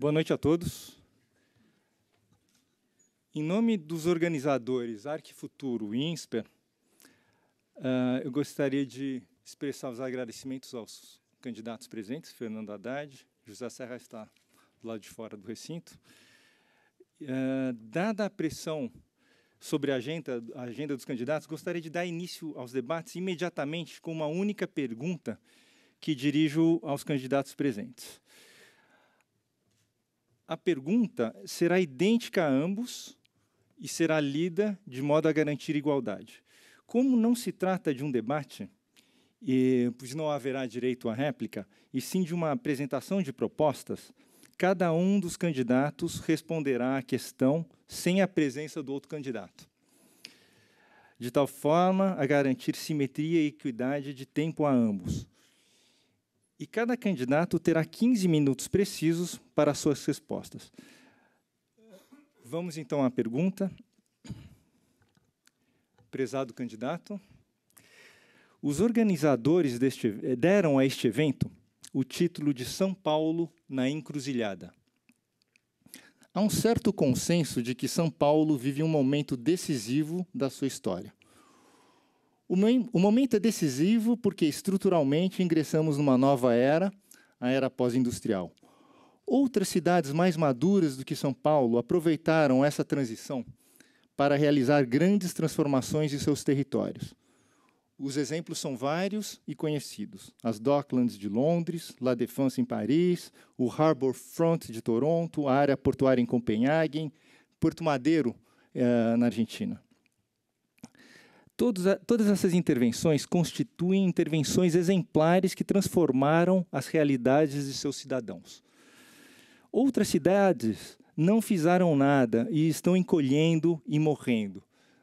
Boa noite a todos. Em nome dos organizadores Arquifuturo e INSPER, ah, eu gostaria de expressar os agradecimentos aos candidatos presentes, Fernando Haddad, José Serra está do lado de fora do recinto. Ah, dada a pressão sobre a agenda, a agenda dos candidatos, gostaria de dar início aos debates imediatamente com uma única pergunta que dirijo aos candidatos presentes a pergunta será idêntica a ambos e será lida de modo a garantir igualdade. Como não se trata de um debate, e, pois não haverá direito à réplica, e sim de uma apresentação de propostas, cada um dos candidatos responderá à questão sem a presença do outro candidato. De tal forma a garantir simetria e equidade de tempo a ambos e cada candidato terá 15 minutos precisos para suas respostas. Vamos então à pergunta. Prezado candidato, os organizadores deste, eh, deram a este evento o título de São Paulo na Encruzilhada. Há um certo consenso de que São Paulo vive um momento decisivo da sua história. O momento é decisivo porque estruturalmente ingressamos numa nova era, a era pós-industrial. Outras cidades mais maduras do que São Paulo aproveitaram essa transição para realizar grandes transformações em seus territórios. Os exemplos são vários e conhecidos: as Docklands de Londres, La Défense em Paris, o Harbour Front de Toronto, a área portuária em Copenhague, Porto Madeiro eh, na Argentina. Todos, todas essas intervenções constituem intervenções exemplares que transformaram as realidades de seus cidadãos. Outras cidades não fizeram nada e estão encolhendo e morrendo.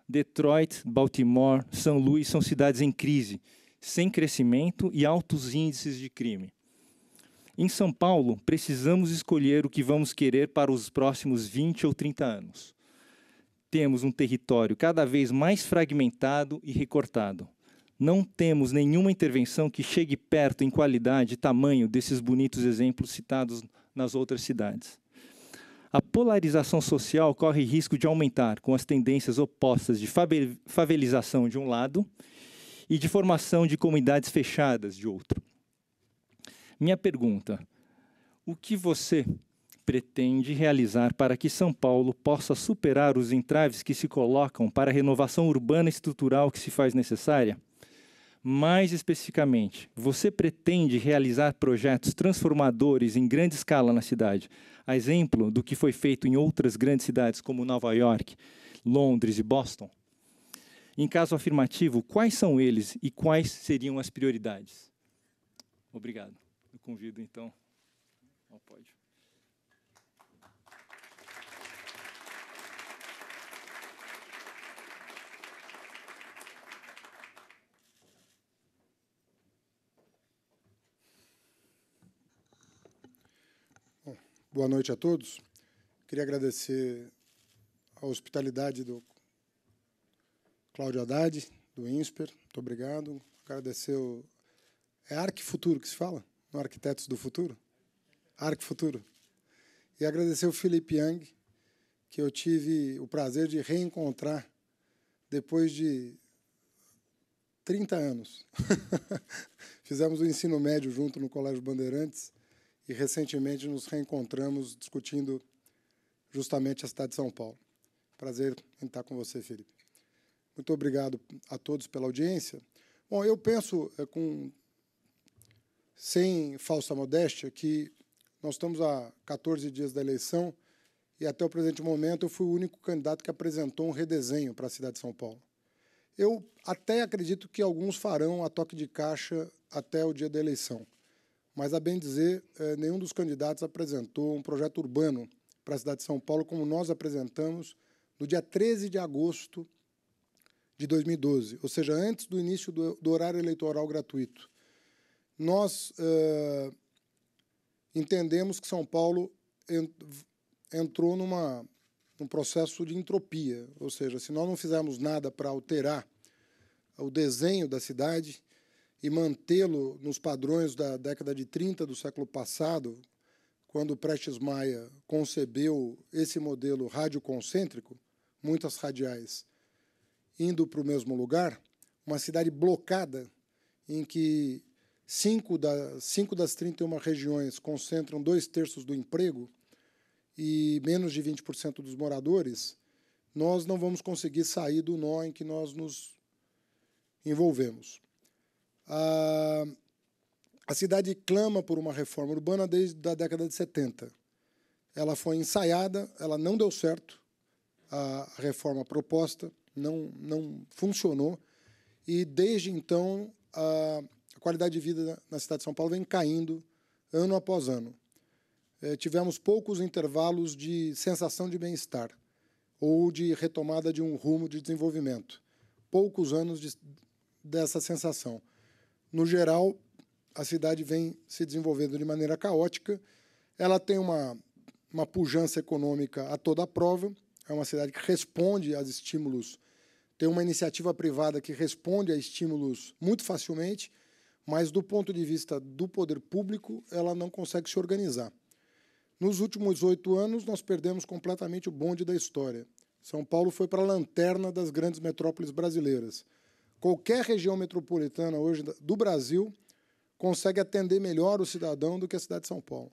Detroit, Baltimore, São Luís são cidades em crise, sem crescimento e altos índices de crime. Em São Paulo, precisamos escolher o que vamos querer para os próximos 20 ou 30 anos temos um território cada vez mais fragmentado e recortado. Não temos nenhuma intervenção que chegue perto em qualidade e tamanho desses bonitos exemplos citados nas outras cidades. A polarização social corre risco de aumentar com as tendências opostas de favelização de um lado e de formação de comunidades fechadas de outro. Minha pergunta: o que você, pretende realizar para que São Paulo possa superar os entraves que se colocam para a renovação urbana estrutural que se faz necessária? Mais especificamente, você pretende realizar projetos transformadores em grande escala na cidade, a exemplo do que foi feito em outras grandes cidades como Nova York, Londres e Boston? Em caso afirmativo, quais são eles e quais seriam as prioridades? Obrigado. Eu convido então ao pódio. Boa noite a todos. Queria agradecer a hospitalidade do Cláudio Haddad, do INSPER. Muito obrigado. Agradecer o... É Arc Futuro que se fala? No Arquitetos do Futuro? Arc Futuro. E agradecer o Felipe Yang, que eu tive o prazer de reencontrar depois de 30 anos. Fizemos o ensino médio junto no Colégio Bandeirantes e recentemente nos reencontramos discutindo justamente a cidade de São Paulo. Prazer em estar com você, Felipe. Muito obrigado a todos pela audiência. Bom, eu penso, é, com, sem falsa modéstia, que nós estamos há 14 dias da eleição e até o presente momento eu fui o único candidato que apresentou um redesenho para a cidade de São Paulo. Eu até acredito que alguns farão a toque de caixa até o dia da eleição mas, a bem dizer, eh, nenhum dos candidatos apresentou um projeto urbano para a cidade de São Paulo, como nós apresentamos no dia 13 de agosto de 2012, ou seja, antes do início do, do horário eleitoral gratuito. Nós uh, entendemos que São Paulo ent, entrou numa, num processo de entropia, ou seja, se nós não fizermos nada para alterar o desenho da cidade, e mantê-lo nos padrões da década de 30 do século passado, quando Prestes Maia concebeu esse modelo radioconcêntrico, muitas radiais indo para o mesmo lugar, uma cidade blocada em que cinco, da, cinco das 31 regiões concentram dois terços do emprego e menos de 20% dos moradores, nós não vamos conseguir sair do nó em que nós nos envolvemos. A, a cidade clama por uma reforma urbana desde a década de 70. Ela foi ensaiada, ela não deu certo, a reforma proposta não, não funcionou, e desde então a, a qualidade de vida na cidade de São Paulo vem caindo ano após ano. É, tivemos poucos intervalos de sensação de bem-estar ou de retomada de um rumo de desenvolvimento. Poucos anos de, dessa sensação. No geral, a cidade vem se desenvolvendo de maneira caótica. Ela tem uma, uma pujança econômica a toda a prova. É uma cidade que responde aos estímulos. Tem uma iniciativa privada que responde a estímulos muito facilmente, mas do ponto de vista do poder público, ela não consegue se organizar. Nos últimos oito anos, nós perdemos completamente o bonde da história. São Paulo foi para a lanterna das grandes metrópoles brasileiras. Qualquer região metropolitana hoje do Brasil consegue atender melhor o cidadão do que a cidade de São Paulo.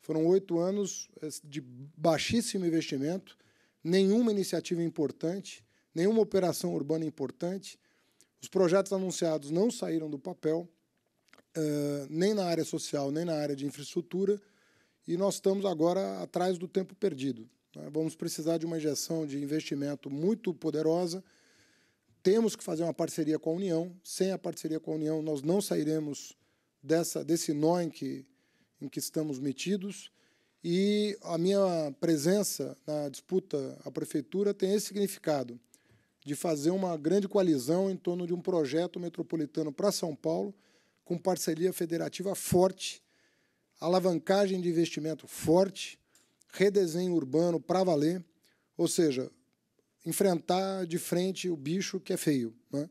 Foram oito anos eh, de baixíssimo investimento, nenhuma iniciativa importante, nenhuma operação urbana importante. Os projetos anunciados não saíram do papel, eh, nem na área social, nem na área de infraestrutura, e nós estamos agora atrás do tempo perdido. Né? Vamos precisar de uma injeção de investimento muito poderosa temos que fazer uma parceria com a União. Sem a parceria com a União, nós não sairemos dessa, desse nó em que, em que estamos metidos. E a minha presença na disputa à prefeitura tem esse significado de fazer uma grande coalizão em torno de um projeto metropolitano para São Paulo, com parceria federativa forte, alavancagem de investimento forte, redesenho urbano para valer, ou seja, enfrentar de frente o bicho que é feio. Né?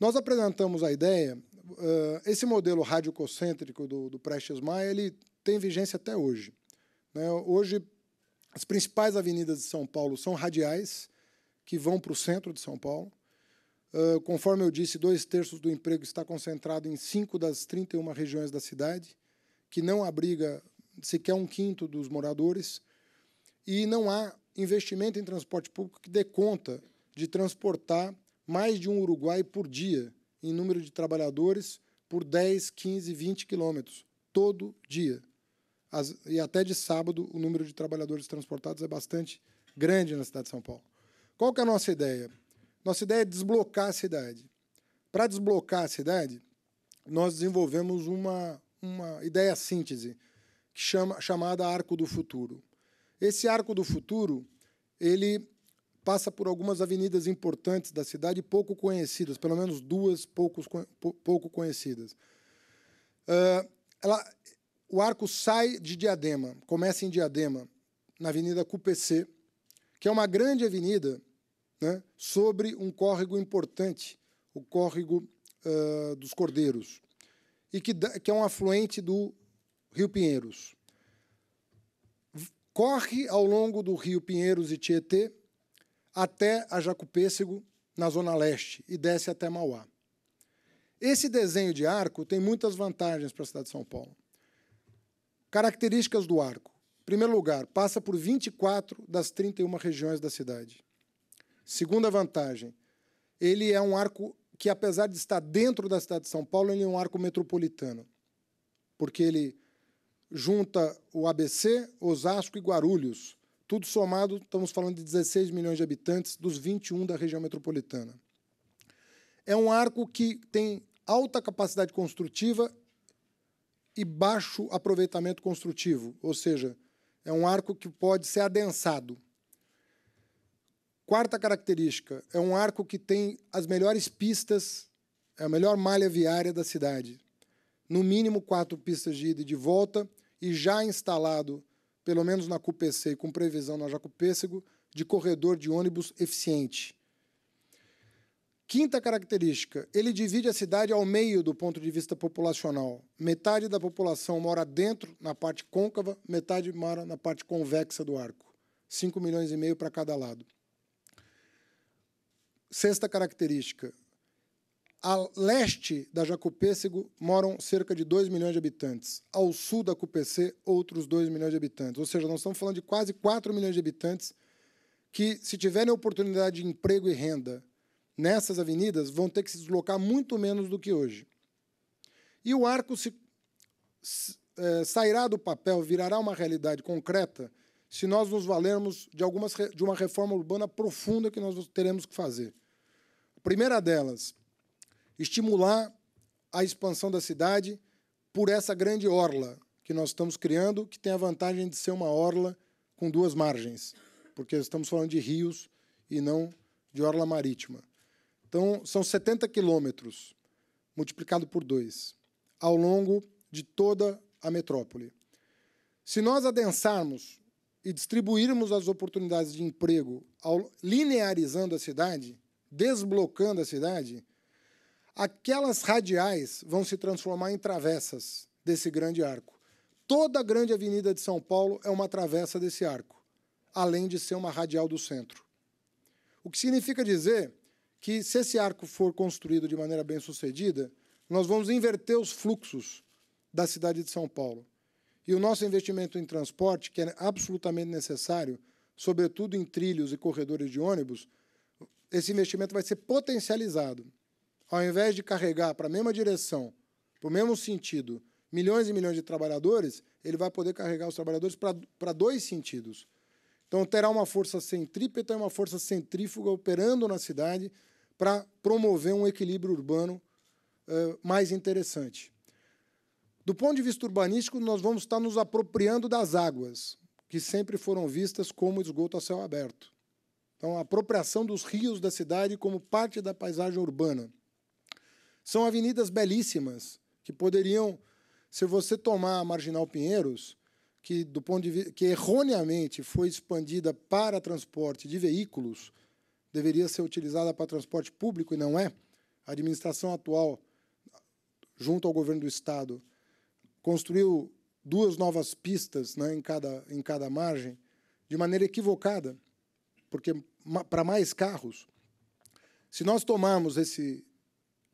Nós apresentamos a ideia, uh, esse modelo radiococêntrico do, do Prestes Maia ele tem vigência até hoje. Né? Hoje, as principais avenidas de São Paulo são radiais, que vão para o centro de São Paulo. Uh, conforme eu disse, dois terços do emprego está concentrado em cinco das 31 regiões da cidade, que não abriga sequer um quinto dos moradores, e não há investimento em transporte público que dê conta de transportar mais de um Uruguai por dia, em número de trabalhadores, por 10, 15, 20 quilômetros, todo dia. As, e até de sábado, o número de trabalhadores transportados é bastante grande na cidade de São Paulo. Qual que é a nossa ideia? Nossa ideia é desblocar a cidade. Para desblocar a cidade, nós desenvolvemos uma, uma ideia síntese, que chama, chamada Arco do Futuro. Esse Arco do Futuro, ele passa por algumas avenidas importantes da cidade, pouco conhecidas, pelo menos duas poucos, pouco conhecidas. Uh, ela, o arco sai de Diadema, começa em Diadema, na Avenida CUPC, que é uma grande avenida né, sobre um córrego importante, o córrego uh, dos Cordeiros, e que, que é um afluente do Rio Pinheiros corre ao longo do rio Pinheiros e Tietê até a Jacupêssego, na zona leste, e desce até Mauá. Esse desenho de arco tem muitas vantagens para a cidade de São Paulo. Características do arco. Em primeiro lugar, passa por 24 das 31 regiões da cidade. Segunda vantagem, ele é um arco que, apesar de estar dentro da cidade de São Paulo, ele é um arco metropolitano, porque ele junta o ABC, Osasco e Guarulhos. Tudo somado, estamos falando de 16 milhões de habitantes dos 21 da região metropolitana. É um arco que tem alta capacidade construtiva e baixo aproveitamento construtivo, ou seja, é um arco que pode ser adensado. Quarta característica, é um arco que tem as melhores pistas, é a melhor malha viária da cidade. No mínimo quatro pistas de ida e de volta, e já instalado, pelo menos na CUPC e com previsão na Jaco Pêssego, de corredor de ônibus eficiente. Quinta característica, ele divide a cidade ao meio do ponto de vista populacional. Metade da população mora dentro, na parte côncava, metade mora na parte convexa do arco. 5 milhões e meio para cada lado. Sexta característica, a leste da Jacupêssego moram cerca de 2 milhões de habitantes. Ao sul da Cupecê, outros 2 milhões de habitantes. Ou seja, nós estamos falando de quase 4 milhões de habitantes que, se tiverem oportunidade de emprego e renda nessas avenidas, vão ter que se deslocar muito menos do que hoje. E o arco se, se, é, sairá do papel, virará uma realidade concreta, se nós nos valermos de, algumas, de uma reforma urbana profunda que nós teremos que fazer. A primeira delas, estimular a expansão da cidade por essa grande orla que nós estamos criando, que tem a vantagem de ser uma orla com duas margens, porque estamos falando de rios e não de orla marítima. Então, são 70 quilômetros multiplicado por dois ao longo de toda a metrópole. Se nós adensarmos e distribuirmos as oportunidades de emprego linearizando a cidade, desblocando a cidade, Aquelas radiais vão se transformar em travessas desse grande arco. Toda a grande avenida de São Paulo é uma travessa desse arco, além de ser uma radial do centro. O que significa dizer que, se esse arco for construído de maneira bem sucedida, nós vamos inverter os fluxos da cidade de São Paulo. E o nosso investimento em transporte, que é absolutamente necessário, sobretudo em trilhos e corredores de ônibus, esse investimento vai ser potencializado ao invés de carregar para a mesma direção, para o mesmo sentido, milhões e milhões de trabalhadores, ele vai poder carregar os trabalhadores para dois sentidos. Então, terá uma força centrípeta e uma força centrífuga operando na cidade para promover um equilíbrio urbano eh, mais interessante. Do ponto de vista urbanístico, nós vamos estar nos apropriando das águas, que sempre foram vistas como esgoto a céu aberto. Então, a apropriação dos rios da cidade como parte da paisagem urbana. São avenidas belíssimas que poderiam, se você tomar a Marginal Pinheiros, que do ponto de que erroneamente foi expandida para transporte de veículos, deveria ser utilizada para transporte público e não é. A administração atual, junto ao governo do estado, construiu duas novas pistas né, em, cada, em cada margem, de maneira equivocada, porque para mais carros. Se nós tomarmos esse,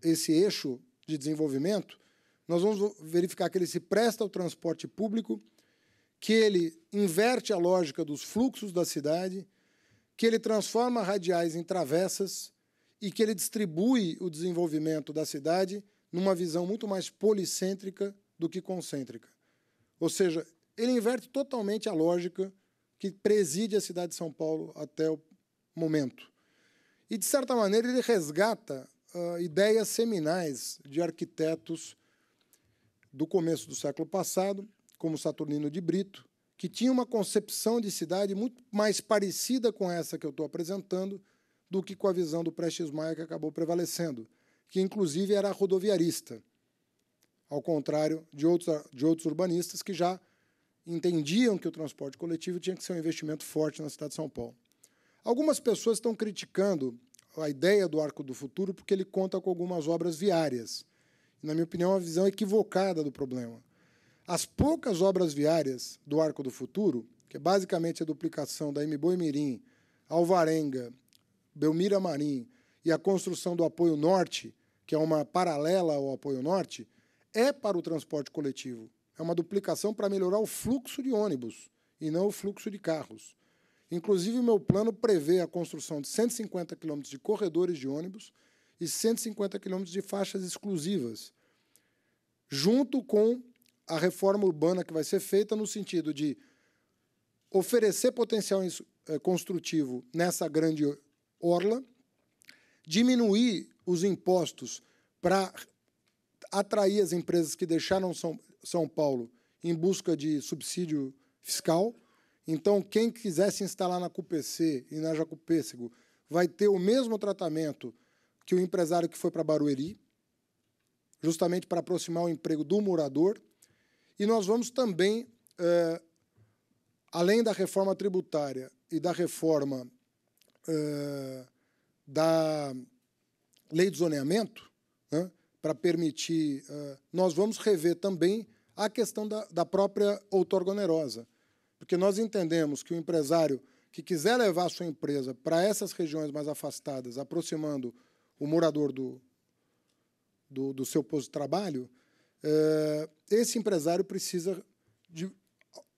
esse eixo de desenvolvimento, nós vamos verificar que ele se presta ao transporte público, que ele inverte a lógica dos fluxos da cidade, que ele transforma radiais em travessas e que ele distribui o desenvolvimento da cidade numa visão muito mais policêntrica do que concêntrica. Ou seja, ele inverte totalmente a lógica que preside a cidade de São Paulo até o momento. E, de certa maneira, ele resgata uh, ideias seminais de arquitetos do começo do século passado, como Saturnino de Brito, que tinha uma concepção de cidade muito mais parecida com essa que eu estou apresentando do que com a visão do Prestes Maia que acabou prevalecendo, que inclusive era rodoviarista, ao contrário de outros, de outros urbanistas que já entendiam que o transporte coletivo tinha que ser um investimento forte na cidade de São Paulo. Algumas pessoas estão criticando a ideia do Arco do Futuro porque ele conta com algumas obras viárias. Na minha opinião, é uma visão equivocada do problema. As poucas obras viárias do Arco do Futuro, que é basicamente a duplicação da M. Mirim Alvarenga, Belmira Marim e a construção do Apoio Norte, que é uma paralela ao Apoio Norte, é para o transporte coletivo. É uma duplicação para melhorar o fluxo de ônibus e não o fluxo de carros. Inclusive, meu plano prevê a construção de 150 quilômetros de corredores de ônibus e 150 quilômetros de faixas exclusivas, junto com a reforma urbana que vai ser feita no sentido de oferecer potencial eh, construtivo nessa grande orla, diminuir os impostos para atrair as empresas que deixaram São, São Paulo em busca de subsídio fiscal então, quem quiser se instalar na CUPC e na Jacupêssego vai ter o mesmo tratamento que o empresário que foi para Barueri, justamente para aproximar o emprego do morador. E nós vamos também, é, além da reforma tributária e da reforma é, da lei de zoneamento, né, para permitir, é, nós vamos rever também a questão da, da própria outorga onerosa. Porque nós entendemos que o empresário que quiser levar a sua empresa para essas regiões mais afastadas, aproximando o morador do, do, do seu posto de trabalho, é, esse empresário precisa de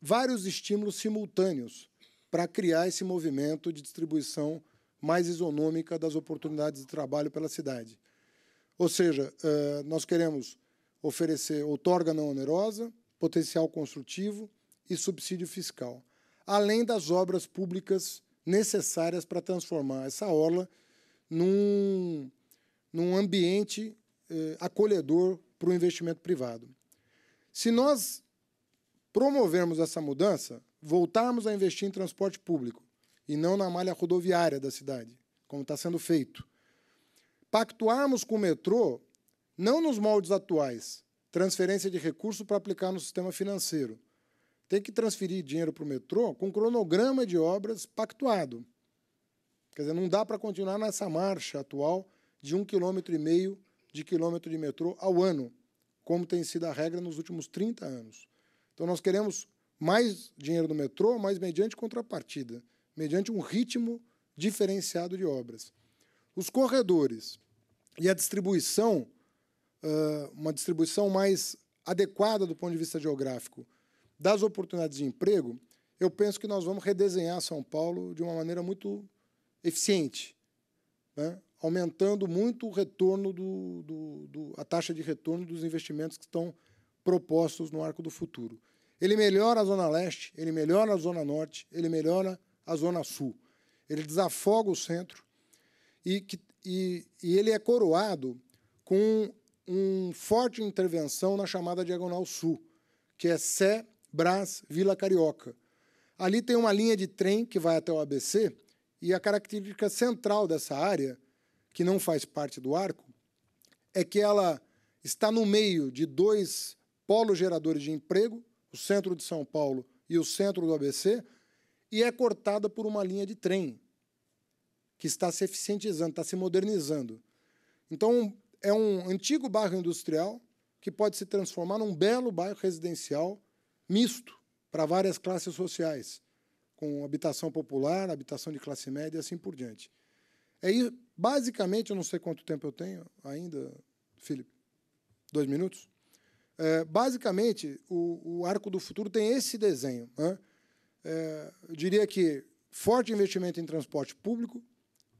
vários estímulos simultâneos para criar esse movimento de distribuição mais isonômica das oportunidades de trabalho pela cidade. Ou seja, eh, nós queremos oferecer outorga não onerosa, potencial construtivo, e subsídio fiscal, além das obras públicas necessárias para transformar essa orla num, num ambiente eh, acolhedor para o investimento privado. Se nós promovermos essa mudança, voltarmos a investir em transporte público e não na malha rodoviária da cidade, como está sendo feito, pactuarmos com o metrô, não nos moldes atuais, transferência de recursos para aplicar no sistema financeiro, tem que transferir dinheiro para o metrô com cronograma de obras pactuado. Quer dizer, não dá para continuar nessa marcha atual de um quilômetro e meio de quilômetro de metrô ao ano, como tem sido a regra nos últimos 30 anos. Então, nós queremos mais dinheiro do metrô, mas mediante contrapartida, mediante um ritmo diferenciado de obras. Os corredores e a distribuição, uma distribuição mais adequada do ponto de vista geográfico, das oportunidades de emprego, eu penso que nós vamos redesenhar São Paulo de uma maneira muito eficiente, né? aumentando muito o retorno do, do, do, a taxa de retorno dos investimentos que estão propostos no arco do futuro. Ele melhora a zona leste, ele melhora a zona norte, ele melhora a zona sul. Ele desafoga o centro e, que, e, e ele é coroado com uma forte intervenção na chamada diagonal sul, que é Sé Brás, Vila Carioca. Ali tem uma linha de trem que vai até o ABC, e a característica central dessa área, que não faz parte do arco, é que ela está no meio de dois polos geradores de emprego, o centro de São Paulo e o centro do ABC, e é cortada por uma linha de trem que está se eficientizando, está se modernizando. Então, é um antigo bairro industrial que pode se transformar num belo bairro residencial misto para várias classes sociais, com habitação popular, habitação de classe média e assim por diante. É basicamente, eu não sei quanto tempo eu tenho ainda, Felipe, dois minutos. É, basicamente, o, o, Arco do Futuro tem esse desenho. Né? É, eu diria que forte investimento em transporte público,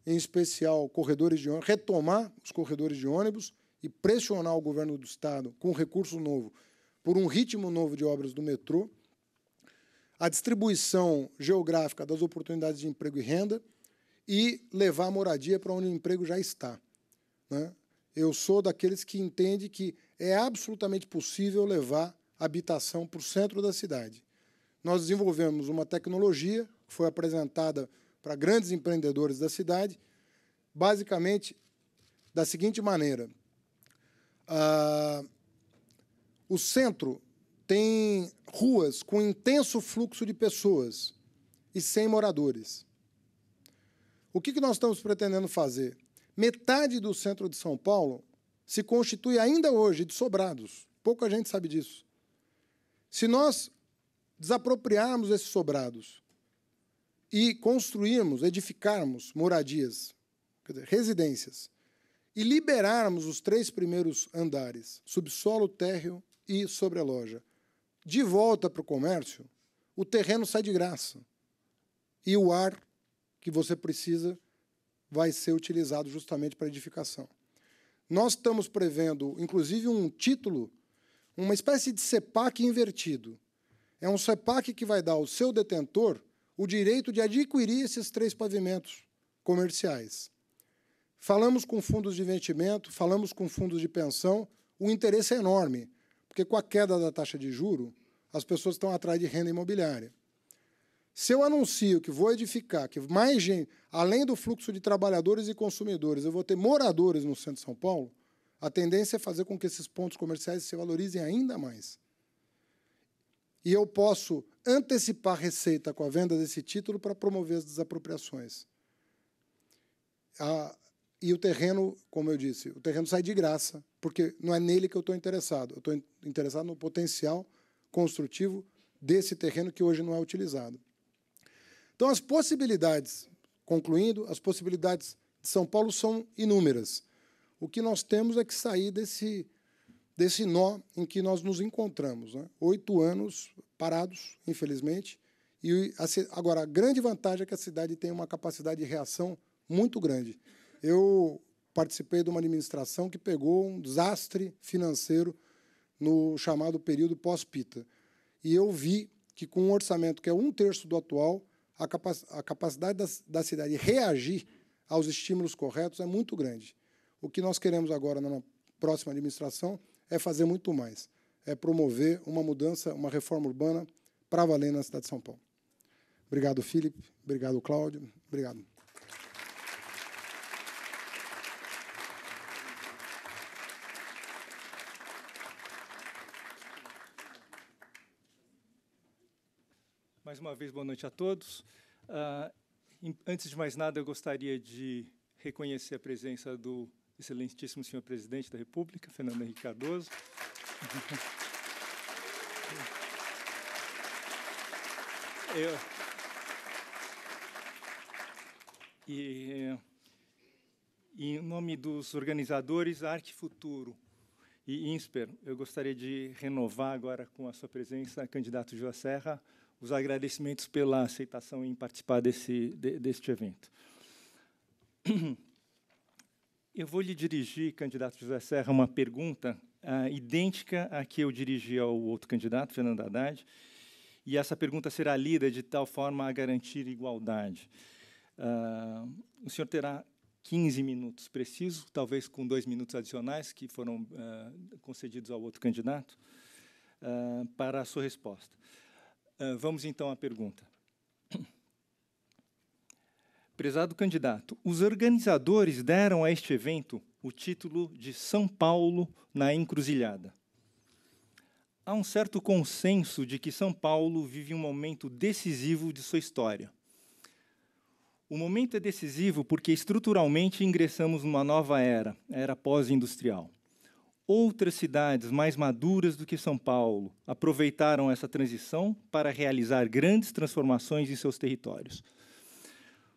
em especial corredores de ônibus, retomar os corredores de ônibus e pressionar o governo do Estado com recurso novo por um ritmo novo de obras do metrô, a distribuição geográfica das oportunidades de emprego e renda e levar a moradia para onde o emprego já está. Né? Eu sou daqueles que entende que é absolutamente possível levar habitação para o centro da cidade. Nós desenvolvemos uma tecnologia que foi apresentada para grandes empreendedores da cidade, basicamente da seguinte maneira: ah, o centro tem ruas com intenso fluxo de pessoas e sem moradores. O que, nós estamos pretendendo fazer? Metade do centro de São Paulo se constitui ainda hoje de sobrados. Pouca gente sabe disso. Se nós desapropriarmos esses sobrados e construirmos, edificarmos moradias, dizer, residências, e liberarmos os três primeiros andares, subsolo, térreo e sobre a loja. De volta para o comércio, o terreno sai de graça. E o ar que você precisa vai ser utilizado justamente para edificação. Nós estamos prevendo, inclusive, um título, uma espécie de SEPAC invertido. É um SEPAC que vai dar ao seu detentor o direito de adquirir esses três pavimentos comerciais. Falamos com fundos de investimento, falamos com fundos de pensão, o interesse é enorme. Porque com a queda da taxa de juro, as pessoas estão atrás de renda imobiliária. Se eu anuncio que vou edificar, que mais gente, além do fluxo de trabalhadores e consumidores, eu vou ter moradores no centro de São Paulo, a tendência é fazer com que esses pontos comerciais se valorizem ainda mais. E eu posso antecipar receita com a venda desse título para promover as desapropriações. Ah, e o terreno, como eu disse, o terreno sai de graça porque não é nele que eu estou interessado. Eu estou interessado no potencial construtivo desse terreno que hoje não é utilizado. Então, as possibilidades, concluindo, as possibilidades de São Paulo são inúmeras. O que nós temos é que sair desse, desse nó em que nós nos encontramos. Né? Oito anos parados, infelizmente. E a, agora, a grande vantagem é que a cidade tem uma capacidade de reação muito grande. Eu participei de uma administração que pegou um desastre financeiro no chamado período pós-pita. E eu vi que, com um orçamento que é um terço do atual, a, capac a capacidade da, da cidade reagir aos estímulos corretos é muito grande. O que nós queremos agora, na próxima administração, é fazer muito mais. É promover uma mudança, uma reforma urbana para valer na cidade de São Paulo. Obrigado, Felipe. Obrigado, Cláudio. Obrigado. Mais uma vez, boa noite a todos. Uh, em, antes de mais nada, eu gostaria de reconhecer a presença do excelentíssimo senhor presidente da República, Fernando Henrique Cardoso. Eu, e, em nome dos organizadores Arque Futuro e INSPER, eu gostaria de renovar agora com a sua presença, candidato João Serra, os agradecimentos pela aceitação em participar desse, de, deste evento. Eu vou lhe dirigir, candidato José Serra, uma pergunta uh, idêntica à que eu dirigi ao outro candidato, Fernando Haddad, e essa pergunta será lida de tal forma a garantir igualdade. Uh, o senhor terá 15 minutos preciso, talvez com dois minutos adicionais que foram uh, concedidos ao outro candidato, para a sua resposta. Ah, vamos então à pergunta. Prezado candidato, os organizadores deram a este evento o título de São Paulo na Encruzilhada. Há um certo consenso de que São Paulo vive um momento decisivo de sua história. O momento é decisivo porque estruturalmente ingressamos numa nova era, a era pós-industrial. Outras cidades mais maduras do que São Paulo aproveitaram essa transição para realizar grandes transformações em seus territórios.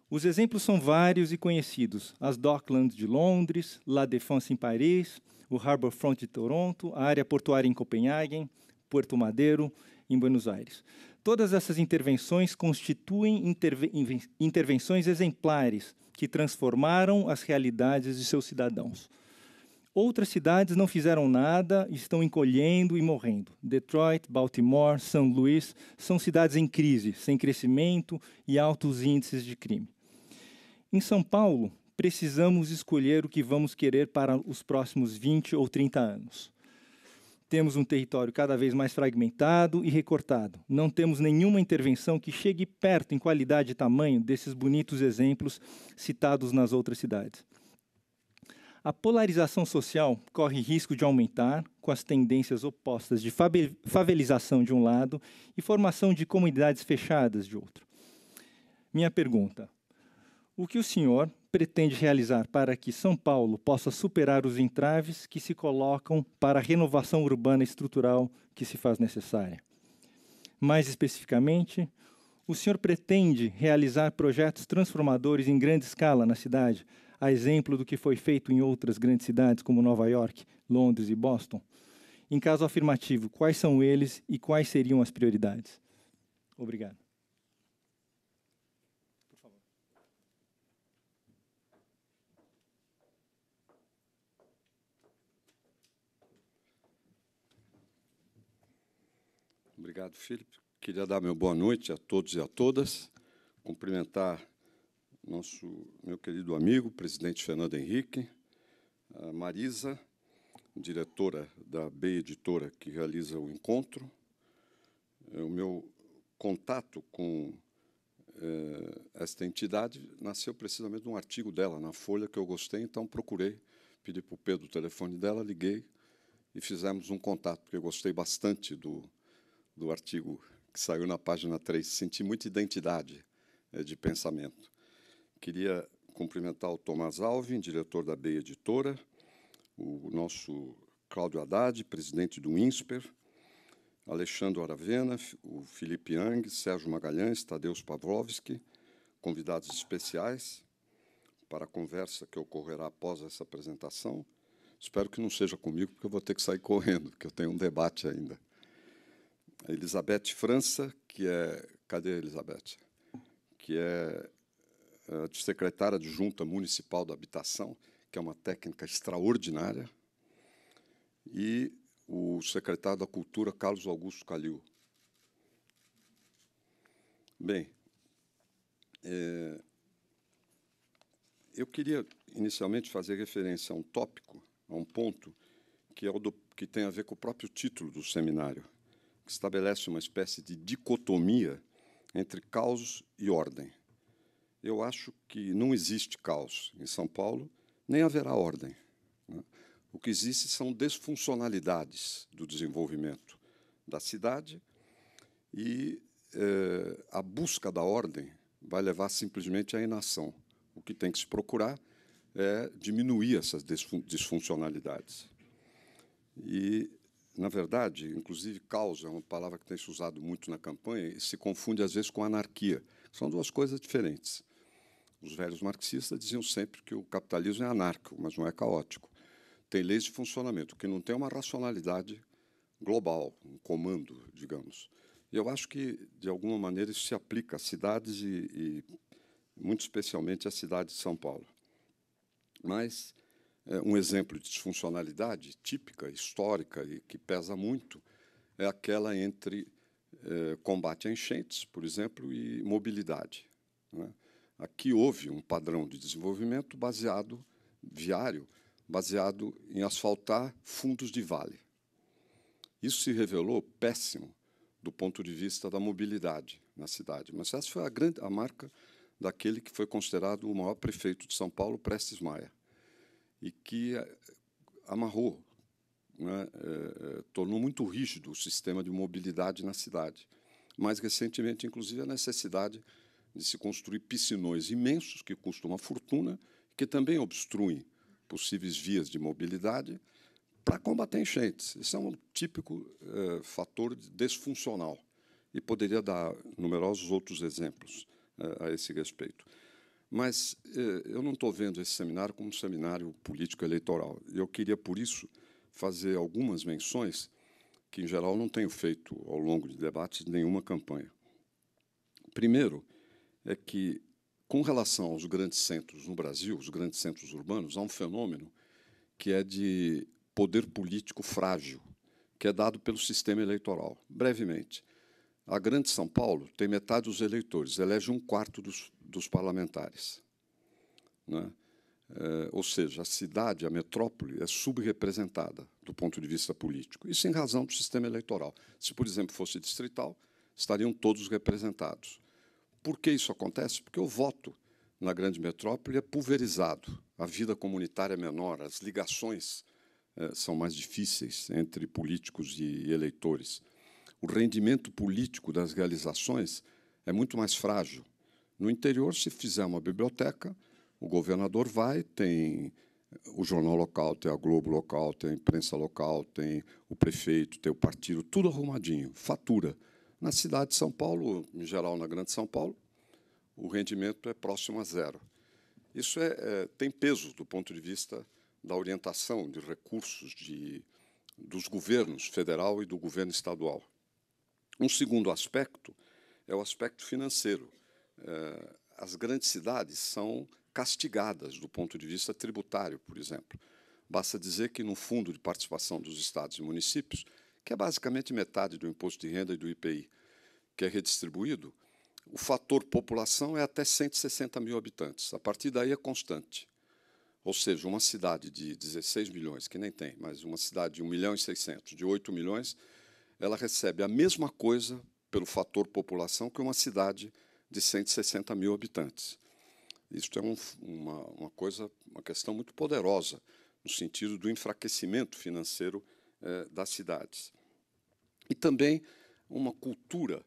Os exemplos são vários e conhecidos: as Docklands de Londres, La Défense em Paris, o Harbour Front de Toronto, a área portuária em Copenhague, Porto Madeiro, em Buenos Aires. Todas essas intervenções constituem interve intervenções exemplares que transformaram as realidades de seus cidadãos. Outras cidades não fizeram nada, estão encolhendo e morrendo. Detroit, Baltimore, São Luís são cidades em crise, sem crescimento e altos índices de crime. Em São Paulo, precisamos escolher o que vamos querer para os próximos 20 ou 30 anos. Temos um território cada vez mais fragmentado e recortado. Não temos nenhuma intervenção que chegue perto em qualidade e tamanho desses bonitos exemplos citados nas outras cidades. A polarização social corre risco de aumentar com as tendências opostas de favelização de um lado e formação de comunidades fechadas de outro. Minha pergunta: o que o senhor pretende realizar para que São Paulo possa superar os entraves que se colocam para a renovação urbana estrutural que se faz necessária? Mais especificamente, o senhor pretende realizar projetos transformadores em grande escala na cidade? a exemplo do que foi feito em outras grandes cidades como Nova York, Londres e Boston? Em caso afirmativo, quais são eles e quais seriam as prioridades? Obrigado. Obrigado, Felipe. Queria dar meu boa noite a todos e a todas, cumprimentar nosso meu querido amigo, presidente Fernando Henrique, a Marisa, diretora da B Editora, que realiza o encontro, é, o meu contato com eh, esta entidade nasceu precisamente de um artigo dela na Folha que eu gostei, então procurei, pedi para o Pedro o telefone dela, liguei e fizemos um contato, porque eu gostei bastante do, do artigo que saiu na página 3. Senti muita identidade eh, de pensamento. Queria cumprimentar o Tomás Alvin, diretor da BEI Editora, o nosso Cláudio Haddad, presidente do INSPER, Alexandre Aravena, o Felipe Ang, Sérgio Magalhães, Tadeus Pavlovski, convidados especiais para a conversa que ocorrerá após essa apresentação. Espero que não seja comigo, porque eu vou ter que sair correndo, porque eu tenho um debate ainda. A Elizabeth França, que é. Cadê a Elizabeth? Que é eh, de secretária adjunta municipal da habitação, que é uma técnica extraordinária, e o secretário da Cultura, Carlos Augusto Calil. Bem, é, eu queria inicialmente fazer referência a um tópico, a um ponto, que, é o do, que tem a ver com o próprio título do seminário, que estabelece uma espécie de dicotomia entre caos e ordem eu acho que não existe caos em São Paulo, nem haverá ordem. Né? O que existe são desfuncionalidades do desenvolvimento da cidade e eh, a busca da ordem vai levar simplesmente à inação. O que tem que se procurar é diminuir essas desfun E, na verdade, inclusive, caos é uma palavra que tem se usado muito na campanha e se confunde às vezes com anarquia. São duas coisas diferentes. Os velhos marxistas diziam sempre que o capitalismo é anárquico, mas não é caótico. Tem leis de funcionamento, que não tem uma racionalidade global, um comando, digamos. E eu acho que, de alguma maneira, isso se aplica a cidades e, e muito especialmente, à cidade de São Paulo. Mas é, um exemplo de disfuncionalidade típica, histórica e que pesa muito é aquela entre é, combate a enchentes, por exemplo, e mobilidade. Né? Aqui houve um padrão de desenvolvimento baseado viário, baseado em asfaltar fundos de vale. Isso se revelou péssimo do ponto de vista da mobilidade na cidade, mas essa foi a grande a marca daquele que foi considerado o maior prefeito de São Paulo, Prestes Maia, e que eh, amarrou, né, eh, eh, tornou muito rígido o sistema de mobilidade na cidade. Mais recentemente, inclusive, a necessidade de se construir piscinões imensos, que custam uma fortuna, que também obstruem possíveis vias de mobilidade, para combater enchentes. Isso é um típico eh, fator desfuncional. E poderia dar numerosos outros exemplos eh, a esse respeito. Mas eh, eu não estou vendo esse seminário como um seminário político-eleitoral. Eu queria, por isso, fazer algumas menções que, em geral, não tenho feito ao longo de debates de nenhuma campanha. Primeiro, é que, com relação aos grandes centros no Brasil, os grandes centros urbanos, há um fenômeno que é de poder político frágil, que é dado pelo sistema eleitoral. Brevemente, a Grande São Paulo tem metade dos eleitores, elege um quarto dos, dos parlamentares. Né? É, ou seja, a cidade, a metrópole, é subrepresentada do ponto de vista político. Isso em razão do sistema eleitoral. Se, por exemplo, fosse distrital, estariam todos representados. Por que isso acontece? Porque o voto na grande metrópole é pulverizado, a vida comunitária é menor, as ligações eh, são mais difíceis entre políticos e eleitores. O rendimento político das realizações é muito mais frágil. No interior, se fizer uma biblioteca, o governador vai, tem eh, o jornal local, tem a Globo local, tem a imprensa local, tem o prefeito, tem o partido, tudo arrumadinho, fatura. Na cidade de São Paulo, em geral na Grande São Paulo, o rendimento é próximo a zero. Isso é, é tem peso do ponto de vista da orientação de recursos de, dos governos federal e do governo estadual. Um segundo aspecto é o aspecto financeiro. É, as grandes cidades são castigadas do ponto de vista tributário, por exemplo. Basta dizer que no Fundo de Participação dos Estados e Municípios que é basicamente metade do imposto de renda e do IPI, que é redistribuído, o fator população é até 160 mil habitantes. A partir daí é constante. Ou seja, uma cidade de 16 milhões, que nem tem, mas uma cidade de 1 milhão e 600, de 8 milhões, ela recebe a mesma coisa pelo fator população que uma cidade de 160 mil habitantes. Isso é um, uma, uma coisa, uma questão muito poderosa no sentido do enfraquecimento financeiro eh, das cidades. E também uma cultura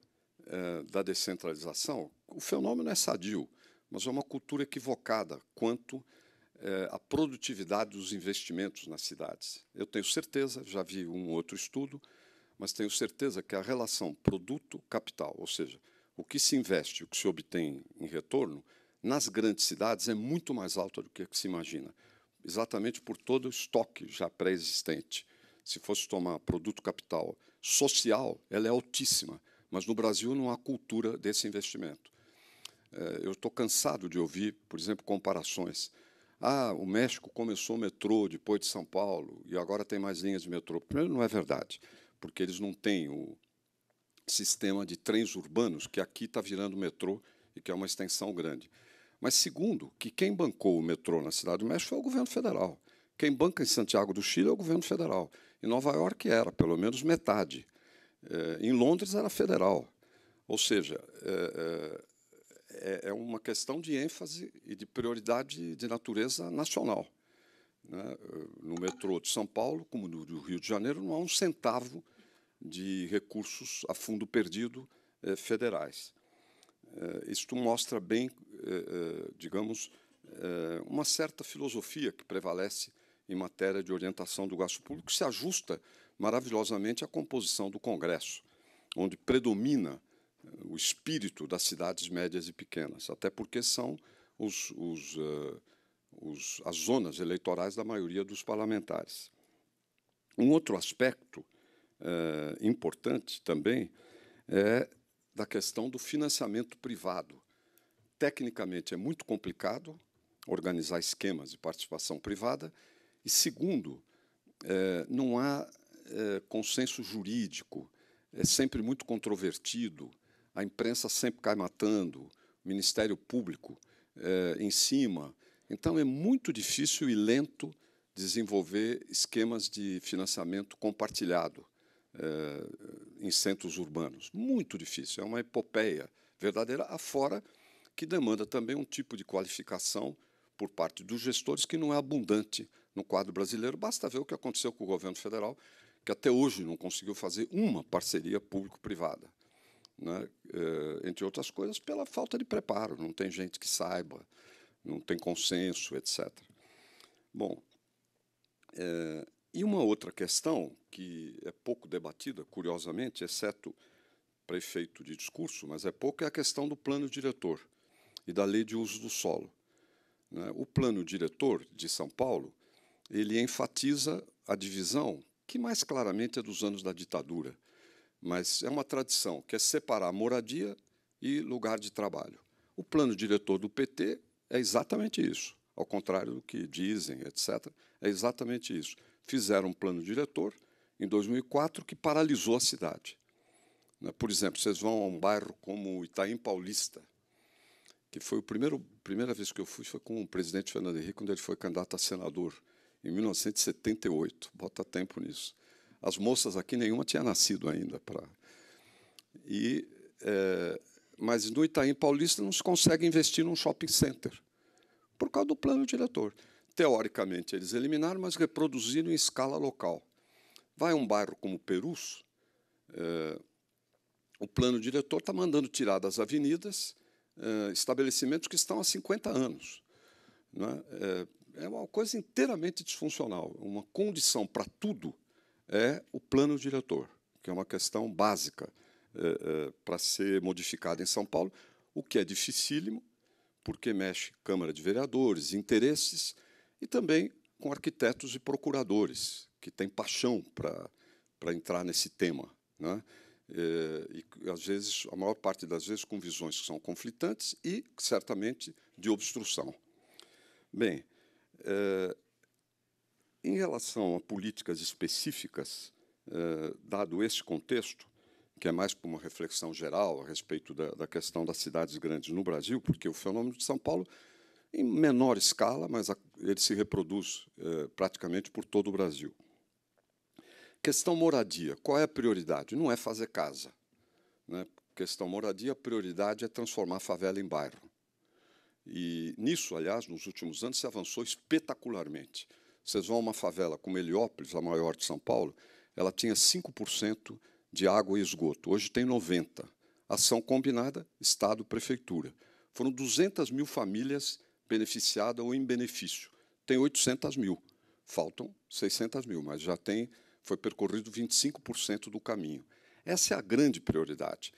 eh, da descentralização. O fenômeno é sadio, mas é uma cultura equivocada quanto eh, à produtividade dos investimentos nas cidades. Eu tenho certeza, já vi um outro estudo, mas tenho certeza que a relação produto-capital, ou seja, o que se investe, o que se obtém em retorno, nas grandes cidades é muito mais alta do que se imagina, exatamente por todo o estoque já pré-existente. Se fosse tomar produto capital social ela é altíssima, mas no Brasil não há cultura desse investimento. É, eu estou cansado de ouvir, por exemplo, comparações. Ah, o México começou o metrô depois de São Paulo e agora tem mais linhas de metrô. Primeiro, não é verdade, porque eles não têm o sistema de trens urbanos que aqui está virando metrô e que é uma extensão grande. Mas, segundo, que quem bancou o metrô na Cidade do México foi o governo federal. Quem banca em Santiago do Chile é o governo federal. Em Nova York era, pelo menos metade. Eh, em Londres era federal. Ou seja, eh, eh, é, é, uma questão de ênfase e de prioridade de natureza nacional. Né? No metrô de São Paulo, como no Rio de Janeiro, não há um centavo de recursos a fundo perdido federais. Isto mostra bem, digamos, uma certa filosofia que prevalece em matéria de orientação do gasto público, que se ajusta maravilhosamente à composição do Congresso, onde predomina eh, o espírito das cidades médias e pequenas, até porque são os, os, uh, os, as zonas eleitorais da maioria dos parlamentares. Um outro aspecto uh, importante também é da questão do financiamento privado. Tecnicamente é muito complicado organizar esquemas de participação privada, e, segundo, é, não há é, consenso jurídico, é sempre muito controvertido, a imprensa sempre cai matando, o Ministério Público é, em cima. Então, é muito difícil e lento desenvolver esquemas de financiamento compartilhado em centros urbanos. Muito difícil, é uma epopeia verdadeira, afora que demanda também um tipo de qualificação por parte dos gestores que não é abundante no quadro brasileiro. Basta ver o que aconteceu com o governo federal, que até hoje não conseguiu fazer uma parceria público-privada. Né? É, entre outras coisas, pela falta de preparo, não tem gente que saiba, não tem consenso, etc. Bom, é, e uma outra questão que é pouco debatida, curiosamente, exceto para efeito de discurso, mas é pouco, é a questão do plano diretor e da lei de uso do solo. Né, o plano diretor de São Paulo ele enfatiza a divisão que mais claramente é dos anos da ditadura, mas é uma tradição que é separar moradia e lugar de trabalho. O plano diretor do PT é exatamente isso, ao contrário do que dizem, etc. É exatamente isso. Fizeram um plano diretor em 2004 que paralisou a cidade. Né. Por exemplo, vocês vão a um bairro como Itaim Paulista, que foi o primeiro primeira vez que eu fui foi com o presidente Fernando Henrique, quando ele foi candidato a senador, em 1978. Bota tempo nisso. As moças aqui, nenhuma tinha nascido ainda. E, é, mas no Itaim Paulista não se consegue investir num shopping center, por causa do plano diretor. Teoricamente, eles eliminaram, mas reproduziram em escala local. Vai um bairro como Perus, é, o plano diretor está mandando tirar das avenidas uh, estabelecimentos que estão há 50 anos. É? é, é uma coisa inteiramente disfuncional. Uma condição para tudo é o plano diretor, que é uma questão básica eh, eh, para ser modificada em São Paulo, o que é dificílimo, porque mexe Câmara de Vereadores, interesses, e também com arquitetos e procuradores, que têm paixão para entrar nesse tema. É? Eh, e às vezes, a maior parte das vezes, com visões que são conflitantes e, certamente, de obstrução. Bem, eh, em relação a políticas específicas, eh, dado este contexto, que é mais para uma reflexão geral a respeito da, da, questão das cidades grandes no Brasil, porque o fenômeno de São Paulo, em menor escala, mas a, ele se reproduz praticamente por todo o Brasil. Questão moradia. Qual é a prioridade? Não é fazer casa. Né? Questão moradia, a prioridade é transformar a favela em bairro. E nisso, aliás, nos últimos anos se avançou espetacularmente. Vocês vão a uma favela como Heliópolis, a maior de São Paulo, ela tinha 5% de água e esgoto. Hoje tem 90%. Ação combinada, Estado-Prefeitura. Foram 200 mil famílias beneficiadas ou em benefício. Tem 800 mil. Faltam 600 mil, mas já tem foi percorrido 25% do caminho. Essa é a grande prioridade.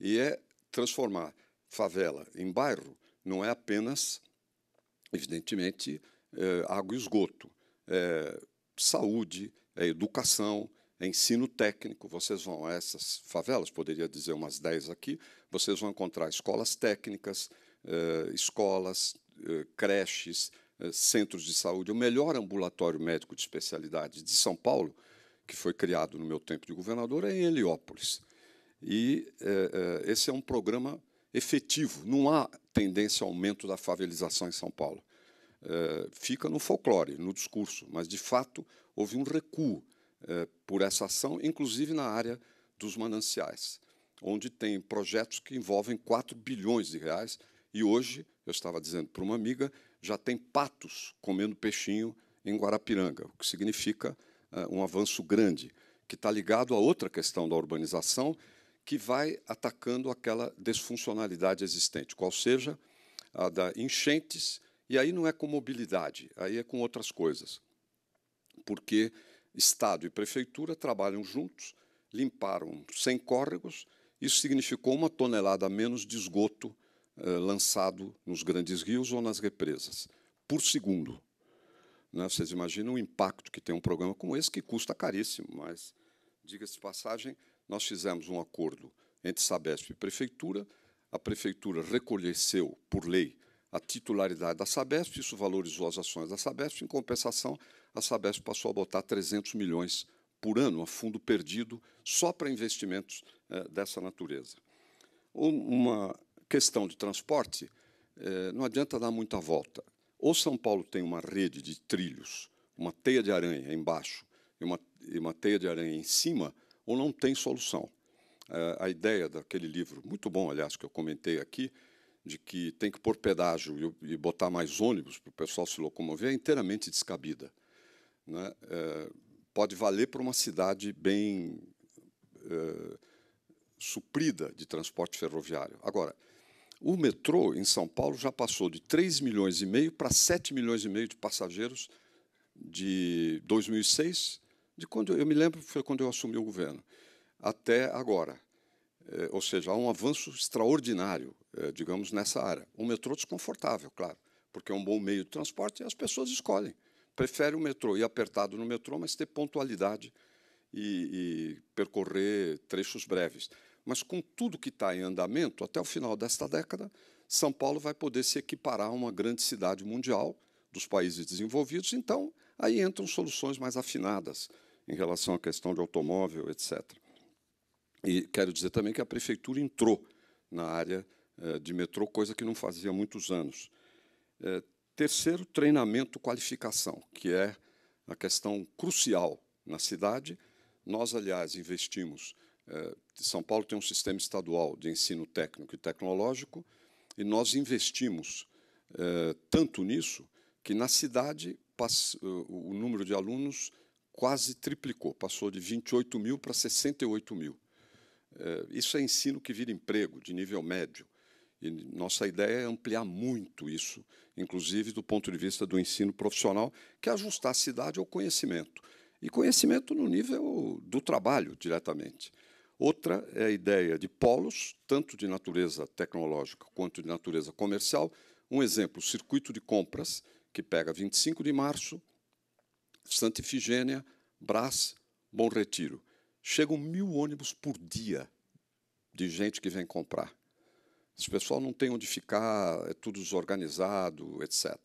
E é transformar favela em bairro não é apenas, evidentemente, é, água e esgoto. É saúde, é educação, é ensino técnico. Vocês vão a essas favelas, poderia dizer umas 10 aqui, vocês vão encontrar escolas técnicas, eh, escolas, eh, creches, centros de saúde. O melhor ambulatório médico de especialidade de São Paulo que foi criado no meu tempo de governador é em Heliópolis. E é, é, esse é um programa efetivo. Não há tendência ao aumento da favelização em São Paulo. É, fica no folclore, no discurso, mas de fato houve um recuo é, por essa ação, inclusive na área dos mananciais, onde tem projetos que envolvem 4 bilhões de reais. E hoje, eu estava dizendo para uma amiga, já tem patos comendo peixinho em Guarapiranga, o que significa eh, um avanço grande, que está ligado a outra questão da urbanização, que vai atacando aquela desfuncionalidade existente, qual seja a da enchentes, e aí não é com mobilidade, aí é com outras coisas. Porque Estado e Prefeitura trabalham juntos, limparam sem córregos, isso significou uma tonelada a menos de esgoto eh, lançado nos grandes rios ou nas represas, por segundo. Né? Vocês imaginam o impacto que tem um programa como esse, que custa caríssimo, mas, diga-se de passagem, nós fizemos um acordo entre Sabesp e Prefeitura, a Prefeitura reconheceu, por lei, a titularidade da Sabesp, isso valorizou as ações da Sabesp, em compensação, a Sabesp passou a botar 300 milhões por ano a fundo perdido só para investimentos eh, dessa natureza. Uma questão de transporte, eh, não adianta dar muita volta. Ou São Paulo tem uma rede de trilhos, uma teia de aranha embaixo e uma, e uma teia de aranha em cima, ou não tem solução. É, a ideia daquele livro, muito bom, aliás, que eu comentei aqui, de que tem que pôr pedágio e, e botar mais ônibus para o pessoal se locomover, é inteiramente descabida. Né? É, pode valer para uma cidade bem é, suprida de transporte ferroviário. Agora, o metrô em São Paulo já passou de 3 milhões e meio para 7 milhões e meio de passageiros de 2006, de quando eu, eu me lembro foi quando eu assumi o governo, até agora. É, ou seja, há um avanço extraordinário, é, digamos, nessa área. Um metrô desconfortável, claro, porque é um bom meio de transporte e as pessoas escolhem. Prefere o metrô, ir apertado no metrô, mas ter pontualidade e, e percorrer trechos breves. Mas com tudo que está em andamento, até o final desta década, São Paulo vai poder se equiparar a uma grande cidade mundial dos países desenvolvidos. Então, aí entram soluções mais afinadas em relação à questão de automóvel, etc. E quero dizer também que a prefeitura entrou na área eh, de metrô, coisa que não fazia há muitos anos. Eh, terceiro, treinamento, qualificação, que é a questão crucial na cidade. Nós, aliás, investimos eh, São Paulo tem um sistema estadual de ensino técnico e tecnológico, e nós investimos eh, tanto nisso que, na cidade, eh, o número de alunos quase triplicou, passou de 28 mil para 68 mil. Isso é ensino que vira emprego, de nível médio. E nossa ideia é ampliar muito isso, inclusive do ponto de vista do ensino profissional, que é ajustar a cidade ao conhecimento. E conhecimento no nível do trabalho, diretamente. Outra é a ideia de polos, tanto de natureza tecnológica quanto de natureza comercial. Um exemplo, o circuito de compras, que pega 25 de março, Santa Ifigênia, Brás, Bom Retiro. Chegam mil ônibus por dia de gente que vem comprar. Esse pessoal não tem onde ficar, é tudo desorganizado, etc.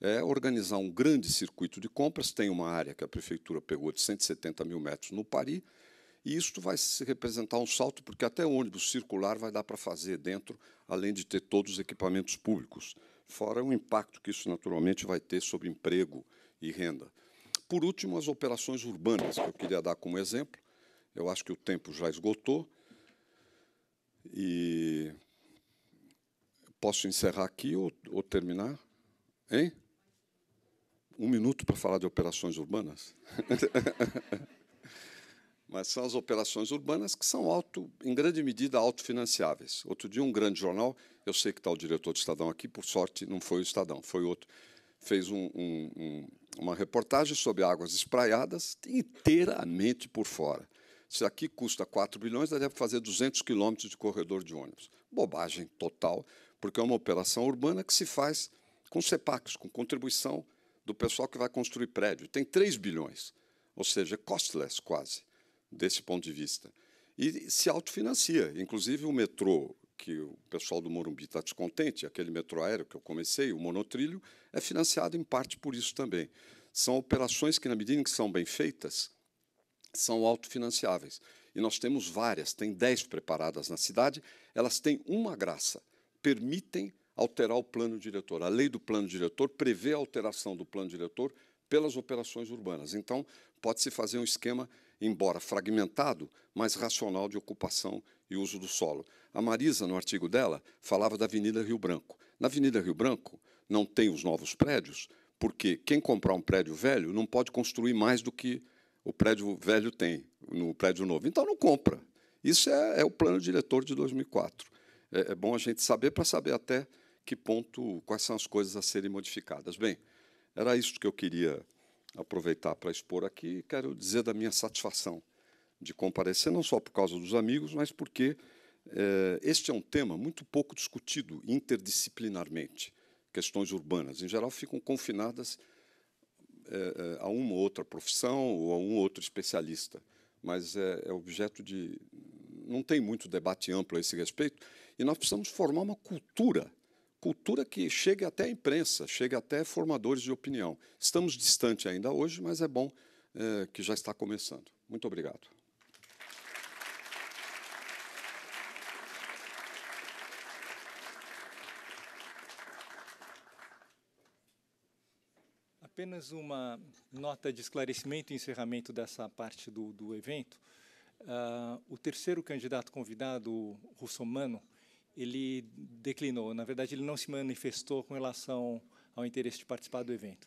É organizar um grande circuito de compras. Tem uma área que a prefeitura pegou de 170 mil metros no Paris, e isso vai representar um salto, porque até ônibus circular vai dar para fazer dentro, além de ter todos os equipamentos públicos. Fora o impacto que isso naturalmente vai ter sobre emprego e renda. Por último, as operações urbanas, que eu queria dar como exemplo. Eu acho que o tempo já esgotou. E posso encerrar aqui ou, ou terminar? Hein? Um minuto para falar de operações urbanas? mas são as operações urbanas que são auto, em grande medida autofinanciáveis. Outro dia, um grande jornal, eu sei que está o diretor do Estadão aqui, por sorte, não foi o Estadão, foi outro, fez um, um, um, uma reportagem sobre águas espraiadas inteiramente por fora. Se aqui custa 4 bilhões, daria para fazer 200 quilômetros de corredor de ônibus. Bobagem total, porque é uma operação urbana que se faz com CEPACs, com contribuição do pessoal que vai construir prédio. Tem 3 bilhões, ou seja, costless quase desse ponto de vista. E se autofinancia. Inclusive, o metrô que o pessoal do Morumbi está descontente, aquele metrô aéreo que eu comecei, o monotrilho, é financiado em parte por isso também. São operações que, na medida em que são bem feitas, são autofinanciáveis. E nós temos várias, tem dez preparadas na cidade, elas têm uma graça, permitem alterar o plano diretor. A lei do plano diretor prevê a alteração do plano diretor pelas operações urbanas. Então, pode-se fazer um esquema embora fragmentado, mas racional de ocupação e uso do solo. A Marisa, no artigo dela, falava da Avenida Rio Branco. Na Avenida Rio Branco não tem os novos prédios, porque quem comprar um prédio velho não pode construir mais do que o prédio velho tem no prédio novo. Então não compra. Isso é, é o plano diretor de 2004. É, é bom a gente saber para saber até que ponto, quais são as coisas a serem modificadas. Bem, era isso que eu queria aproveitar para expor aqui, quero dizer da minha satisfação de comparecer, não só por causa dos amigos, mas porque eh, este é um tema muito pouco discutido interdisciplinarmente. Questões urbanas, em geral, ficam confinadas eh, eh, a uma ou outra profissão ou a um ou outro especialista, mas é, é objeto de. não tem muito debate amplo a esse respeito, e nós precisamos formar uma cultura cultura que chegue até a imprensa, chegue até formadores de opinião. Estamos distante ainda hoje, mas é bom é, que já está começando. Muito obrigado. Apenas uma nota de esclarecimento e encerramento dessa parte do, do evento. Uh, o terceiro candidato convidado, o russomano, ele declinou. Na verdade, ele não se manifestou com relação ao interesse de participar do evento.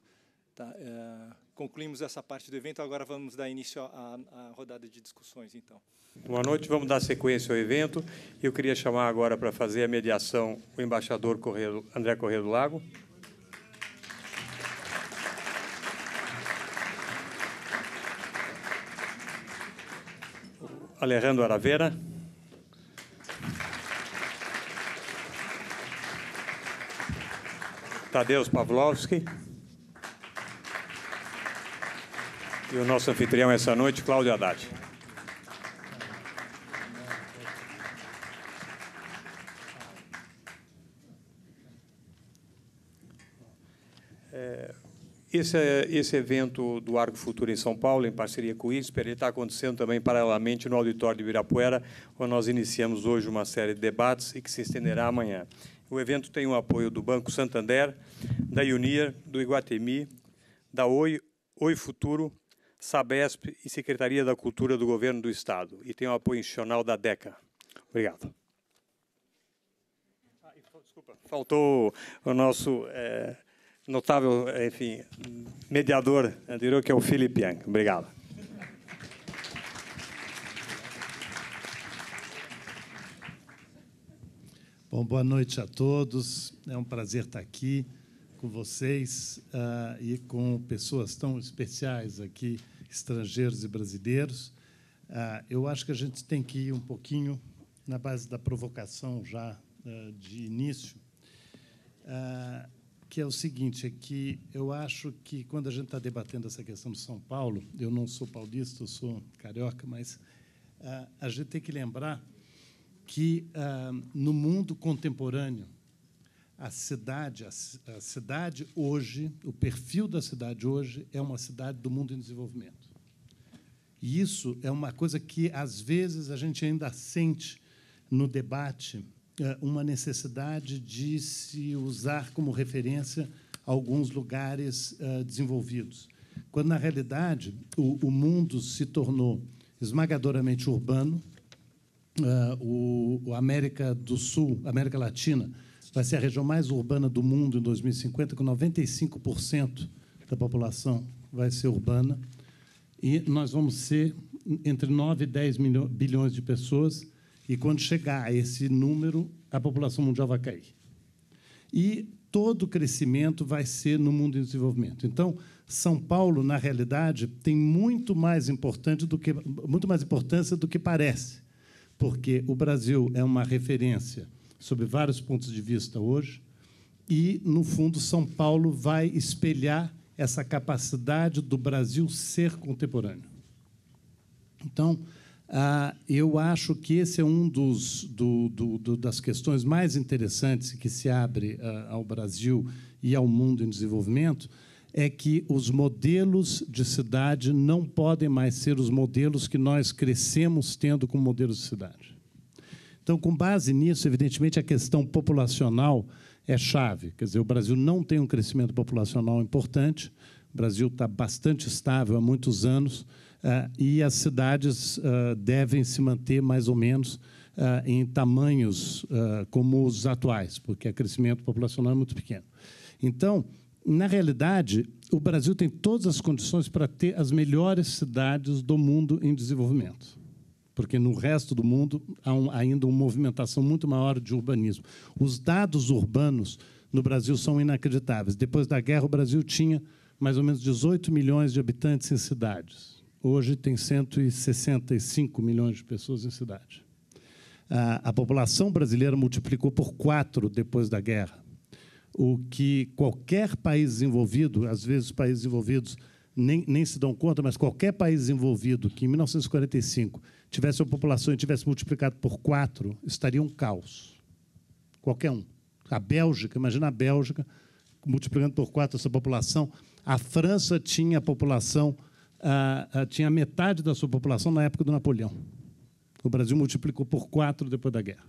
Tá, uh, concluímos essa parte do evento, agora vamos dar início à, rodada de discussões, então. Boa noite, vamos dar sequência ao evento. Eu queria chamar agora para fazer a mediação o embaixador Correio, André Correia do Lago. Alejandro Aravera. Tadeusz tá, Pavlovski. E o nosso anfitrião essa noite, Cláudio Haddad. É, esse, é, esse evento do Arco Futuro em São Paulo, em parceria com o ISPER, ele está acontecendo também paralelamente no auditório de Ibirapuera, onde nós iniciamos hoje uma série de debates e que se estenderá amanhã. O evento tem o apoio do Banco Santander, da Unir, do Iguatemi, da Oi, Oi Futuro, Sabesp e Secretaria da Cultura do Governo do Estado. E tem o apoio institucional da DECA. Obrigado. Ah, desculpa, faltou o nosso é, notável, enfim, mediador eh, anterior, que é o Felipe Yang. Obrigado. Bom, boa noite a todos. É um prazer estar aqui com vocês uh, e com pessoas tão especiais aqui, estrangeiros e brasileiros. Uh, eu acho que a gente tem que ir um pouquinho na base da provocação já uh, de início, que é o seguinte, é que eu acho que quando a gente está debatendo essa questão de São Paulo, eu não sou paulista, eu sou carioca, mas a gente tem que lembrar que uh, no mundo contemporâneo a cidade, a, a cidade hoje, o perfil da cidade hoje é uma cidade do mundo em desenvolvimento. E isso é uma coisa que às vezes a gente ainda sente no debate ah, uma necessidade de se usar como referência alguns lugares ah, desenvolvidos, quando na realidade o, mundo se tornou esmagadoramente urbano, uh, o, América do Sul, América Latina, vai ser a região mais urbana do mundo em 2050, com 95% da população vai ser urbana. E nós vamos ser entre 9 e 10 bilhões de pessoas, e quando chegar a esse número, a população mundial vai cair. E todo o crescimento vai ser no mundo em desenvolvimento. Então, São Paulo, na realidade, tem muito mais importante do que muito mais importância do que parece porque o Brasil é uma referência sobre vários pontos de vista hoje, e, no fundo, São Paulo vai espelhar essa capacidade do Brasil ser contemporâneo. Então, ah, eu acho que esse é um dos do, do, das questões mais interessantes que se abre ah, ao Brasil e ao mundo em desenvolvimento, é que os modelos de cidade não podem mais ser os modelos que nós crescemos tendo como modelos de cidade. Então, com base nisso, evidentemente, a questão populacional é chave. Quer dizer, o Brasil não tem um crescimento populacional importante, o Brasil está bastante estável há muitos anos, ah, e as cidades ah, devem se manter mais ou menos ah, em tamanhos como os atuais, porque o crescimento populacional é muito pequeno. Então, na realidade, o Brasil tem todas as condições para ter as melhores cidades do mundo em desenvolvimento, porque no resto do mundo há um, ainda uma movimentação muito maior de urbanismo. Os dados urbanos no Brasil são inacreditáveis. Depois da guerra, o Brasil tinha mais ou menos 18 milhões de habitantes em cidades. Hoje tem 165 milhões de pessoas em cidade. A, ah, a população brasileira multiplicou por quatro depois da guerra o que qualquer país envolvido às vezes países envolvidos nem, nem se dão conta, mas qualquer país envolvido que em 1945 tivesse uma população e tivesse multiplicado por quatro, estaria um caos. Qualquer um. A Bélgica, imagina a Bélgica multiplicando por quatro essa população. A França tinha a população, tinha metade da sua população na época do Napoleão. O Brasil multiplicou por quatro depois da guerra.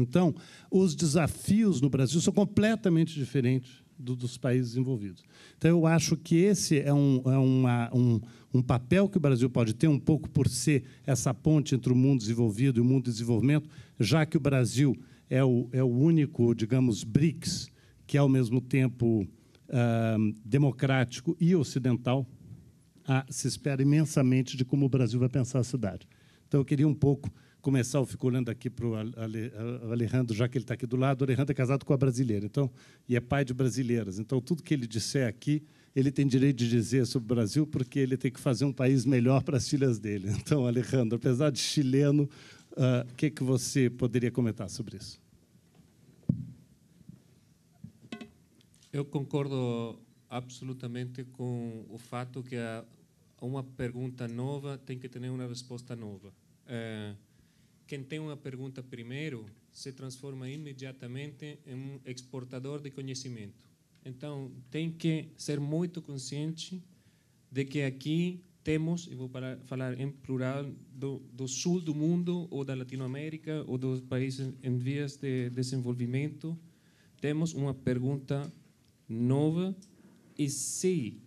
Então, os desafios no Brasil são completamente diferentes do, dos países envolvidos. Então, eu acho que esse é, um, é uma, um, um papel que o Brasil pode ter, um pouco por ser essa ponte entre o mundo desenvolvido e o mundo de desenvolvimento, já que o Brasil é o, é o único, digamos, BRICS, que é ao mesmo tempo uh, democrático e ocidental. Ah, se espera imensamente de como o Brasil vai pensar a cidade. Então, eu queria um pouco começar, eu fico olhando aqui para o Alejandro, já que ele está aqui do lado. O Alejandro é casado com a brasileira então, e é pai de brasileiras. Então, tudo que ele disser aqui, ele tem direito de dizer sobre o Brasil, porque ele tem que fazer um país melhor para as filhas dele. Então, Alejandro, apesar de chileno, ah, o uh, que, que você poderia comentar sobre isso? Eu concordo absolutamente com o fato que uma pergunta nova tem que ter uma resposta nova. É, quem tem uma pergunta primeiro se transforma imediatamente em um exportador de conhecimento. Então, tem que ser muito consciente de que aqui temos, e vou falar em plural, do, do sul do mundo, ou da Latinoamérica, ou dos países em vias de desenvolvimento, temos uma pergunta nova e se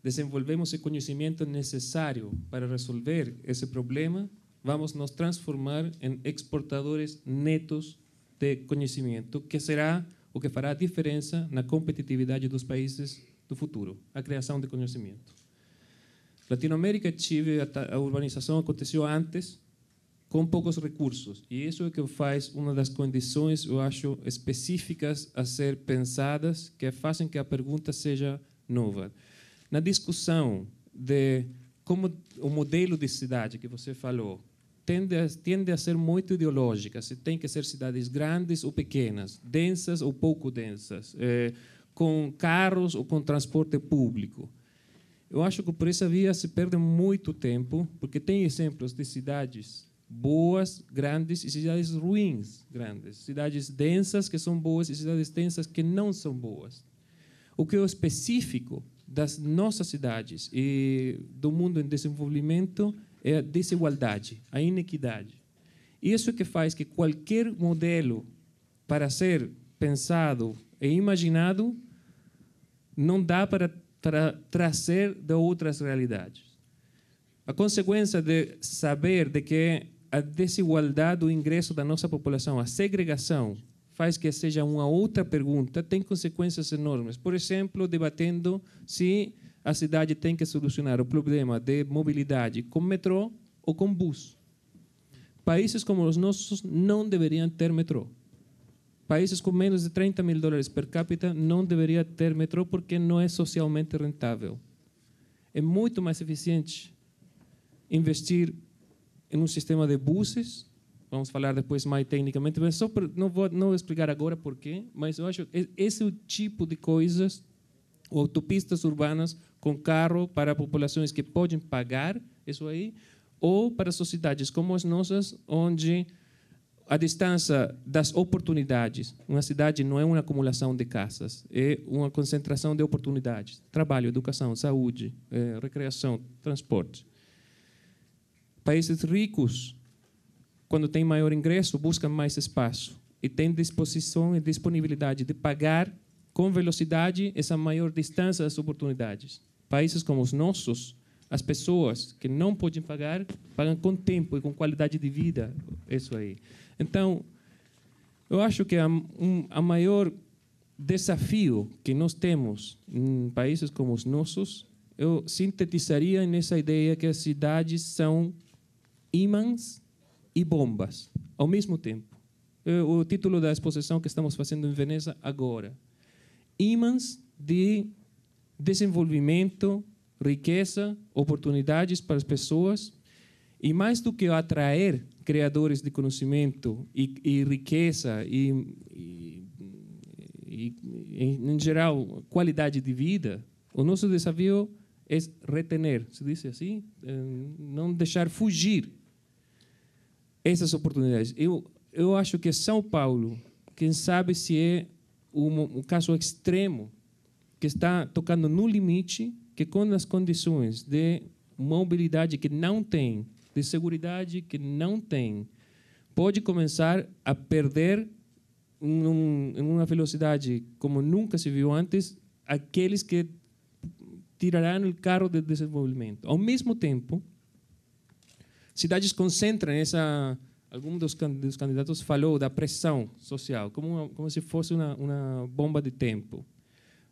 desenvolvemos o conhecimento necessário para resolver esse problema, vamos nos transformar em exportadores netos de conhecimento, que será o que fará a diferença na competitividade dos países do futuro, a criação de conhecimento. Latinoamérica, Chile, a urbanização aconteceu antes, com poucos recursos, e isso é que faz uma das condições, eu acho, específicas a ser pensadas, que fazem que a pergunta seja nova. Na discussão de como o modelo de cidade que você falou, tende a, tende a ser muito ideológica. Se tem que ser cidades grandes ou pequenas, densas ou pouco densas, eh, com carros ou com transporte público. Eu acho que por essa via se perde muito tempo, porque tem exemplos de cidades boas, grandes e cidades ruins, grandes. Cidades densas que são boas e cidades densas que não são boas. O que é o específico das nossas cidades e do mundo em desenvolvimento é a desigualdade, a inequidade. Isso que faz que qualquer modelo para ser pensado e imaginado não dá para, para trazer de outras realidades. A consequência de saber de que a desigualdade do ingresso da nossa população, a segregação, faz que seja uma outra pergunta, tem consequências enormes. Por exemplo, debatendo se a cidade tem que solucionar o problema de mobilidade com metrô ou com bus. Países como os nossos não deveriam ter metrô. Países com menos de 30 mil dólares per capita não deveriam ter metrô porque não é socialmente rentável. É muito mais eficiente investir em um sistema de buses vamos falar depois mais tecnicamente, mas só por, não vou não vou explicar agora porquê, mas eu acho que esse é o tipo de coisas ou autopistas urbanas com carro para populações que podem pagar isso aí, ou para sociedades como as nossas, onde a distância das oportunidades. Uma cidade não é uma acumulação de casas, é uma concentração de oportunidades. Trabalho, educação, saúde, é, recreação, transporte. Países ricos, quando têm maior ingresso, buscam mais espaço e têm disposição e disponibilidade de pagar com velocidade essa maior distância das oportunidades. Países como os nossos, as pessoas que não podem pagar, pagam com tempo e com qualidade de vida. Isso aí. Então, eu acho que a, é um, a maior desafio que nós temos em países como os nossos, eu sintetizaria nessa ideia que as cidades são ímãs e bombas ao mesmo tempo. O título da exposição que estamos fazendo em Veneza agora ímãs de desenvolvimento, riqueza, oportunidades para as pessoas. E mais do que atrair criadores de conhecimento e, e riqueza e, e, e, em geral, qualidade de vida, o nosso desafio é retener, se diz assim, eh, não deixar fugir essas oportunidades. Eu, eu acho que São Paulo, quem sabe se é um, um caso extremo que está tocando no limite, que com as condições de mobilidade que não tem, de segurança que não tem, pode começar a perder em uma velocidade como nunca se viu antes aqueles que tirarão o carro de desenvolvimento. Ao mesmo tempo, cidades concentram essa algum dos, candidatos falou da pressão social, como, uma, como se fosse uma, uma, bomba de tempo.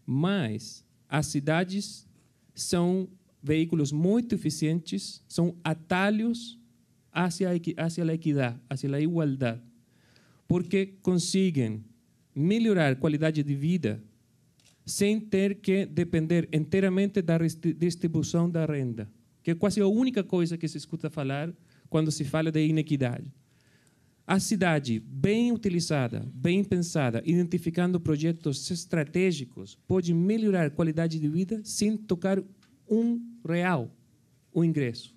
Mas as cidades são veículos muito eficientes, são atalhos hacia, hacia a equidade, hacia a igualdade, porque conseguem melhorar a qualidade de vida sem ter que depender inteiramente da distribuição da renda, que é quase a única coisa que se escuta falar quando se fala de inequidade. A cidade, bem utilizada, bem pensada, identificando projetos estratégicos, pode melhorar a qualidade de vida sem tocar um real o ingresso.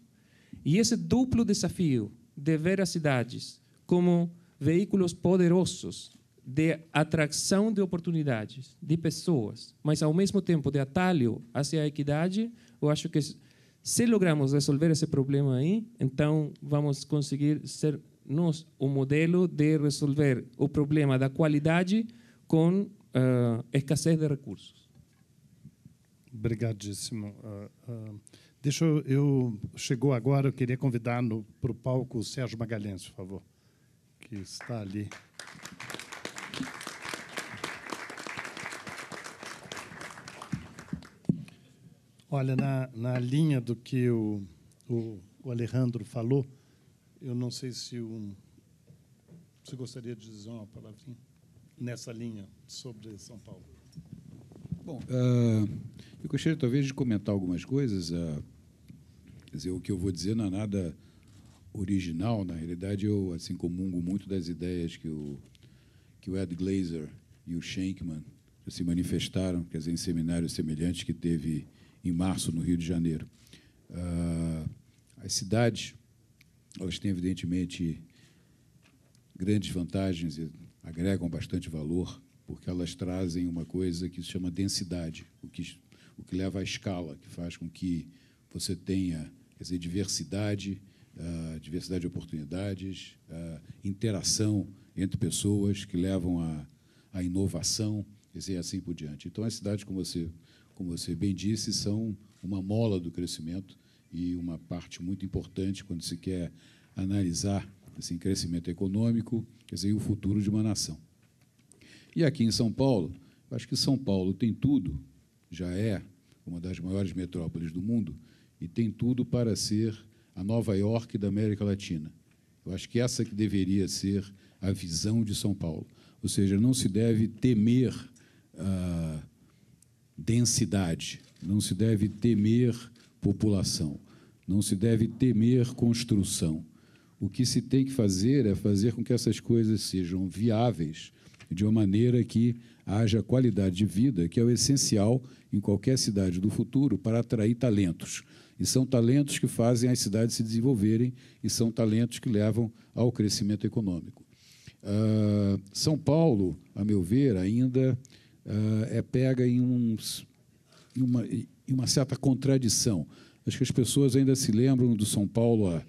E esse duplo desafio de ver as cidades como veículos poderosos de atração de oportunidades, de pessoas, mas ao mesmo tempo de atalho hacia a equidade, eu acho que se lograrmos resolver esse problema aí, então vamos conseguir ser nos o modelo de resolver o problema da qualidade com uh, escassez de recursos. Obrigadíssimo. Uh, uh, deixa eu, eu, Chegou agora, eu queria convidar para o palco o Sérgio Magalhães, por favor, que está ali. Olha, na, na linha do que o, o, o Alejandro falou, eu não sei se você gostaria de dizer uma palavrinha nessa linha sobre São Paulo. Bom, uh, eu gostaria talvez de comentar algumas coisas. Uh, quer dizer, o que eu vou dizer não é nada original. Na realidade, eu assim comungo muito das ideias que o que o Ed Glazer e o Schenkman se manifestaram, quer dizer, em seminários semelhantes que teve em março no Rio de Janeiro. Uh, as cidades elas têm, evidentemente, grandes vantagens e agregam bastante valor, porque elas trazem uma coisa que se chama densidade, o que, o que leva à escala, que faz com que você tenha quer dizer, diversidade, uh, diversidade de oportunidades, uh, interação entre pessoas que levam à, à inovação, quer dizer, assim por diante. Então, as cidades, como você, como você bem disse, são uma mola do crescimento e uma parte muito importante quando se quer analisar assim, crescimento econômico, quer dizer, o futuro de uma nação. E aqui em São Paulo, acho que São Paulo tem tudo, já é uma das maiores metrópoles do mundo, e tem tudo para ser a Nova York da América Latina. Eu acho que essa que deveria ser a visão de São Paulo. Ou seja, não se deve temer a ah, densidade, não se deve temer população. Não se deve temer construção. O que se tem que fazer é fazer com que essas coisas sejam viáveis de uma maneira que haja qualidade de vida, que é o essencial em qualquer cidade do futuro para atrair talentos. E são talentos que fazem as cidades se desenvolverem e são talentos que levam ao crescimento econômico. Uh, são Paulo, a meu ver, ainda uh, é pega em uns e uma, e uma certa contradição. Acho que as pessoas ainda se lembram do São Paulo há,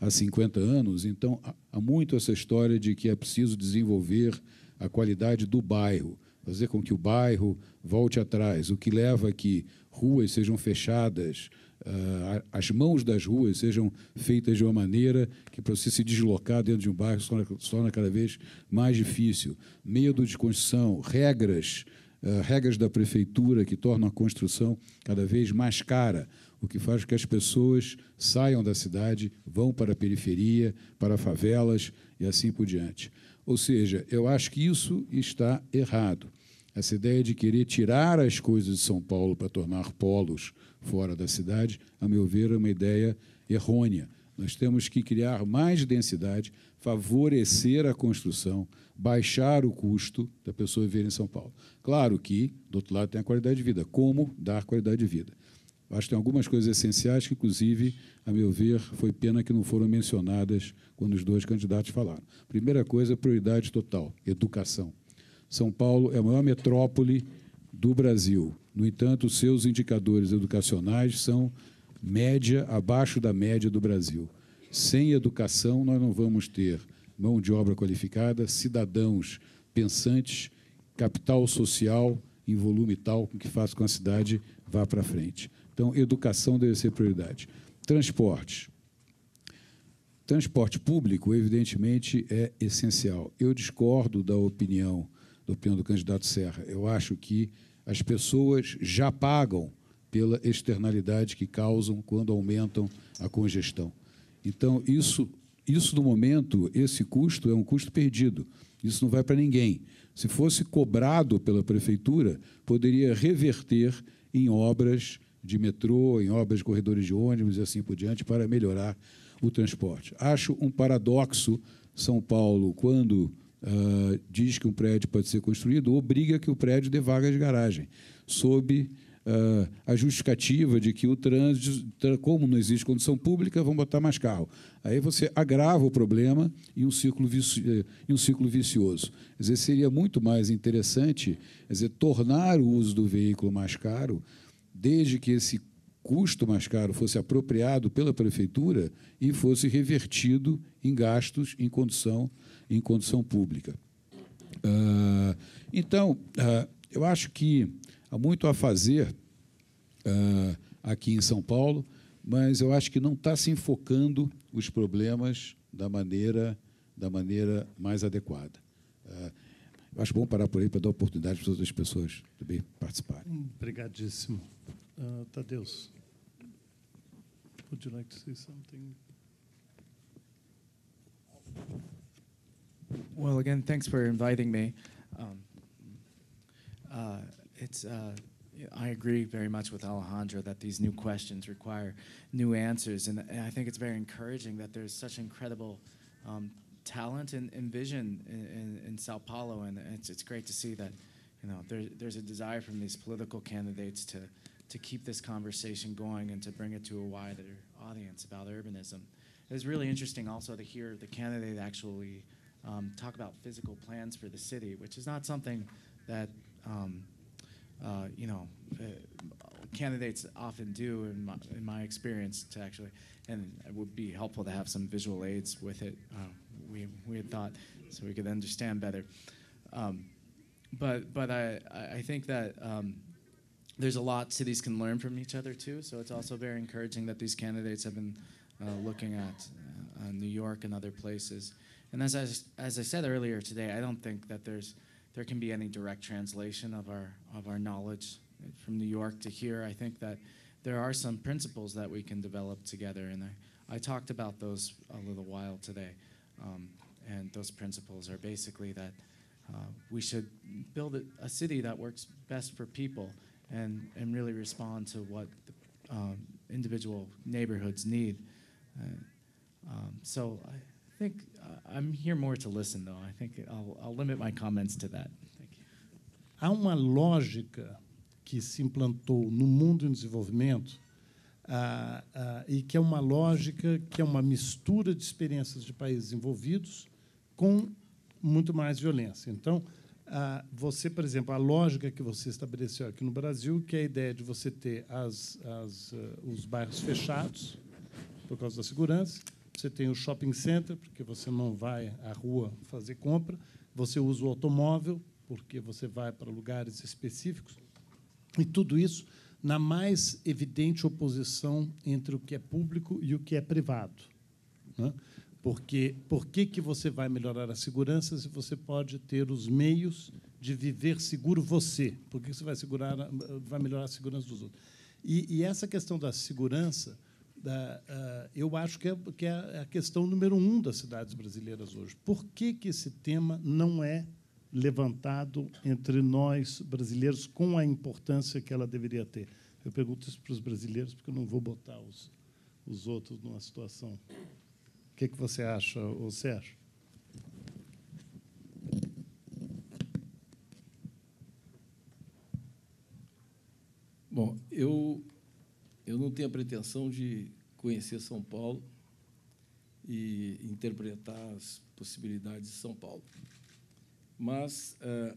há 50 anos, então há muito essa história de que é preciso desenvolver a qualidade do bairro, fazer com que o bairro volte atrás, o que leva a que ruas sejam fechadas, uh, as mãos das ruas sejam feitas de uma maneira que para você se deslocar dentro de um bairro se torna, se torna cada vez mais difícil. Medo de construção, regras eh, regras da prefeitura que tornam a construção cada vez mais cara, o que faz com que as pessoas saiam da cidade, vão para a periferia, para favelas e assim por diante. Ou seja, eu acho que isso está errado. Essa ideia de querer tirar as coisas de São Paulo para tornar polos fora da cidade, a meu ver, é uma ideia errônea. Nós temos que criar mais densidade, favorecer a construção, baixar o custo da pessoa viver em São Paulo. Claro que, do outro lado, tem a qualidade de vida. Como dar qualidade de vida? Acho que tem algumas coisas essenciais que, inclusive, a meu ver, foi pena que não foram mencionadas quando os dois candidatos falaram. Primeira coisa, prioridade total: educação. São Paulo é a maior metrópole do Brasil. No entanto, seus indicadores educacionais são média abaixo da média do Brasil. Sem educação, nós não vamos ter mão de obra qualificada, cidadãos pensantes, capital social em volume tal com que faça com a cidade vá para frente. Então, educação deve ser prioridade. Transporte. Transporte público, evidentemente, é essencial. Eu discordo da opinião da opinião do candidato Serra. Eu acho que as pessoas já pagam pela externalidade que causam quando aumentam a congestão. Então, isso, isso no momento, esse custo é um custo perdido. Isso não vai para ninguém. Se fosse cobrado pela prefeitura, poderia reverter em obras de metrô, em obras de corredores de ônibus e assim por diante, para melhorar o transporte. Acho um paradoxo São Paulo, quando uh, diz que um prédio pode ser construído, obriga que o prédio dê vaga de garagem, sob uh, a justificativa de que o trânsito, como não existe condição pública, vão botar mais carro. Aí você agrava o problema em um ciclo, vici, em eh, um ciclo vicioso. Quer dizer, seria muito mais interessante dizer, tornar o uso do veículo mais caro, desde que esse custo mais caro fosse apropriado pela prefeitura e fosse revertido em gastos em condição, em condição pública. Uh, então, uh, eu acho que Há muito a fazer uh, aqui em São Paulo, mas eu acho que não está se enfocando os problemas da maneira, da maneira mais adequada. Uh, eu acho bom parar por aí para dar oportunidade para outras pessoas também participarem. Hum, obrigadíssimo. Uh, Tadeus, would you like to say something? Well, again, thanks for inviting me. Um, uh, it's, uh, I agree very much with Alejandro that these new questions require new answers. And, and I think it's very encouraging that there's such incredible um, talent and, and vision in, in, in, Sao Paulo. And it's, it's great to see that you know, there, there's a desire from these political candidates to, to keep this conversation going and to bring it to a wider audience about urbanism. It was really interesting also to hear the candidate actually um, talk about physical plans for the city, which is not something that um, uh, you know, uh, candidates often do in my, in my experience to actually, and it would be helpful to have some visual aids with it. Uh, we, we had thought so we could understand better. Um, but but I, I think that um, there's a lot cities can learn from each other too. So it's also very encouraging that these candidates have been uh, looking at uh, New York and other places. And as I, as I said earlier today, I don't think that there's there can be any direct translation of our of our knowledge from New York to here. I think that there are some principles that we can develop together, and I, I talked about those a little while today. Um, and those principles are basically that uh, we should build a, a, city that works best for people and, and really respond to what the, um, individual neighborhoods need. Uh, um, so I, I think I'm here more to listen, though. I think I'll, I'll limit my comments to that. Há uma lógica que se implantou no mundo em desenvolvimento ah, ah, e que é uma lógica que é uma mistura de experiências de países envolvidos com muito mais violência. Então, ah, você, por exemplo, a lógica que você estabeleceu aqui no Brasil, que é a ideia de você ter as, as, os bairros fechados por causa da segurança, você tem o shopping center, porque você não vai à rua fazer compra, você usa o automóvel, porque você vai para lugares específicos, e tudo isso na mais evidente oposição entre o que é público e o que é privado. Né? Porque por que, que você vai melhorar a segurança se você pode ter os meios de viver seguro você? Por que você vai, segurar, vai melhorar a segurança dos outros? E, e essa questão da segurança eh, eu acho é, que é, a questão número um das cidades brasileiras hoje. Por que, que esse tema não é levantado entre nós brasileiros com a importância que ela deveria ter? Eu pergunto isso para os brasileiros, porque eu não vou botar os, os outros numa situação. O que, é que você acha, ô Sérgio? Bom, eu eu não tenho a pretensão de conhecer São Paulo e interpretar as possibilidades de São Paulo. Mas ah,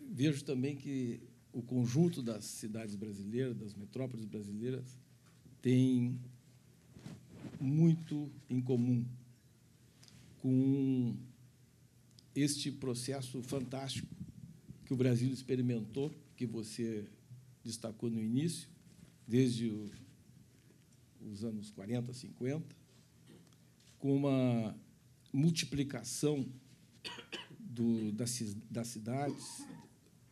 vejo também que o conjunto das cidades brasileiras, das metrópoles brasileiras, tem muito em comum com este processo fantástico que o Brasil experimentou, que você destacou no início, desde o, os anos 40, 50, com uma multiplicação do, das, das cidades,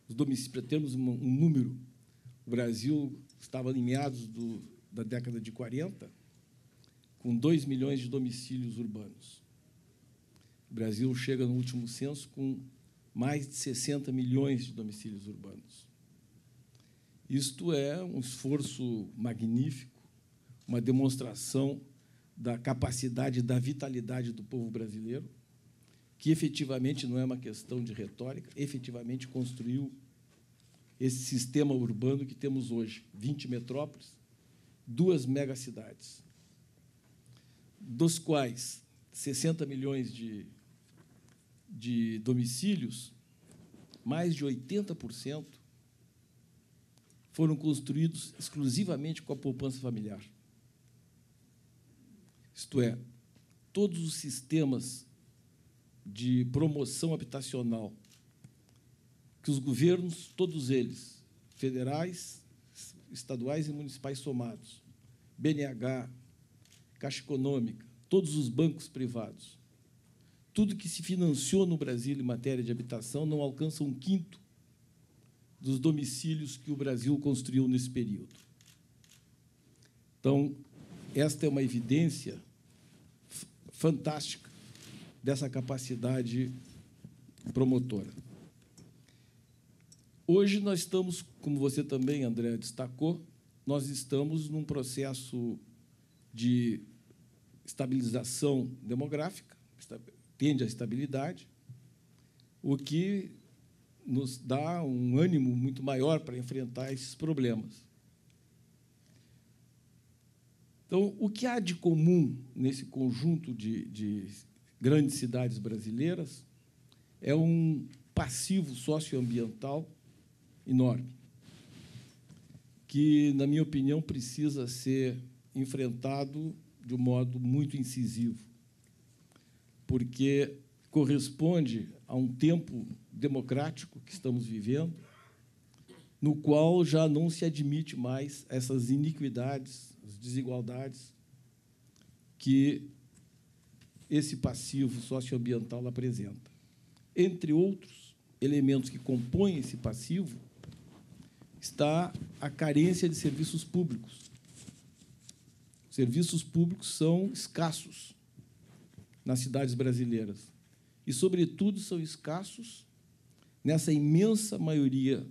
os domicílios, temos um, um, número. O Brasil estava em meados do, da década de 40 com 2 milhões de domicílios urbanos. O Brasil chega no último censo com mais de 60 milhões de domicílios urbanos. Isto é um esforço magnífico, uma demonstração da capacidade, da vitalidade do povo brasileiro, que efetivamente não é uma questão de retórica, efetivamente construiu esse sistema urbano que temos hoje: 20 metrópoles, duas megacidades, dos quais 60 milhões de, de domicílios, mais de 80% foram construídos exclusivamente com a poupança familiar. Isto é, todos os sistemas de promoção habitacional que os governos, todos eles, federais, estaduais e municipais somados, BNH, Caixa Econômica, todos os bancos privados, tudo que se financiou no Brasil em matéria de habitação não alcança um quinto dos domicílios que o Brasil construiu nesse período. Então, esta é uma evidência fantástica dessa capacidade promotora. Hoje nós estamos, como você também, André, destacou, nós estamos num processo de estabilização demográfica, tende à estabilidade, o que nos dá um ânimo muito maior para enfrentar esses problemas. Então, o que há de comum nesse conjunto de, de grandes cidades brasileiras é um passivo socioambiental enorme, que, na minha opinião, precisa ser enfrentado de um modo muito incisivo, porque corresponde a um tempo democrático que estamos vivendo, no qual já não se admite mais essas iniquidades, as desigualdades que esse passivo socioambiental apresenta. Entre outros elementos que compõem esse passivo está a carência de serviços públicos. Serviços públicos são escassos nas cidades brasileiras e, sobretudo, são escassos nessa imensa maioria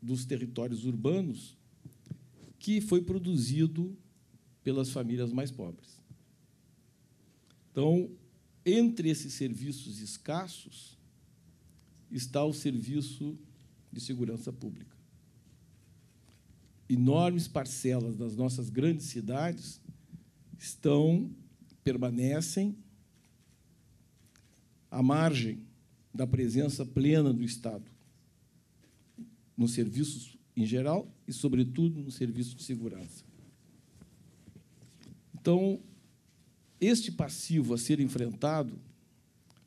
dos territórios urbanos que foi produzido pelas famílias mais pobres. Então, entre esses serviços escassos está o serviço de segurança pública. Enormes parcelas das nossas grandes cidades estão permanecem à margem da presença plena do Estado nos serviços em geral e, sobretudo, no serviço de segurança. Então, este passivo a ser enfrentado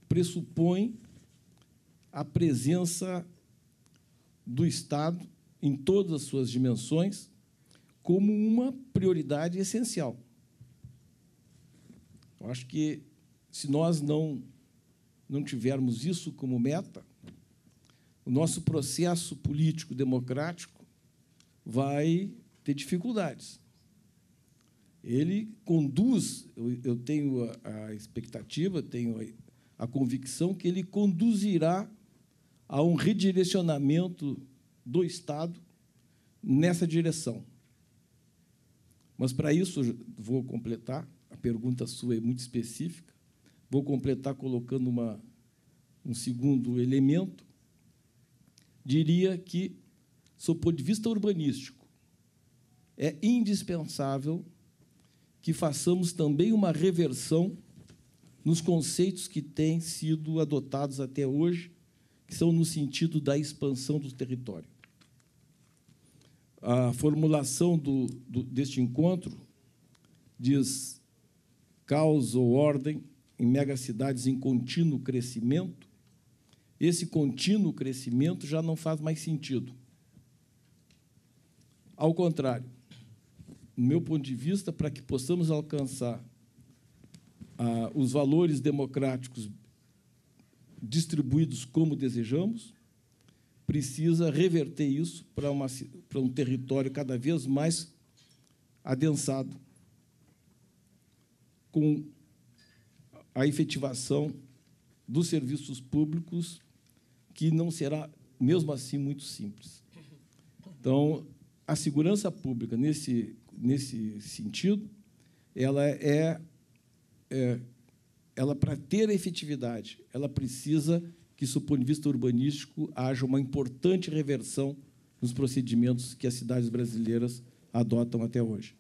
pressupõe a presença do Estado em todas as suas dimensões como uma prioridade essencial. Eu acho que se nós não não tivermos isso como meta, o nosso processo político democrático vai ter dificuldades. Ele conduz, eu, tenho a, expectativa, tenho a convicção que ele conduzirá a um redirecionamento do Estado nessa direção. Mas, para isso, vou completar, a pergunta sua é muito específica. Vou completar colocando uma, um segundo elemento. Diria que, sob o ponto de vista urbanístico, é indispensável que façamos também uma reversão nos conceitos que têm sido adotados até hoje, que são no sentido da expansão do território. A formulação do, do, deste encontro diz caos ou ordem, em megacidades em contínuo crescimento, esse contínuo crescimento já não faz mais sentido. Ao contrário, no meu ponto de vista, para que possamos alcançar ah, os valores democráticos distribuídos como desejamos, precisa reverter isso para, uma, para um território cada vez mais adensado, com a efetivação dos serviços públicos, que não será, mesmo assim, muito simples. Então, a segurança pública, nesse, nesse sentido, ela é, é ela para ter efetividade, ela precisa que, do ponto de vista urbanístico, haja uma importante reversão nos procedimentos que as cidades brasileiras adotam até hoje.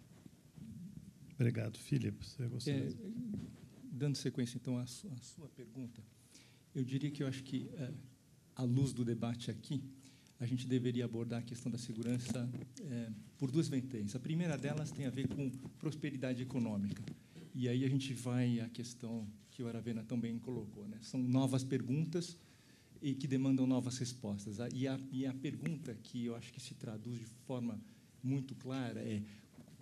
Obrigado, Filipe. Você gostaria? É, dando sequência, então, à sua, à sua, pergunta, eu diria que eu acho que, é, à luz do debate aqui, a gente deveria abordar a questão da segurança é, por duas vertentes. A primeira delas tem a ver com prosperidade econômica. E aí a gente vai à questão que o Aravena também colocou. Né? São novas perguntas e que demandam novas respostas. E a, e a pergunta que eu acho que se traduz de forma muito clara é,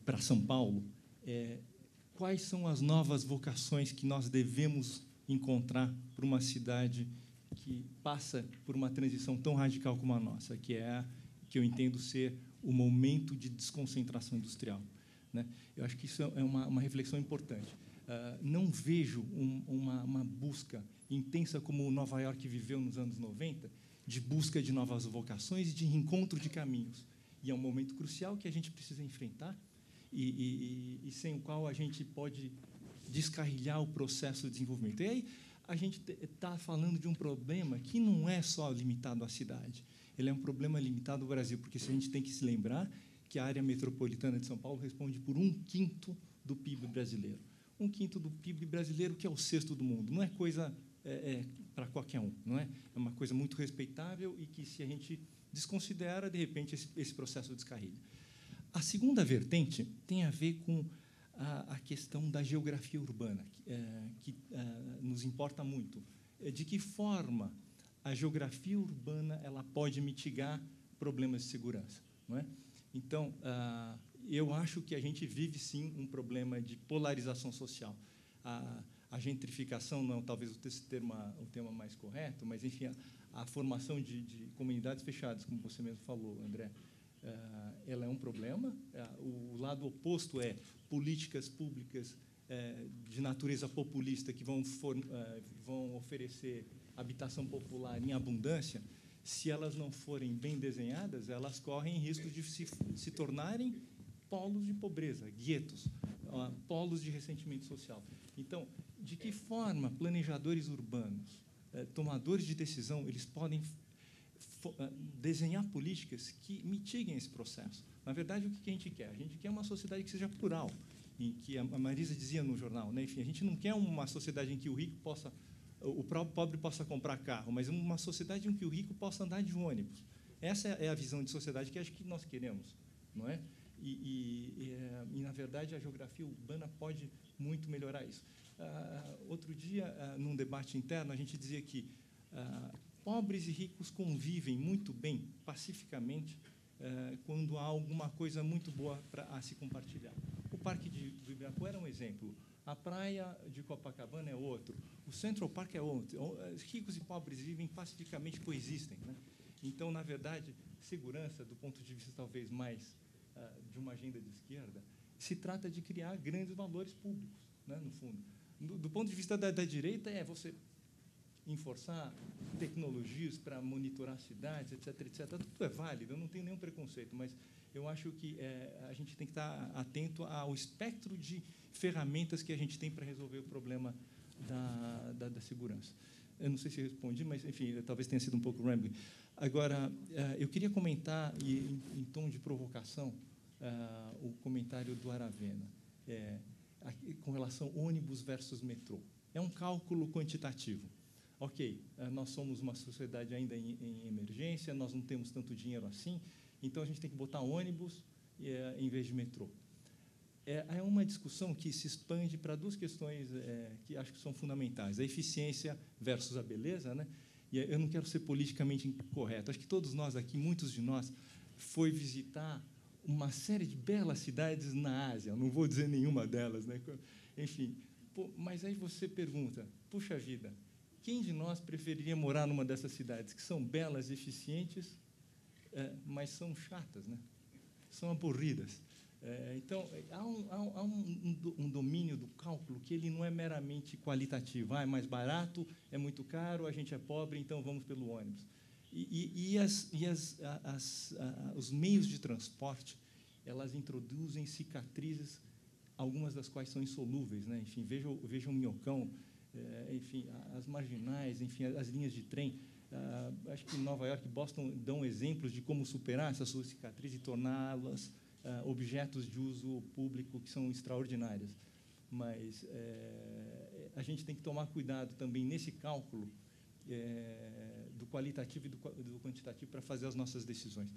para São Paulo, é, quais são as novas vocações que nós devemos encontrar para uma cidade que passa por uma transição tão radical como a nossa, que é que eu entendo ser o momento de desconcentração industrial. Né? Eu acho que isso é uma, uma reflexão importante. Uh, não vejo um, uma, uma busca intensa como Nova York viveu nos anos 90, de busca de novas vocações e de reencontro de caminhos. E é um momento crucial que a gente precisa enfrentar e, e, e sem o qual a gente pode descarrilhar o processo de desenvolvimento. E aí a gente está falando de um problema que não é só limitado à cidade, ele é um problema limitado ao Brasil, porque se a gente tem que se lembrar que a área metropolitana de São Paulo responde por um quinto do PIB brasileiro. Um quinto do PIB brasileiro, que é o sexto do mundo. Não é coisa é, é, para qualquer um, não é? É uma coisa muito respeitável e que, se a gente desconsidera, de repente, esse, esse processo descarrilha. A segunda vertente tem a ver com a, a questão da geografia urbana, que, é, que é, nos importa muito. É, de que forma a geografia urbana ela pode mitigar problemas de segurança? Não é? Então, eu acho que a gente vive sim um problema de polarização social. A, a gentrificação não é talvez o termo o tema mais correto, mas enfim a, a formação de, de, comunidades fechadas, como você mesmo falou, André, eh, ela é um problema. Eh, o lado oposto é políticas públicas eh, de natureza populista que vão, vão oferecer habitação popular em abundância. Se elas não forem bem desenhadas, elas correm risco de se, se tornarem polos de pobreza, guetos, polos de ressentimento social. Então, de que forma planejadores urbanos, tomadores de decisão, eles podem eh, desenhar políticas que mitiguem esse processo. Na verdade, o que a gente quer? A gente quer uma sociedade que seja plural, em que a Marisa dizia no jornal, né? enfim, a gente não quer uma sociedade em que o rico possa, o próprio pobre possa comprar carro, mas uma sociedade em que o rico possa andar de ônibus. Essa é a visão de sociedade que acho que nós queremos, não é? E, e, e eh, na verdade a geografia urbana pode muito melhorar isso. Uh, outro dia, uh, num debate interno, a gente dizia que uh, pobres e ricos convivem muito bem, pacificamente, eh, quando há alguma coisa muito boa para a se compartilhar. O Parque de, do Ibirapuera era um exemplo. A praia de Copacabana é outro. O Central Park é outro. É eh, ricos e pobres vivem pacificamente, coexistem. Né? Então, na verdade, segurança, do ponto de vista talvez mais eh, de uma agenda de esquerda, se trata de criar grandes valores públicos, né, no fundo. Do, do ponto de vista da, da direita, é você enforçar tecnologias para monitorar cidades, etc, etc. Tudo é válido, eu não tenho nenhum preconceito, mas eu acho que é, a gente tem que estar tá atento ao espectro de ferramentas que a gente tem para resolver o problema da, da, da segurança. Eu não sei se respondi, mas, enfim, talvez tenha sido um pouco rambling. Agora, eh, eu queria comentar, em, tom de provocação, eh, o comentário do Aravena, com relação ônibus versus metrô. É um cálculo quantitativo ok, eh, nós somos uma sociedade ainda em, em, emergência, nós não temos tanto dinheiro assim, então a gente tem que botar ônibus é, em vez de metrô. É, é, uma discussão que se expande para duas questões é, que acho que são fundamentais: a eficiência versus a beleza, né? E eu não quero ser politicamente incorreto. Acho que todos nós aqui, muitos de nós, foi visitar uma série de belas cidades na Ásia. Não vou dizer nenhuma delas, né? Enfim, pô, mas aí você pergunta: puxa vida, quem de nós preferiria morar numa dessas cidades que são belas, eficientes, é, mas são chatas, né? são aburridas? É, então, há, um, há um, um, domínio do cálculo que ele não é meramente qualitativo. Ah, é mais barato, é muito caro, a gente é pobre, então vamos pelo ônibus. E, e, e, as, e as, as, os meios de transporte, elas introduzem cicatrizes, algumas das quais são insolúveis. Né? Enfim, veja, veja o minhocão eh, enfim, as marginais, enfim, as linhas de trem. Ah, acho que Nova York e Boston dão exemplos de como superar essas suas cicatrizes e torná-las ah, objetos de uso público que são extraordinárias. Mas eh, a gente tem que tomar cuidado também nesse cálculo eh, do qualitativo e do, do quantitativo para fazer as nossas decisões.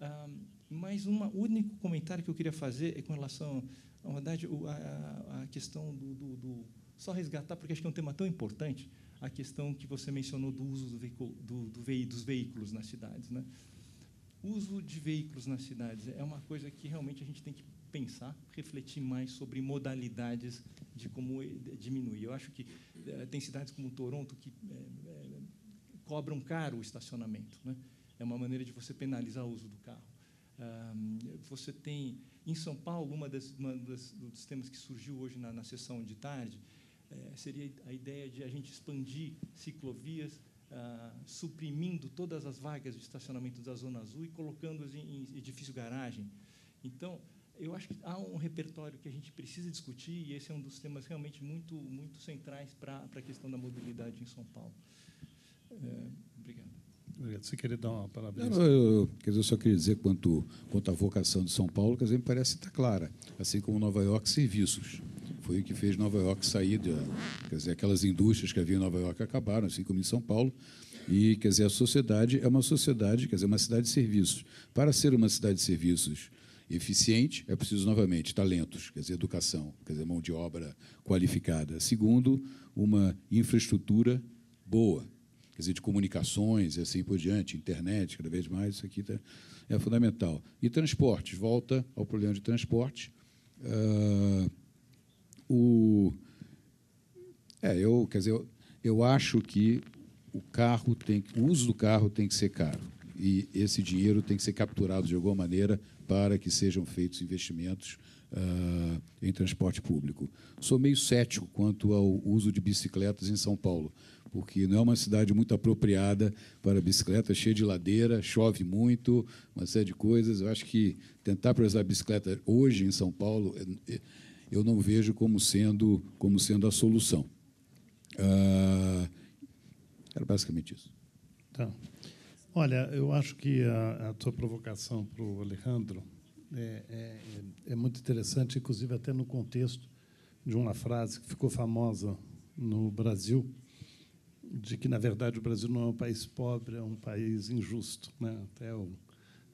Ah, mais mas um único comentário que eu queria fazer é com relação, na verdade, a, a questão do, do, do só resgatar, porque acho que é um tema tão importante, a questão que você mencionou do uso do veículo, do, do dos veículos nas cidades. Né? O uso de veículos nas cidades é uma coisa que realmente a gente tem que pensar, refletir mais sobre modalidades de como diminuir. Eu acho que eh, tem cidades como Toronto que eh, eh, cobram caro o estacionamento. Né? É uma maneira de você penalizar o uso do carro. Um, você tem, em São Paulo, uma das, uma das, dos temas que surgiu hoje na, na sessão de tarde é, seria a ideia de a gente expandir ciclovias, ah, suprimindo todas as vagas de estacionamento da Zona Azul e colocando-as em, edifício garagem. Então, eu acho que há um repertório que a gente precisa discutir e esse é um dos temas realmente muito, muito centrais para a questão da mobilidade em São Paulo. É, obrigado. Obrigado. Você queria dar uma palavra? Não, eu, quer dizer, eu só queria dizer quanto, quanto à vocação de São Paulo, que às vezes me parece estar clara, assim como Nova York, serviços. Foi o que fez Nova York sair, de, quer dizer, aquelas indústrias que havia em Nova York acabaram, assim como em São Paulo. E, quer dizer, a sociedade é uma sociedade, quer dizer, uma cidade de serviços. Para ser uma cidade de serviços eficiente, é preciso, novamente, talentos, quer dizer, educação, quer dizer, mão de obra qualificada. Segundo, uma infraestrutura boa, quer dizer, de comunicações e assim por diante, internet, cada vez mais, isso aqui tá, é fundamental. E transportes, volta ao problema de transporte. Uh, o, é, eu, quer dizer, eu, eu acho que o carro tem, o uso do carro tem que ser caro e esse dinheiro tem que ser capturado de alguma maneira para que sejam feitos investimentos uh, em transporte público. Sou meio cético quanto ao uso de bicicletas em São Paulo, porque não é uma cidade muito apropriada para bicicleta, cheia de ladeira, chove muito, uma série de coisas. Eu acho que tentar usar bicicleta hoje em São Paulo é, é, eu não vejo como sendo, como sendo a solução. Ah, era basicamente isso. Tá. Olha, eu acho que a, a tua provocação para o Alejandro é, é, é, muito interessante, inclusive até no contexto de uma frase que ficou famosa no Brasil, de que, na verdade, o Brasil não é um país pobre, é um país injusto. Né? Até o,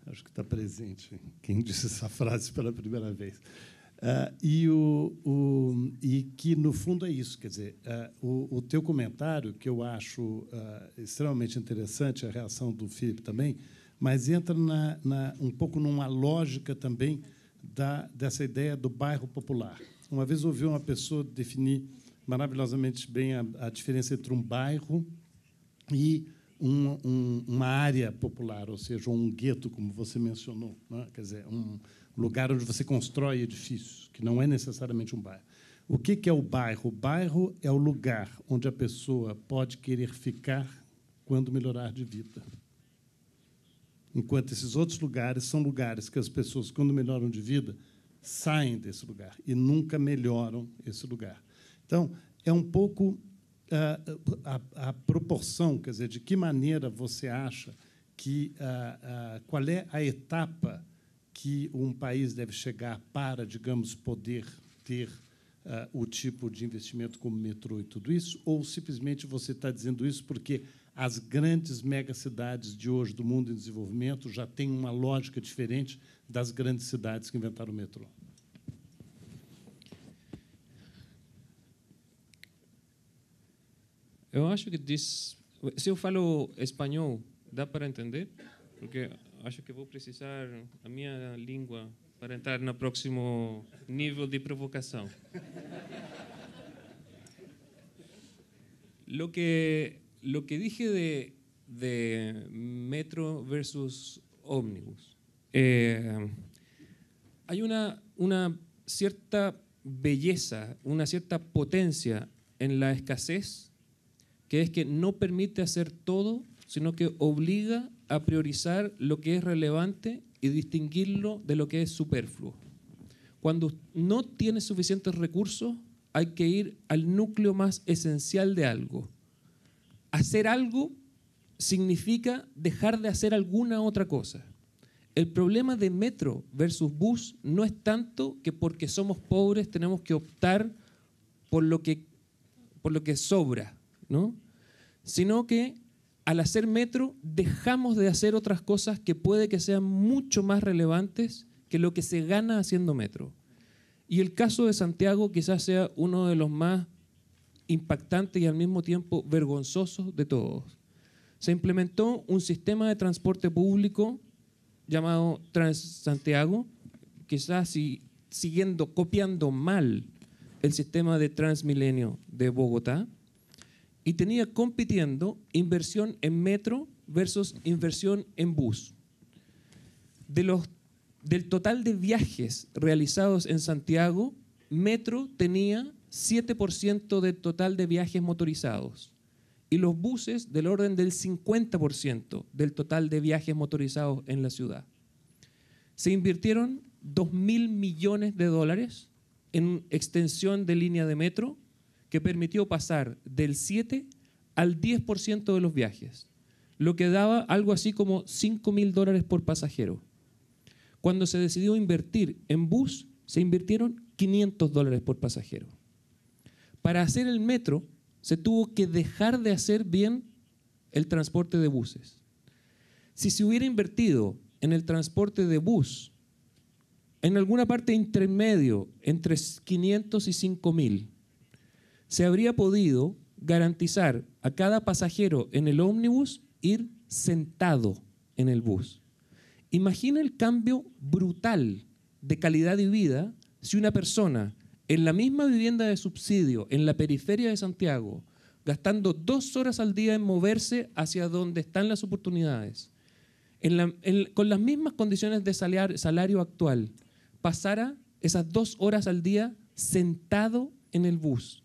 acho que está presente quem disse essa frase pela primeira vez. Uh, e, o, o, e, que, no fundo, é isso. Quer dizer, uh, o, o, teu comentário, que eu acho uh, extremamente interessante, a reação do Felipe também, mas entra na, na, um pouco numa lógica também da, dessa ideia do bairro popular. Uma vez ouvi uma pessoa definir maravilhosamente bem a, a diferença entre um bairro e um, um, uma área popular, ou seja, um gueto, como você mencionou. Né? Quer dizer, um lugar onde você constrói edifícios, que não é necessariamente um bairro. O que é o bairro? O bairro é o lugar onde a pessoa pode querer ficar quando melhorar de vida. Enquanto esses outros lugares são lugares que as pessoas, quando melhoram de vida, saem desse lugar e nunca melhoram esse lugar. Então, é um pouco ah, a, a, a proporção, quer dizer, de que maneira você acha que. A, ah, ah, qual é a etapa que um país deve chegar para, digamos, poder ter uh, o tipo de investimento como metrô e tudo isso? Ou simplesmente você está dizendo isso porque as grandes megacidades de hoje do mundo em desenvolvimento já têm uma lógica diferente das grandes cidades que inventaram o metrô? Eu acho que diz. Se eu falo espanhol, dá para entender? Porque acho que a precisar la minha lengua para entrar en el próximo nivel de provocación. lo que, lo que dije de, de metro versus ómnibus. Eh, hay una, una cierta belleza, una cierta potencia en la escasez, que es que no permite hacer todo, sino que obliga a priorizar lo que es relevante y distinguirlo de lo que es superfluo. Cuando no tienes suficientes recursos, hay que ir al núcleo más esencial de algo. Hacer algo significa dejar de hacer alguna otra cosa. El problema de metro versus bus no es tanto que porque somos pobres tenemos que optar por lo que, por lo que sobra, ¿no? sino que al hacer metro dejamos de hacer otras cosas que puede que sean mucho más relevantes que lo que se gana haciendo metro. Y el caso de Santiago quizás sea uno de los más impactantes y al mismo tiempo vergonzosos de todos. Se implementó un sistema de transporte público llamado Transantiago, quizás siguiendo, copiando mal el sistema de Transmilenio de Bogotá, y tenía compitiendo inversión en metro versus inversión en bus. De los, del total de viajes realizados en Santiago, metro tenía 7% del total de viajes motorizados y los buses del orden del 50% del total de viajes motorizados en la ciudad. Se invirtieron 2.000 millones de dólares en extensión de línea de metro que permitió pasar del 7 al 10% de los viajes, lo que daba algo así como 5 mil dólares por pasajero. Cuando se decidió invertir en bus, se invirtieron 500 dólares por pasajero. Para hacer el metro, se tuvo que dejar de hacer bien el transporte de buses. Si se hubiera invertido en el transporte de bus, en alguna parte intermedio, entre 500 y 5 mil, se habría podido garantizar a cada pasajero en el ómnibus ir sentado en el bus. Imagina el cambio brutal de calidad de vida si una persona en la misma vivienda de subsidio, en la periferia de Santiago, gastando dos horas al día en moverse hacia donde están las oportunidades, con las mismas condiciones de salario actual, pasara esas dos horas al día sentado en el bus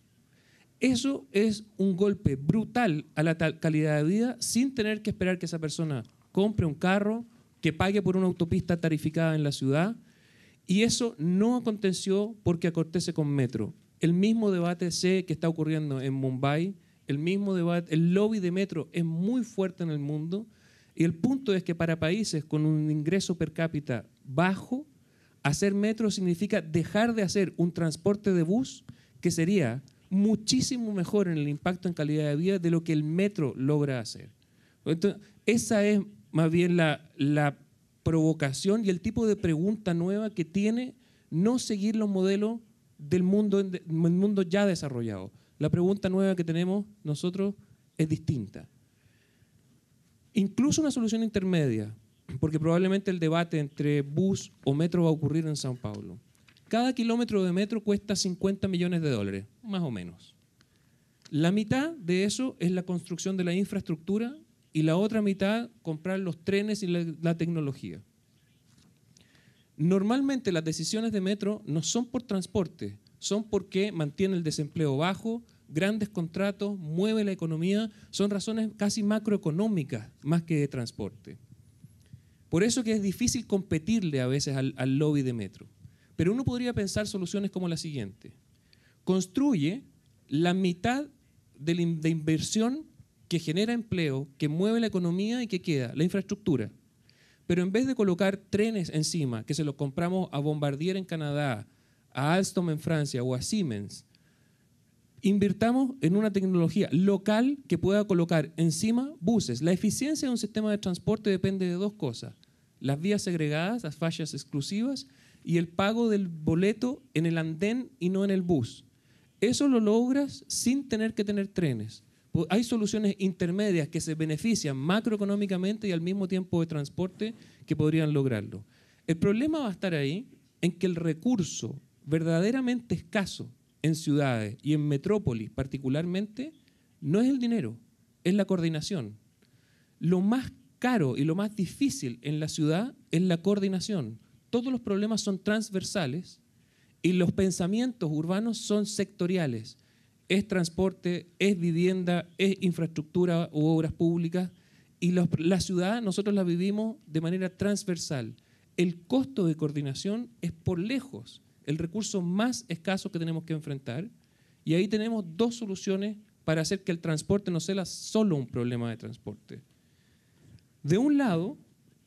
eso es un golpe brutal a la calidad de vida sin tener que esperar que esa persona compre un carro, que pague por una autopista tarificada en la ciudad. Y eso no aconteció porque acortese con Metro. El mismo debate sé que está ocurriendo en Mumbai, el mismo debate, el lobby de Metro es muy fuerte en el mundo. Y el punto es que para países con un ingreso per cápita bajo, hacer metro significa dejar de hacer un transporte de bus que sería muchísimo mejor en el impacto en calidad de vida de lo que el metro logra hacer. Entonces, esa es más bien la, provocación y el tipo de pregunta nueva que tiene no seguir los modelos del mundo, del mundo ya desarrollado. La pregunta nueva que tenemos nosotros es distinta. Incluso una solución intermedia, porque probablemente el debate entre bus o metro va a ocurrir en San Paulo, cada kilómetro de metro cuesta 50 millones de dólares, más o menos. La mitad de eso es la construcción de la infraestructura y la otra mitad comprar los trenes y la, tecnología. Normalmente las decisiones de metro no son por transporte, son porque mantiene el desempleo bajo, grandes contratos, mueve la economía, son razones casi macroeconómicas más que de transporte. Por eso que es difícil competirle a veces al lobby de metro. Pero uno podría pensar soluciones como la siguiente. Construye la mitad de, la inversión que genera empleo, que mueve la economía y que queda, la infraestructura. Pero en vez de colocar trenes encima, que se los compramos a Bombardier en Canadá, a Alstom en Francia o a Siemens, invirtamos en una tecnología local que pueda colocar encima buses. La eficiencia de un sistema de transporte depende de dos cosas, las vías segregadas, las fallas exclusivas y el pago del boleto en el andén y no en el bus. Eso lo logras sin tener que tener trenes. Pues hay soluciones intermedias que se benefician macroeconómicamente y al mismo tiempo de transporte que podrían lograrlo. El problema va a estar ahí en que el recurso verdaderamente escaso en ciudades y en metrópolis particularmente no es el dinero, es la coordinación. Lo más caro y lo más difícil en la ciudad es la coordinación todos los problemas son transversales y los pensamientos urbanos son sectoriales. Es transporte, es vivienda, es infraestructura u obras públicas. Y la ciudad nosotros la vivimos de manera transversal. El costo de coordinación es por lejos el recurso más escaso que tenemos que enfrentar. Y ahí tenemos dos soluciones para hacer que el transporte no sea solo un problema de transporte. De un lado,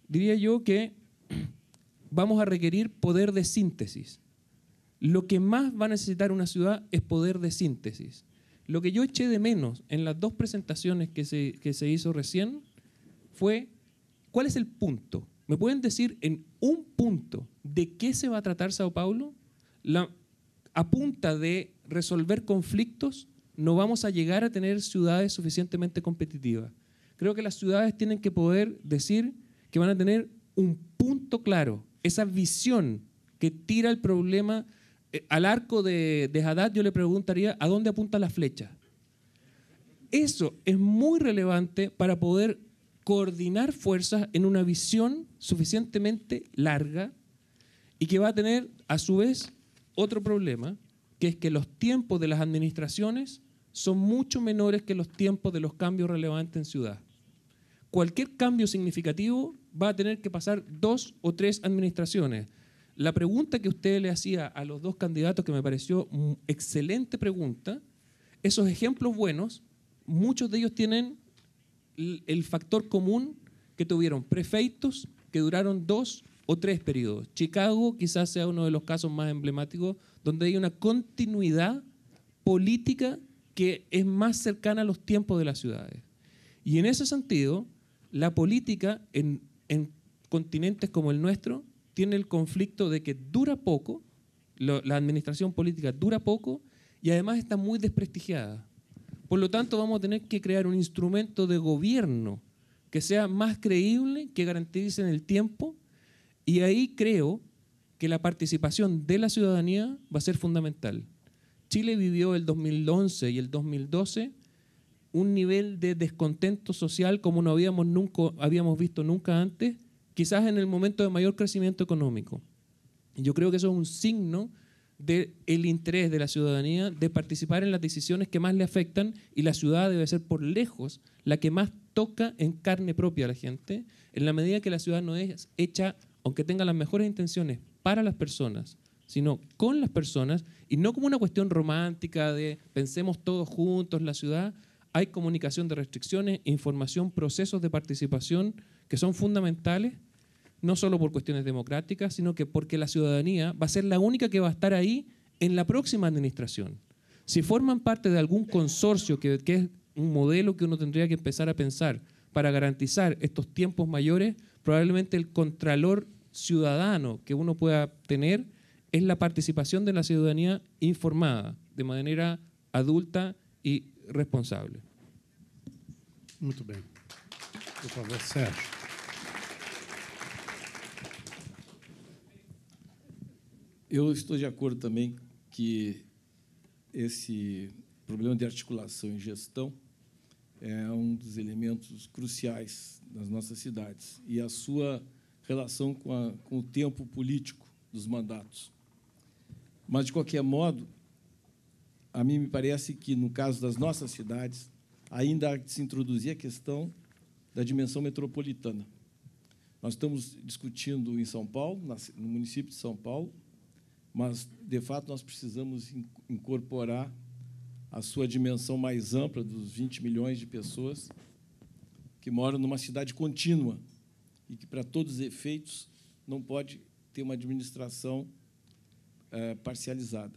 diría yo que vamos a requerir poder de síntesis. Lo que más va a necesitar una ciudad es poder de síntesis. Lo que yo eché de menos en las dos presentaciones que se, que se hizo recién fue, ¿cuál es el punto? ¿Me pueden decir en un punto de qué se va a tratar Sao Paulo? La, a punta de resolver conflictos, no vamos a llegar a tener ciudades suficientemente competitivas. Creo que las ciudades tienen que poder decir que van a tener un punto claro esa visión que tira el problema eh, al arco de, de Haddad, yo le preguntaría, ¿a dónde apunta la flecha? Eso es muy relevante para poder coordinar fuerzas en una visión suficientemente larga y que va a tener a su vez otro problema, que es que los tiempos de las administraciones son mucho menores que los tiempos de los cambios relevantes en ciudad. Cualquier cambio significativo va a tener que pasar dos o tres administraciones. La pregunta que usted le hacía a los dos candidatos, que me pareció mm, excelente pregunta, esos ejemplos buenos, muchos de ellos tienen el factor común que tuvieron prefeitos que duraron dos o tres periodos. Chicago quizás sea uno de los casos más emblemáticos donde hay una continuidad política que es más cercana a los tiempos de las ciudades. Y en ese sentido, la política en en continentes como el nuestro tiene el conflicto de que dura poco, la administración política dura poco y además está muy desprestigiada. Por lo tanto, vamos a tener que crear un instrumento de gobierno que sea más creíble, que garantice en el tiempo, y ahí creo que la participación de la ciudadanía va a ser fundamental. Chile vivió el 2011 y el 2012 un nivel de descontento social como no habíamos, nunca, habíamos visto nunca antes, quizás en el momento de mayor crecimiento económico. Yo creo que eso es un signo del el interés de la ciudadanía de participar en las decisiones que más le afectan y la ciudad debe ser por lejos la que más toca en carne propia a la gente, en la medida que la ciudad no es hecha, aunque tenga las mejores intenciones, para las personas, sino con las personas y no como una cuestión romántica de pensemos todos juntos la ciudad, hay comunicación de restricciones, información, procesos de participación que son fundamentales, no solo por cuestiones democráticas, sino que porque la ciudadanía va a ser la única que va a estar ahí en la próxima administración. Si forman parte de algún consorcio, que, que es un modelo que uno tendría que empezar a pensar para garantizar estos tiempos mayores, probablemente el contralor ciudadano que uno pueda tener es la participación de la ciudadanía informada de manera adulta y responsable. Muito bem. Por favor, Sérgio. Eu estou de acordo também que esse problema de articulação e gestão é um dos elementos cruciais das nossas cidades e a sua relação com, a, com o tempo político dos mandatos. Mas, de qualquer modo, a mim me parece que, no caso das nossas cidades, ainda há que se introduzir a questão da dimensão metropolitana. Nós estamos discutindo em São Paulo, no município de São Paulo, mas, de fato, nós precisamos incorporar a sua dimensão mais ampla dos 20 milhões de pessoas que moram numa cidade contínua e que, para todos os efeitos, não pode ter uma administração é, parcializada.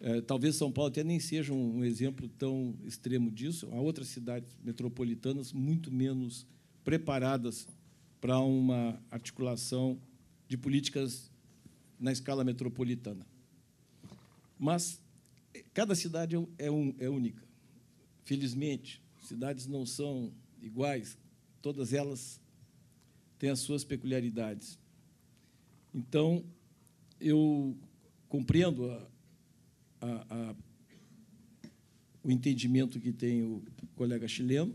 Eh, talvez São Paulo até nem seja um, um exemplo tão extremo disso. Há outras cidades metropolitanas muito menos preparadas para uma articulação de políticas na escala metropolitana. Mas eh, cada cidade é, é, um, é única. Felizmente, cidades não são iguais, todas elas têm as suas peculiaridades. Então, eu compreendo a, a, a, o entendimento que tem o colega chileno,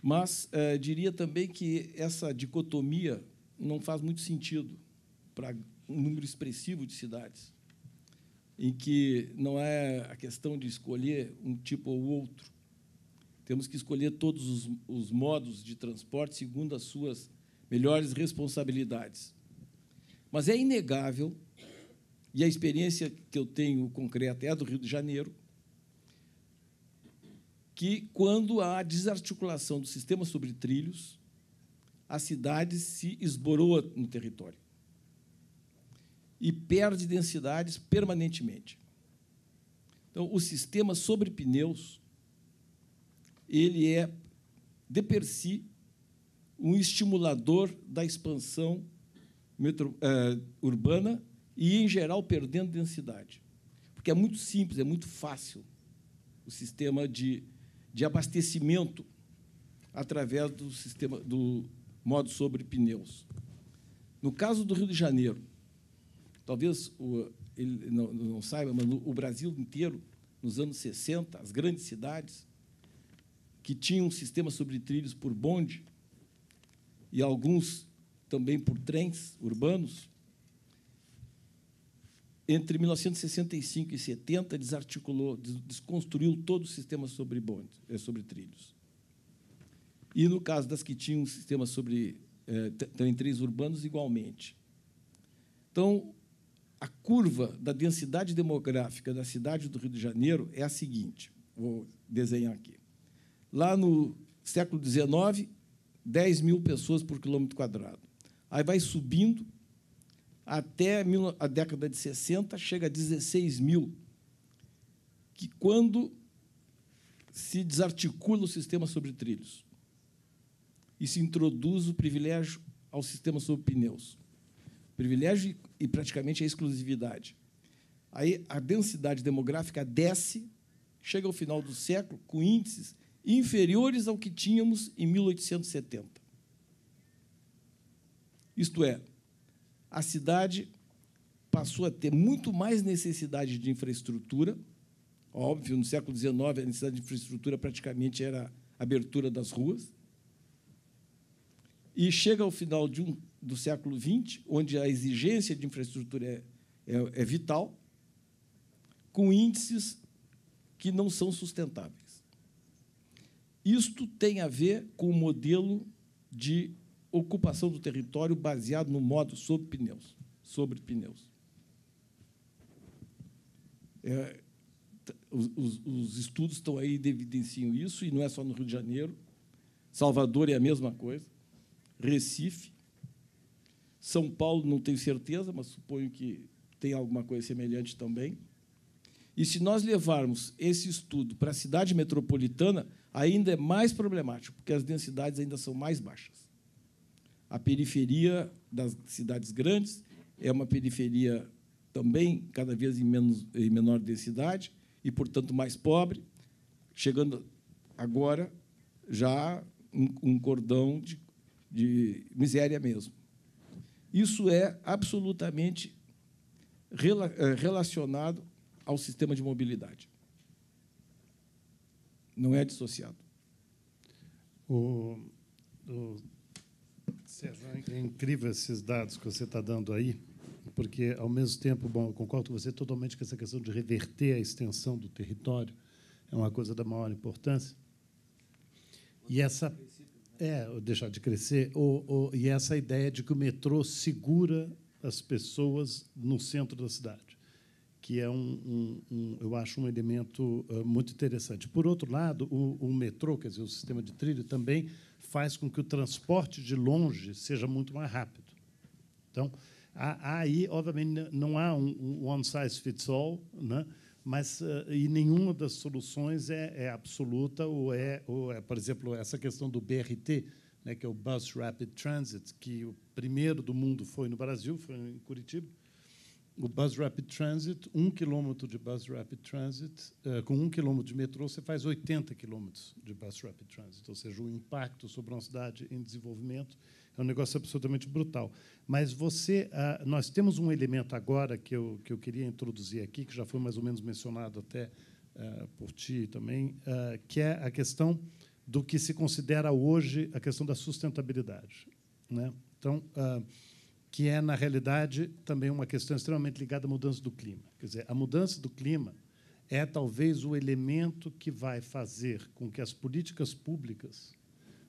mas eh, diria também que essa dicotomia não faz muito sentido para um número expressivo de cidades, em que não é a questão de escolher um tipo ou outro. Temos que escolher todos os, os modos de transporte segundo as suas melhores responsabilidades. Mas é inegável e a experiência que eu tenho concreta é a do Rio de Janeiro, que, quando há desarticulação do sistema sobre trilhos, a cidade se esboroa no território e perde densidades permanentemente. Então, o sistema sobre pneus ele é, de per si, um estimulador da expansão eh, urbana e, em geral, perdendo densidade. Porque é muito simples, é muito fácil o sistema de, de abastecimento através do sistema do modo sobre pneus. No caso do Rio de Janeiro, talvez o, ele não, não saiba, mas o Brasil inteiro, nos anos 60, as grandes cidades que tinham um sistema sobre trilhos por bonde e alguns também por trens urbanos, entre 1965 e 70, desarticulou, desconstruiu todo o sistema sobre bondes, eh, sobre trilhos. E no caso das que tinham sistema sobre eh, trem três urbanos, igualmente. Então, a curva da densidade demográfica da cidade do Rio de Janeiro é a seguinte: vou desenhar aqui. Lá no século XIX, 10 mil pessoas por quilômetro quadrado. Aí vai subindo até a década de 60 chega a 16 mil, que quando se desarticula o sistema sobre trilhos e se introduz o privilégio ao sistema sobre pneus. Privilégio e praticamente a exclusividade. Aí a densidade demográfica desce, chega ao final do século com índices inferiores ao que tínhamos em 1870. Isto é, a cidade passou a ter muito mais necessidade de infraestrutura. Óbvio, no século XIX, a necessidade de infraestrutura praticamente era a abertura das ruas. E chega ao final de um, do século XX, onde a exigência de infraestrutura é, é, é vital, com índices que não são sustentáveis. Isto tem a ver com o modelo de ocupação do território baseado no modo sobre pneus. Sobre pneus. É, os, os, estudos estão aí evidenciam isso, e não é só no Rio de Janeiro. Salvador é a mesma coisa. Recife. São Paulo, não tenho certeza, mas suponho que tem alguma coisa semelhante também. E se nós levarmos esse estudo para a cidade metropolitana, ainda é mais problemático, porque as densidades ainda são mais baixas. A periferia das cidades grandes é uma periferia também cada vez em, menos, em menor densidade e, portanto, mais pobre, chegando agora já um cordão de, de miséria mesmo. Isso é absolutamente rela, eh, relacionado ao sistema de mobilidade. Não é dissociado. O, o César, é incrível esses dados que você está dando aí, porque, ao mesmo tempo, bom, eu concordo com você totalmente com essa questão de reverter a extensão do território, é uma coisa da maior importância. E essa. É, deixar de crescer. Ou, ou, e essa ideia de que o metrô segura as pessoas no centro da cidade, que é, um, um, um eu acho, um elemento ah, muito interessante. Por outro lado, o, o metrô, quer dizer, o sistema de trilho, também faz com que o transporte de longe seja muito mais rápido. Então, há, há aí, obviamente, não há um, um one size fits all, né? mas eh, e nenhuma das soluções é, é absoluta ou é, ou é, por exemplo, essa questão do BRT, né, que é o Bus Rapid Transit, que o primeiro do mundo foi no Brasil, foi em Curitiba, o Bus Rapid Transit, um quilômetro de Bus Rapid Transit, eh, com um quilômetro de metrô, você faz 80 quilômetros de Bus Rapid Transit, ou seja, o impacto sobre uma cidade em desenvolvimento é um negócio absolutamente brutal. Mas você, ah, nós temos um elemento agora que eu, que eu queria introduzir aqui, que já foi mais ou menos mencionado até eh, por ti também, eh, que é a questão do que se considera hoje a questão da sustentabilidade. Né? Então, ah, que é, na realidade, também uma questão extremamente ligada à mudança do clima. Quer dizer, a mudança do clima é talvez o elemento que vai fazer com que as políticas públicas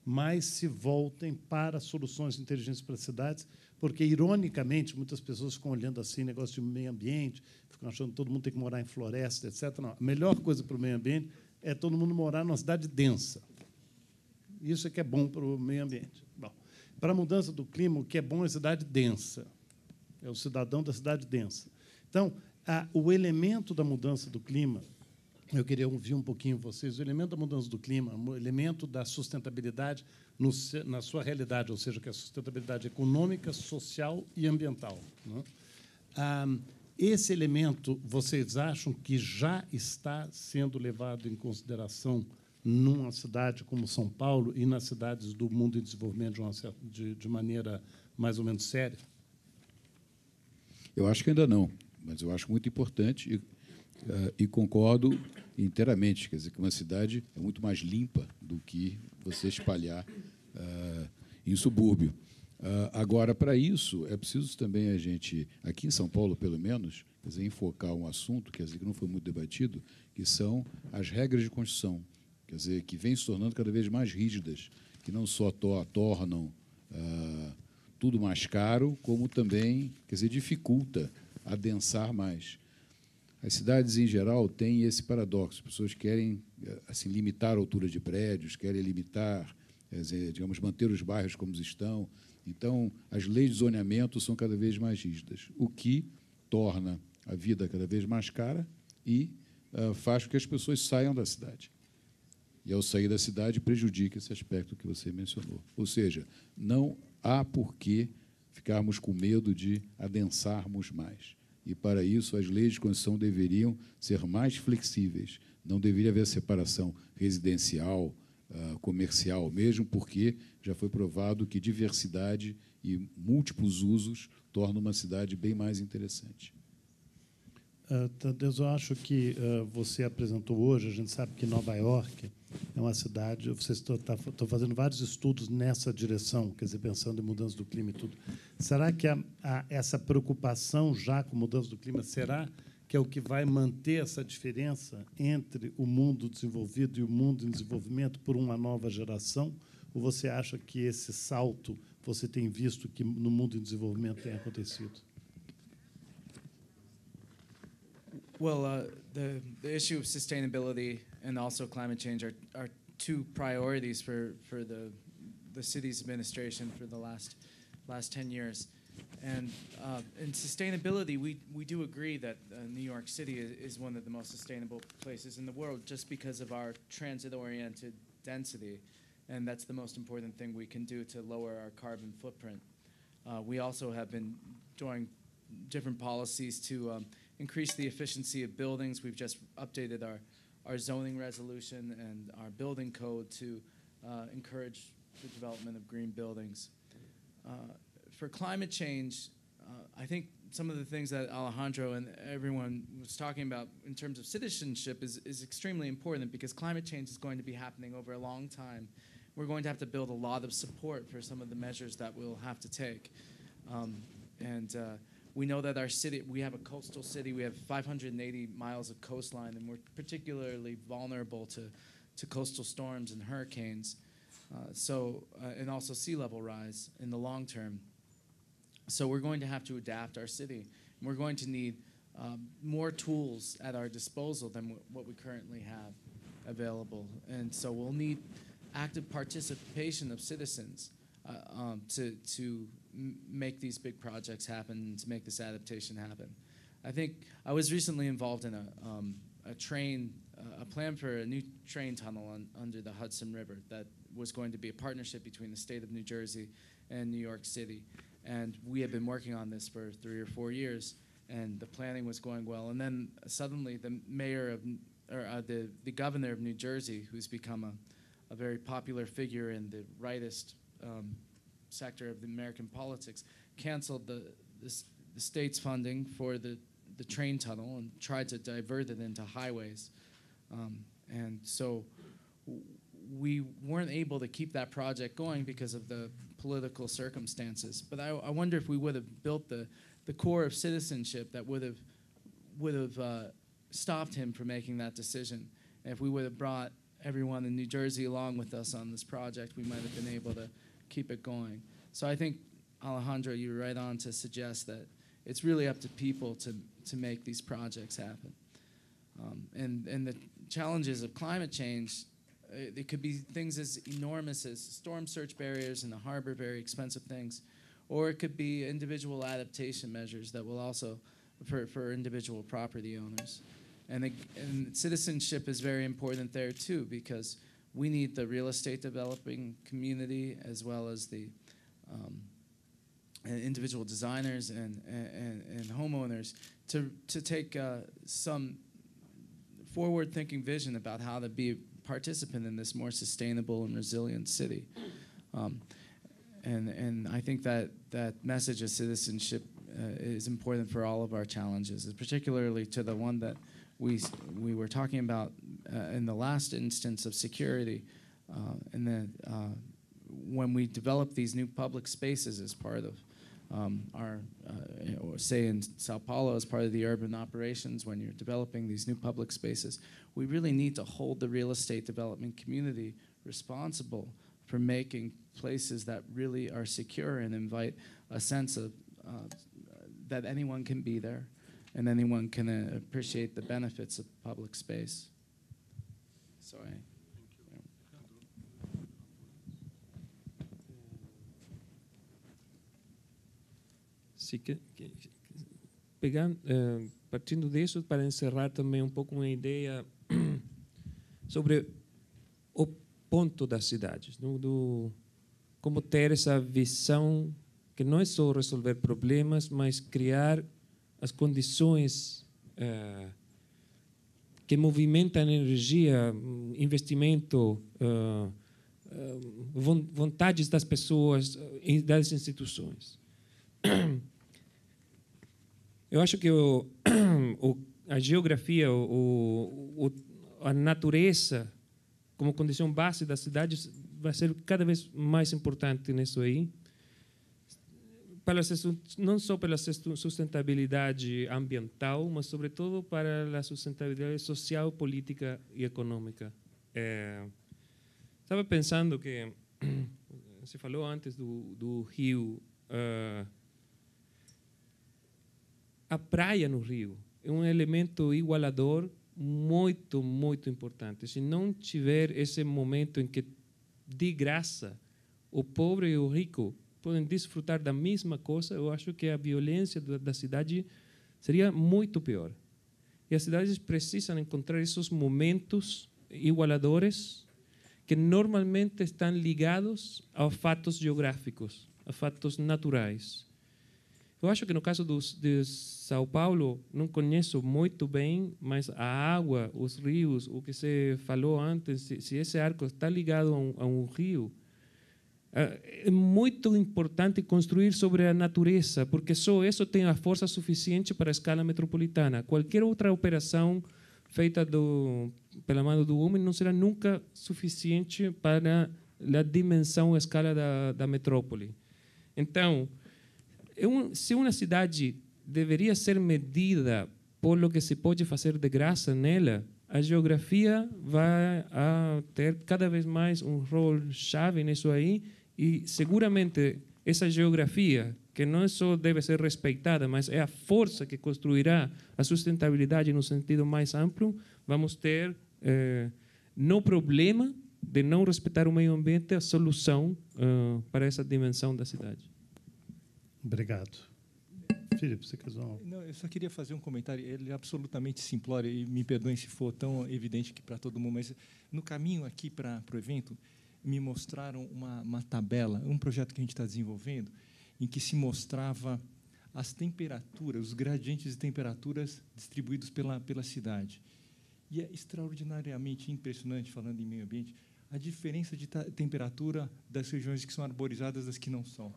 mais se voltem para soluções inteligentes para as cidades, porque, ironicamente, muitas pessoas ficam olhando assim, negócio de meio ambiente, ficam achando que todo mundo tem que morar em floresta, etc. Não, a melhor coisa para o meio ambiente é todo mundo morar numa cidade densa. Isso é que é bom para o meio ambiente. Bom, para a mudança do clima, o que é bom é cidade densa. É o cidadão da cidade densa. Então, a, o elemento da mudança do clima, eu queria ouvir um pouquinho vocês, o elemento da mudança do clima, o elemento da sustentabilidade no, na sua realidade, ou seja, que é a sustentabilidade econômica, social e ambiental. Né? Ah, esse elemento, vocês acham que já está sendo levado em consideração numa cidade como São Paulo e nas cidades do mundo em desenvolvimento de, uma, de, de maneira mais ou menos séria? Eu acho que ainda não, mas eu acho muito importante e, uh, e concordo inteiramente. Quer dizer, que uma cidade é muito mais limpa do que você espalhar uh, em subúrbio. Uh, agora, para isso, é preciso também a gente, aqui em São Paulo, pelo menos, quer dizer, enfocar um assunto quer dizer, que não foi muito debatido, que são as regras de construção quer dizer, que vem se tornando cada vez mais rígidas, que não só to tornam ah, tudo mais caro, como também, quer dizer, dificulta adensar mais. As cidades, em geral, têm esse paradoxo. As pessoas querem eh, assim, limitar a altura de prédios, querem limitar, quer dizer, digamos, manter os bairros como estão. Então, as leis de zoneamento são cada vez mais rígidas, o que torna a vida cada vez mais cara e uh, faz com que as pessoas saiam da cidade e, ao sair da cidade, prejudica esse aspecto que você mencionou. Ou seja, não há por que ficarmos com medo de adensarmos mais. E, para isso, as leis de construção deveriam ser mais flexíveis. Não deveria haver separação residencial, ah, comercial mesmo, porque já foi provado que diversidade e múltiplos usos tornam uma cidade bem mais interessante. Ah, Tadeus, eu acho que ah, você apresentou hoje, a gente sabe que Nova York é uma cidade. Vocês estão tá, fazendo vários estudos nessa direção, quer dizer, pensando em mudança do clima e tudo. Será que a, a, essa preocupação já com mudança do clima será que é o que vai manter essa diferença entre o mundo desenvolvido e o mundo em desenvolvimento por uma nova geração? Ou você acha que esse salto você tem visto que no mundo em desenvolvimento tem acontecido? Well, uh, the, the issue of sustainability and also climate change are, are two priorities for, for the, the city's administration for the last, last 10 years. And uh, in sustainability, we, we do agree that uh, New York City is, is, one of the most sustainable places in the world just because of our transit oriented density. And that's the most important thing we can do to lower our carbon footprint. Uh, we also have been doing different policies to um, increase the efficiency of buildings. We've just updated our our zoning resolution and our building code to uh, encourage the development of green buildings. Uh, for climate change, uh, I think some of the things that Alejandro and everyone was talking about in terms of citizenship is, is extremely important because climate change is going to be happening over a long time. We're going to have to build a lot of support for some of the measures that we'll have to take. Um, and uh, we know that our city, we have a coastal city, we have 580 miles of coastline, and we're particularly vulnerable to, to coastal storms and hurricanes. Uh, so, uh, and also sea level rise in the long term. So, we're going to have to adapt our city. And we're going to need um, more tools at our disposal than what we currently have available. And so, we'll need active participation of citizens. Uh, um, to, to make these big projects happen, to make this adaptation happen. I think I was recently involved in a, um, a train, uh, a plan for a new train tunnel on, under the Hudson River that was going to be a partnership between the state of New Jersey and New York City. And we had been working on this for three or four years, and the planning was going well. And then suddenly, the mayor of, or uh, the, the governor of New Jersey, who's become a, a very popular figure in the rightist um, sector of the American politics, canceled the, the, the, state's funding for the, the train tunnel and tried to divert it into highways. Um, and so we weren't able to keep that project going because of the political circumstances. But I, I wonder if we would have built the, the core of citizenship that would have would have uh, stopped him from making that decision. if we would have brought everyone in New Jersey along with us on this project, we might have been able to keep it going. So I think Alejandro, you are right on to suggest that it's really up to people to to make these projects happen. Um, and and the challenges of climate change, it, it could be things as enormous as storm surge barriers in the harbor, very expensive things, or it could be individual adaptation measures that will also for, for individual property owners. And, the, and citizenship is very important there too because we need the real estate developing community as well as the um, individual designers and, and, and homeowners to, to take uh, some forward thinking vision about how to be a participant in this more sustainable and resilient city. Um, and, and I think that, that message of citizenship uh, is important for all of our challenges, particularly to the one that we, we were talking about uh, in the last instance of security, uh, and then uh, when we develop these new public spaces as part of um, our, uh, or say in Sao Paulo as part of the urban operations, when you're developing these new public spaces, we really need to hold the real estate development community responsible for making places that really are secure and invite a sense of uh, that anyone can be there and anyone can uh, appreciate the benefits of public space. Sorry. É. pegando, eh, partindo disso, para encerrar também um pouco uma ideia sobre o ponto das cidades, do, do, como ter essa visão que não é só resolver problemas, mas criar as condições eh, que movimenta energia, investimento, uh, uh, vontades das pessoas eh, e das instituições. Eu acho que o, o, a geografia, o, a natureza como condição base das cidades vai ser cada vez mais importante nisso aí para não só pela sustentabilidade ambiental, mas sobretudo para a sustentabilidade social, política e econômica. É, estava pensando que você falou antes do, do Rio, uh, a praia no Rio é um elemento igualador muito, muito importante. Se não tiver esse momento em que, de graça, o pobre e o rico podem desfrutar da mesma coisa, eu acho que a violência da cidade seria muito pior. E as cidades precisam encontrar esses momentos igualadores que normalmente estão ligados a fatos geográficos, a fatos naturais. Eu acho que no caso dos, de São Paulo, não conheço muito bem, mas a água, os rios, o que se falou antes, se, se esse arco está ligado a um, a um rio, é muito importante construir sobre a natureza, porque só isso tem a força suficiente para a escala metropolitana. Qualquer outra operação feita do, pela mão do homem não será nunca suficiente para a dimensão, a escala da, da metrópole. Então, é se uma cidade deveria ser medida por o que se pode fazer de graça nela, a geografia vai ah, ter cada vez mais um rol chave nisso aí e seguramente essa geografia, que não só deve ser respeitada, mas é a força que construirá a sustentabilidade no sentido mais amplo, vamos ter eh, no problema de não respeitar o meio ambiente a solução uh, para essa dimensão da cidade. Obrigado. Filipe, você quer uma... Não, eu só queria fazer um comentário. Ele é absolutamente simplório, e me perdoem se for tão evidente que para todo mundo, mas no caminho aqui para o evento, me mostraram uma, uma tabela, um projeto que a gente está desenvolvendo, em que se mostrava as temperaturas, os gradientes de temperaturas distribuídos pela, pela cidade. E é extraordinariamente impressionante, falando em meio ambiente, a diferença de temperatura das regiões que são arborizadas das que não são.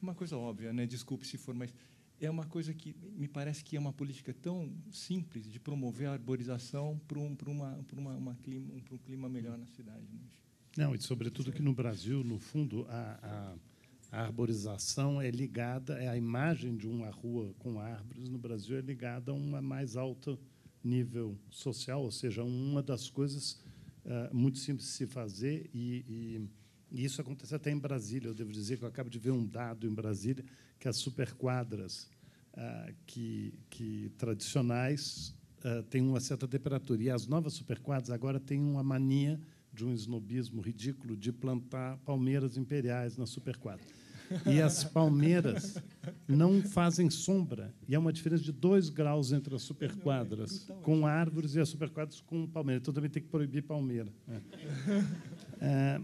É uma coisa óbvia, né? desculpe se for, mas é uma coisa que me parece que é uma política tão simples de promover a arborização para um, para uma, para uma, uma clima, um, para um clima melhor na cidade. Né? Não, e sobretudo que no Brasil, no fundo, a, a, a arborização é ligada, é a imagem de uma rua com árvores no Brasil é ligada a um mais alto nível social, ou seja, uma das coisas uh, muito simples de se fazer e, e, e, isso acontece até em Brasília. Eu devo dizer que eu acabo de ver um dado em Brasília que as superquadras uh, que, que tradicionais uh, têm uma certa temperatura e as novas superquadras agora têm uma mania de um snobismo ridículo de plantar palmeiras imperiais na Super 4. E as palmeiras não fazem sombra. E há uma diferença de dois graus entre as superquadras com árvores e as superquadras com palmeiras. Então também tem que proibir palmeira. Né? É.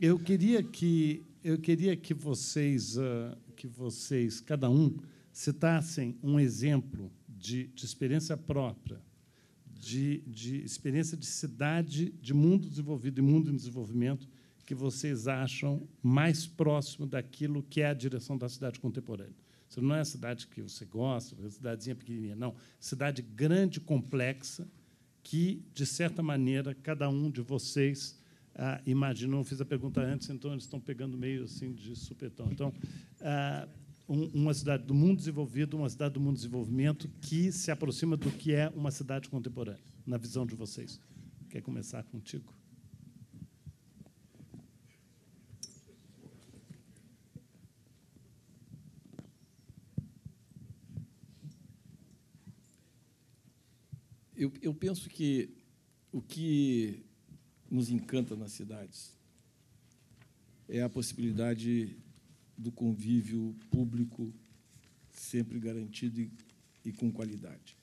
eu queria que eu queria que vocês ah, que vocês cada um citassem um exemplo de, de experiência própria de, de experiência de cidade, de mundo desenvolvido e mundo em desenvolvimento que vocês acham mais próximo daquilo que é a direção da cidade contemporânea. Isso não é a cidade que você gosta, uma cidadezinha pequenininha, não. Cidade grande, complexa, que, de certa maneira, cada um de vocês ah, imagina. Eu fiz a pergunta antes, então eles estão pegando meio assim de supetão. Então, ah, uma cidade do mundo desenvolvido, uma cidade do mundo desenvolvimento que se aproxima do que é uma cidade contemporânea, na visão de vocês. Quer começar contigo? Eu, eu penso que o que nos encanta nas cidades é a possibilidade do convívio público sempre garantido e, e com qualidade.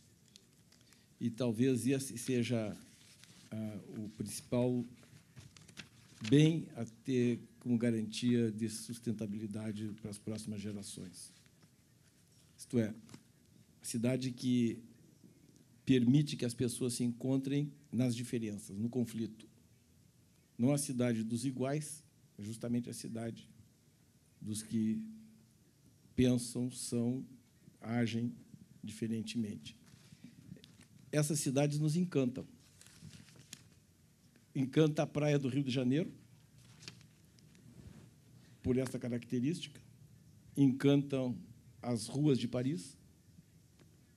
E talvez esse seja ah, o principal bem a ter como garantia de sustentabilidade para as próximas gerações. Isto é, a cidade que permite que as pessoas se encontrem nas diferenças, no conflito. Não a cidade dos iguais, justamente a cidade dos que pensam, são, agem diferentemente. Essas cidades nos encantam. Encanta a praia do Rio de Janeiro, por essa característica. Encantam as ruas de Paris,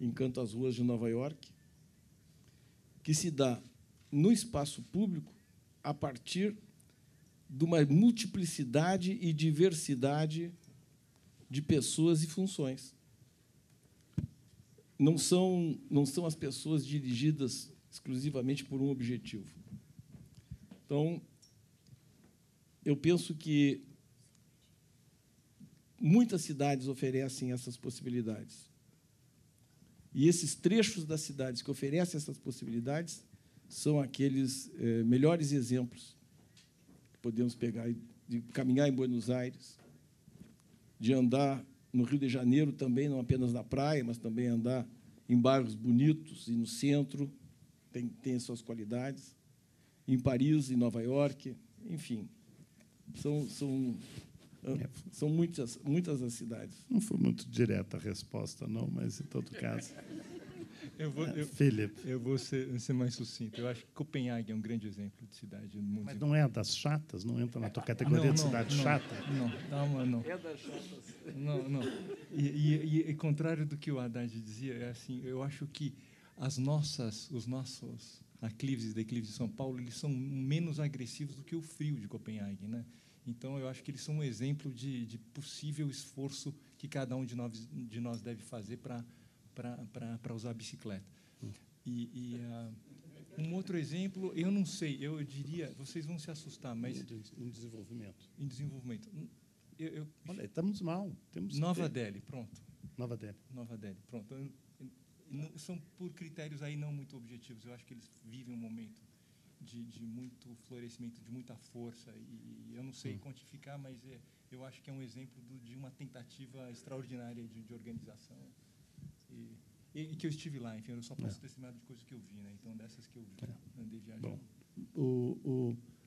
encantam as ruas de Nova York, que se dá no espaço público a partir de uma multiplicidade e diversidade de pessoas e funções. Não são, não são as pessoas dirigidas exclusivamente por um objetivo. Então, eu penso que muitas cidades oferecem essas possibilidades. E esses trechos das cidades que oferecem essas possibilidades são aqueles eh, melhores exemplos podemos pegar de caminhar em Buenos Aires, de andar no Rio de Janeiro também, não apenas na praia, mas também andar em bairros bonitos e no centro, tem, tem suas qualidades, em Paris, em Nova York, enfim. São, são, é. são muitas, muitas as cidades. Não foi muito direta a resposta, não, mas em todo caso. Eu vou, é, eu, Philip. Eu vou ser, ser, mais sucinto. Eu acho que Copenhague é um grande exemplo de cidade no mundo. Mas não é das chatas? Não entra na tua ah, categoria não, de cidade não, chata? Não, não, não. É das chatas. Não, não. E, e, e, contrário do que o Haddad dizia, é assim, eu acho que as nossas, os nossos aclives e declives de São Paulo, eles são menos agressivos do que o frio de Copenhague, né? Então, eu acho que eles são um exemplo de, de possível esforço que cada um de nós, de nós deve fazer para para usar a bicicleta. E, e uh, um outro exemplo, eu não sei, eu diria, vocês vão se assustar, mas em desenvolvimento. Em desenvolvimento. Hum, eu, eu... Olha, estamos mal. Temos Nova Delhi, pronto. Nova Delhi. Nova Delhi, pronto. não, são por critérios aí não muito objetivos. Eu acho que eles vivem um momento de, de muito florescimento, de muita força. E, eu não sei hum. quantificar, mas é, eu acho que é um exemplo do, de uma tentativa extraordinária de, de organização. e, e, que eu estive lá, enfim, eu só posso é. testemunhar de coisas que eu vi, né? Então dessas que eu vi, é. andei viajando. Bom, o,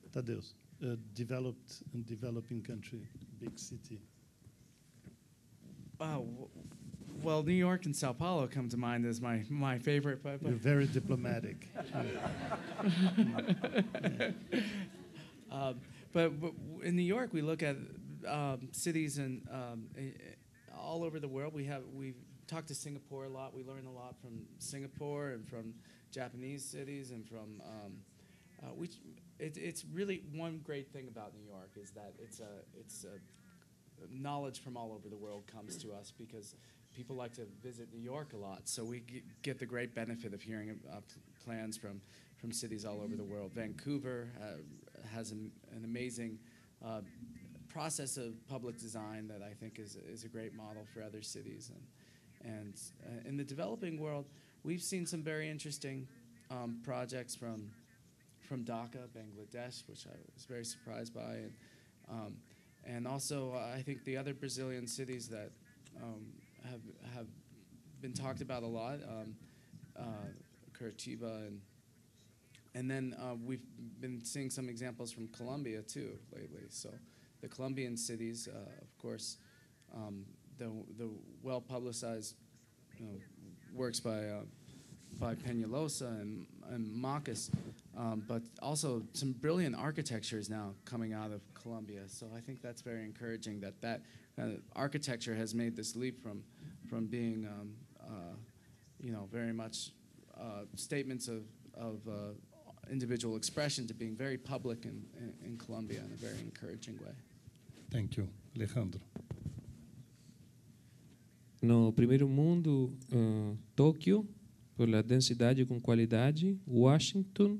o Tadeus, uh, developed and developing country, big city. Wow. Ah, well, New York and Sao Paulo come to mind as my, my favorite. But, but You're very diplomatic. Um, but, but, in New York, we look at um, cities and um, all over the world. We have we've talked to Singapore a lot. We learn a lot from Singapore and from Japanese cities and from um, uh, we. It, it's really one great thing about New York is that it's a it's a knowledge from all over the world comes to us because people like to visit New York a lot. So we get the great benefit of hearing uh, plans from from cities all over the world. Vancouver uh, has an, an amazing uh, process of public design that I think is is a great model for other cities and. And uh, in the developing world, we've seen some very interesting um, projects from from Dhaka, Bangladesh, which I was very surprised by, and um, and also uh, I think the other Brazilian cities that um, have have been talked about a lot, um, uh, Curitiba, and and then uh, we've been seeing some examples from Colombia too lately. So the Colombian cities, uh, of course. Um, the, the well-publicized you know, works by, uh, by Peñalosa and, and Marcus, um, but also some brilliant architecture is now coming out of Colombia. So I think that's very encouraging that that uh, architecture has made this leap from, from being, um, uh, you know, very much uh, statements of, of uh, individual expression to being very public in, in, in Colombia in a very encouraging way. Thank you, Alejandro. No primeiro mundo, uh, Tóquio, pela densidade com qualidade, Washington,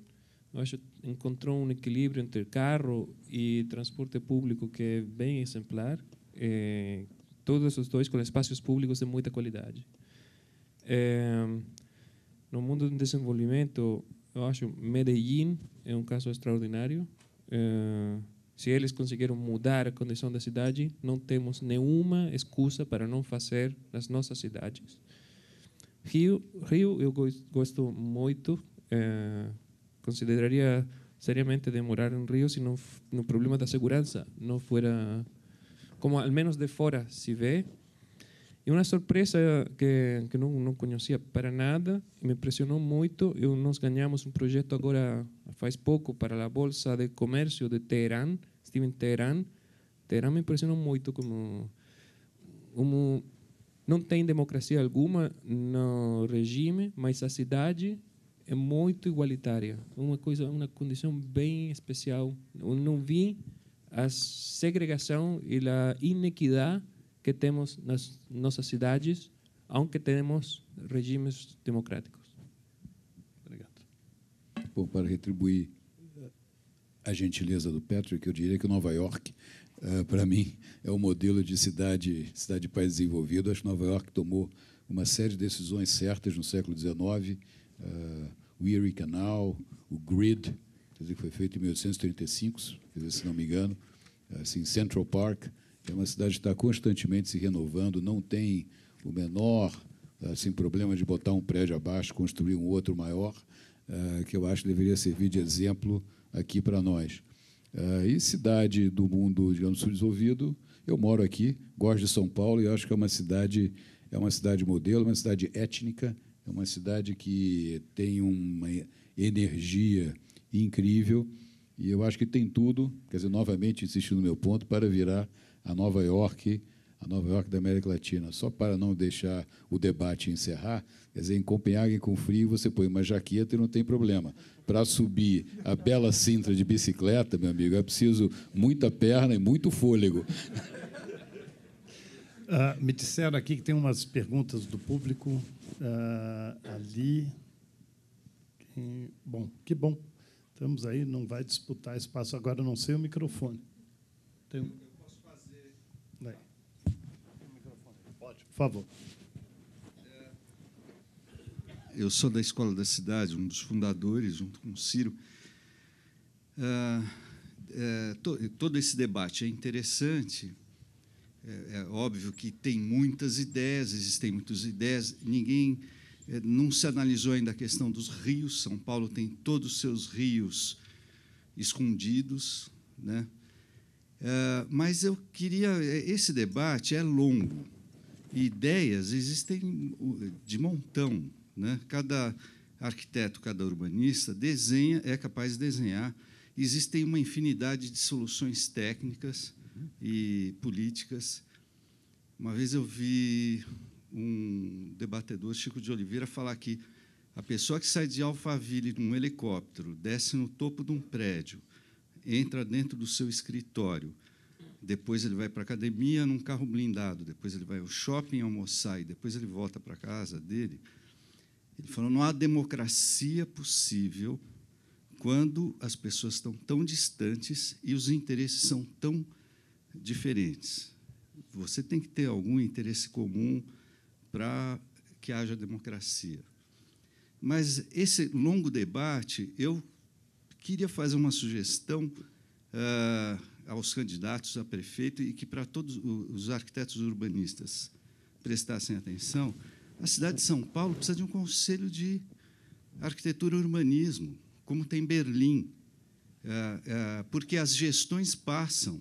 acho encontrou um equilíbrio entre carro e transporte público que é bem exemplar. É, todos os dois com espaços públicos de muita qualidade. É, no mundo do desenvolvimento, eu acho Medellín é um caso extraordinário. É, se eles conseguiram mudar a condição da cidade, não temos nenhuma excusa para não fazer nas nossas cidades. Rio, Rio eu gosto muito, é, eh, consideraria seriamente demorar em Rio se não no problema da segurança não fora como ao menos de fora se vê e uma surpresa que, que não, não conhecia para nada, me impressionou muito. Eu, nós ganhamos um projeto agora, faz pouco, para a Bolsa de Comércio de Teherã. Estive em Teherã. Teherã me impressionou muito como, como não tem democracia alguma no regime, mas a cidade é muito igualitária. Uma coisa, uma condição bem especial. Eu não vi a segregação e a inequidade que temos nas nossas cidades, aunque temos regimes democráticos. Obrigado. Bom, para retribuir a gentileza do Patrick, eu diria que Nova York, eh, para mim, é o um modelo de cidade, cidade de país desenvolvido. Acho que Nova York tomou uma série de decisões certas no século XIX, eh, o Erie Canal, o grid, que foi feito em 1835, se não me engano, eh, assim, Central Park, é uma cidade que está constantemente se renovando, não tem o menor assim, problema de botar um prédio abaixo, construir um outro maior, ah, que eu acho que deveria servir de exemplo aqui para nós. Ah, e cidade do mundo, digamos, subdesenvolvido, eu moro aqui, gosto de São Paulo e acho que é uma cidade é uma cidade modelo, uma cidade étnica, é uma cidade que tem uma energia incrível e eu acho que tem tudo, quer dizer, novamente insistindo no meu ponto, para virar a Nova York, a Nova York da América Latina. Só para não deixar o debate encerrar, quer dizer, em Copenhague com frio você põe uma jaqueta e não tem problema. Para subir a bela cintra de bicicleta, meu amigo, é preciso muita perna e muito fôlego. Uh, me disseram aqui que tem umas perguntas do público uh, ali. bom, que bom. Estamos aí, não vai disputar espaço agora, não sei o microfone. Tem um... Por favor. É, eu sou da Escola da Cidade, um dos fundadores, junto com o Ciro. Ah, é, todo esse debate é interessante. É, é, óbvio que tem muitas ideias, existem muitas ideias. Ninguém não se analisou ainda a questão dos rios. São Paulo tem todos os seus rios escondidos, né? Ah, mas eu queria. Esse debate é longo ideias existem de montão. Né? Cada arquiteto, cada urbanista desenha, é capaz de desenhar. Existem uma infinidade de soluções técnicas e políticas. Uma vez eu vi um debatedor, Chico de Oliveira, falar que a pessoa que sai de Alphaville num helicóptero, desce no topo de um prédio, entra dentro do seu escritório depois ele vai para a academia num carro blindado, depois ele vai ao shopping almoçar e depois ele volta para casa dele. Ele falou: não há democracia possível quando as pessoas estão tão distantes e os interesses são tão diferentes. Você tem que ter algum interesse comum para que haja democracia. Mas esse longo debate, eu queria fazer uma sugestão. Uh, aos candidatos a prefeito e que para todos os arquitetos urbanistas prestassem atenção, a cidade de São Paulo precisa de um conselho de arquitetura e urbanismo, como tem Berlim, é, é, porque as gestões passam.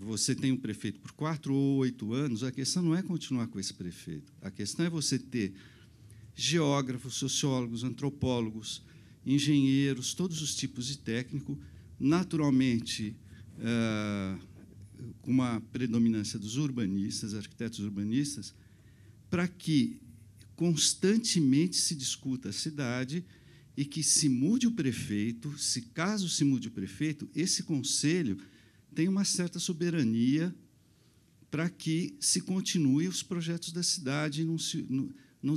Você tem um prefeito por quatro ou oito anos, a questão não é continuar com esse prefeito, a questão é você ter geógrafos, sociólogos, antropólogos, engenheiros, todos os tipos de técnico, naturalmente ah, com uma predominância dos urbanistas, arquitetos urbanistas, para que constantemente se discuta a cidade e que se mude o prefeito, se caso se mude o prefeito, esse conselho tem uma certa soberania para que se continue os projetos da cidade não se, não, não,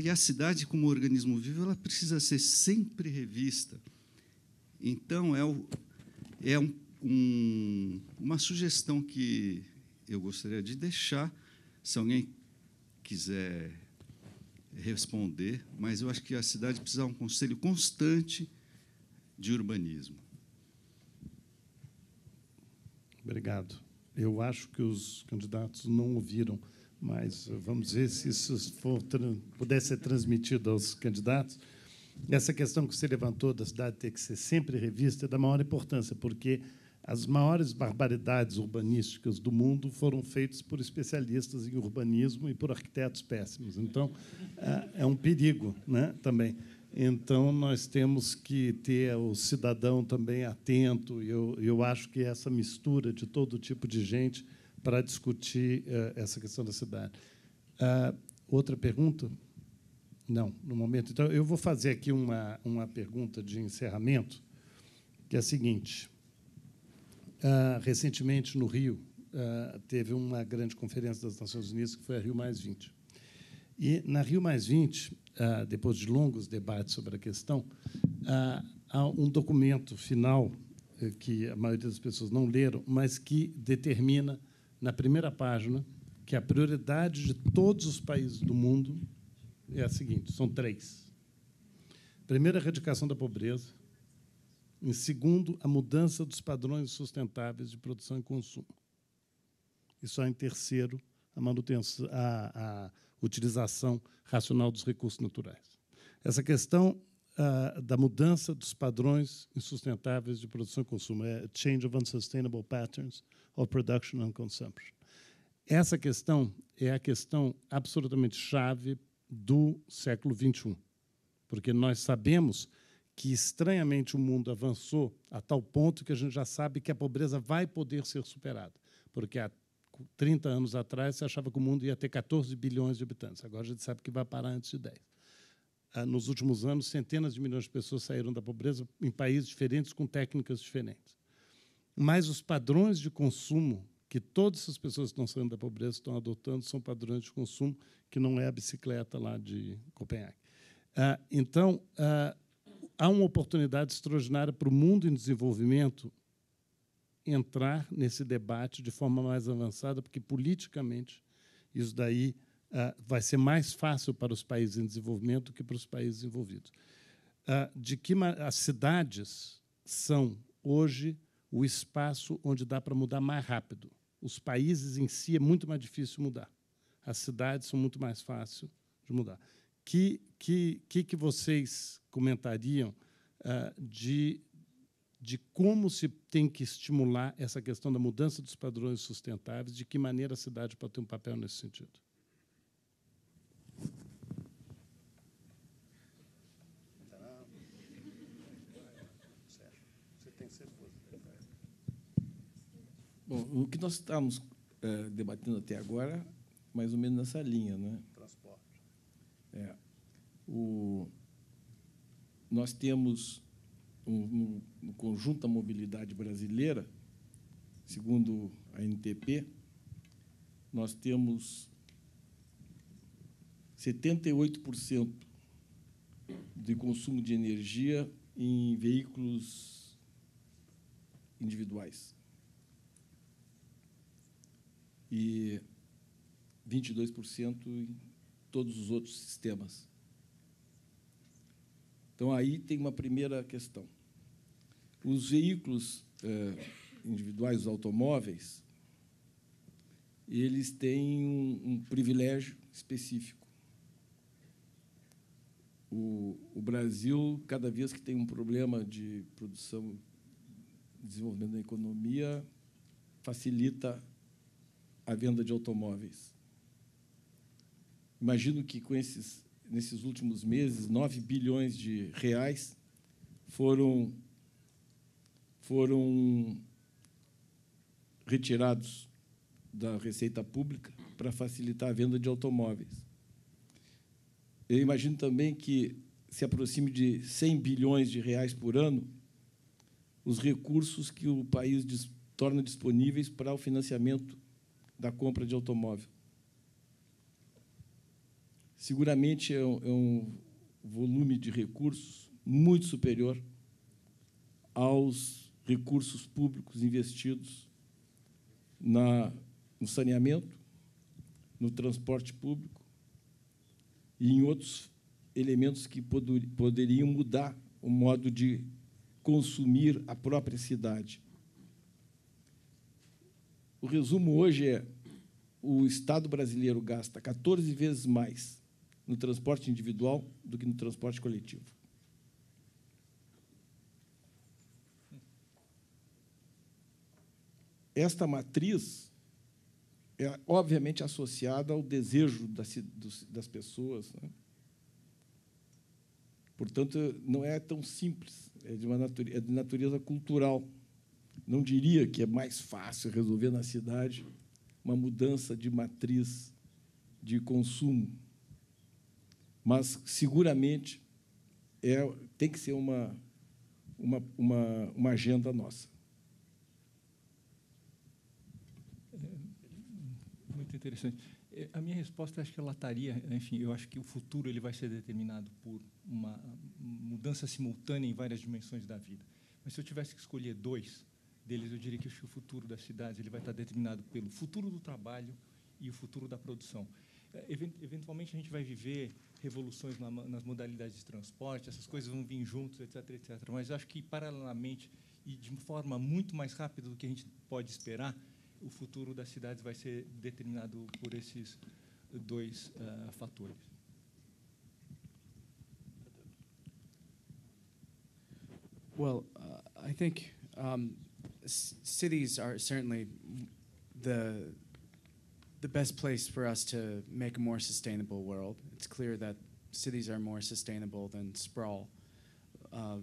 e a cidade como organismo vivo ela precisa ser sempre revista. Então é, o, é um um, uma sugestão que eu gostaria de deixar, se alguém quiser responder, mas eu acho que a cidade precisa de um conselho constante de urbanismo. Obrigado. Eu acho que os candidatos não ouviram, mas vamos ver se isso for, pudesse ser transmitido aos candidatos. Essa questão que você levantou da cidade ter que ser sempre revista é da maior importância, porque as maiores barbaridades urbanísticas do mundo foram feitas por especialistas em urbanismo e por arquitetos péssimos. Então, é, é um perigo né, também. Então, nós temos que ter o cidadão também atento, eu, eu acho que é essa mistura de todo tipo de gente para discutir é, essa questão da cidade. Ah, outra pergunta? Não, no momento. Então, eu vou fazer aqui uma, uma pergunta de encerramento, que é a seguinte. Ah, recentemente, no Rio, uh, teve uma grande conferência das Nações Unidas, que foi a Rio Mais 20. E, na Rio Mais 20, uh, ah, depois de longos debates sobre a questão, há um documento final eh, que a maioria das pessoas não leram, mas que determina, na primeira página, que a prioridade de todos os países do mundo é a seguinte: são três. Primeiro, a erradicação da pobreza. Em segundo, a mudança dos padrões sustentáveis de produção e consumo. E só em terceiro, a, manutenção, a, a utilização racional dos recursos naturais. Essa questão ah, da mudança dos padrões insustentáveis de produção e consumo, é Change of Unsustainable Patterns of Production and Consumption. Essa questão é a questão absolutamente chave do século XXI, porque nós sabemos que estranhamente o mundo avançou a tal ponto que a gente já sabe que a pobreza vai poder ser superada, porque há 30 anos atrás se achava que o mundo ia ter 14 bilhões de habitantes, agora a gente sabe que vai parar antes de 10. Ah, nos últimos anos, centenas de milhões de pessoas saíram da pobreza em países diferentes com técnicas diferentes. Mas os padrões de consumo que todas essas pessoas que estão saindo da pobreza estão adotando são padrões de consumo que não é a bicicleta lá de Copenhague. Ah, então, ah, há uma oportunidade extraordinária para o mundo em desenvolvimento entrar nesse debate de forma mais avançada, porque politicamente isso daí ah, vai ser mais fácil para os países em desenvolvimento do que para os países envolvidos. Ah, de que as cidades são hoje o espaço onde dá para mudar mais rápido. Os países em si é muito mais difícil mudar. As cidades são muito mais fáceis de mudar. Que que que, que vocês comentariam ah, de, de como se tem que estimular essa questão da mudança dos padrões sustentáveis, de que maneira a cidade pode ter um papel nesse sentido. Bom, o que nós estamos é, debatendo até agora, mais ou menos nessa linha, né? Transporte. É. O nós temos um, um conjunto da mobilidade brasileira, segundo a NTP, nós temos 78% de consumo de energia em veículos individuais e 22% em todos os outros sistemas. Então, aí tem uma primeira questão. Os veículos é, individuais, os automóveis, eles têm um, um privilégio específico. O, o, Brasil, cada vez que tem um problema de produção, desenvolvimento da economia, facilita a venda de automóveis. Imagino que com esses nesses últimos meses, 9 bilhões de reais foram, foram retirados da Receita Pública para facilitar a venda de automóveis. Eu imagino também que se aproxime de 100 bilhões de reais por ano os recursos que o país torna disponíveis para o financiamento da compra de automóvel seguramente é um, é um volume de recursos muito superior aos recursos públicos investidos na, no saneamento, no transporte público e em outros elementos que poder, poderiam mudar o modo de consumir a própria cidade. O resumo hoje é: o Estado brasileiro gasta 14 vezes mais no transporte individual do que no transporte coletivo. Esta matriz é obviamente associada ao desejo das, das pessoas. Né? Portanto, não é tão simples, é de, natureza, é de natureza cultural. Não diria que é mais fácil resolver na cidade uma mudança de matriz de consumo mas seguramente é, tem que ser uma, uma, uma, uma agenda nossa. É, muito interessante. É, a minha resposta acho que ela estaria, enfim, eu acho que o futuro ele vai ser determinado por uma mudança simultânea em várias dimensões da vida. Mas se eu tivesse que escolher dois deles, eu diria que o futuro da cidade ele vai estar determinado pelo futuro do trabalho e o futuro da produção. É, eventualmente a gente vai viver revoluções na, nas modalidades de transporte, essas coisas vão vir juntos, etc, etc. Mas acho que, paralelamente e de forma muito mais rápida do que a gente pode esperar, o futuro das cidades vai ser determinado por esses dois uh, fatores. Well, uh, I think um, cities are certainly the the best place for us to make a more sustainable world. It's clear that cities are more sustainable than sprawl. Uh,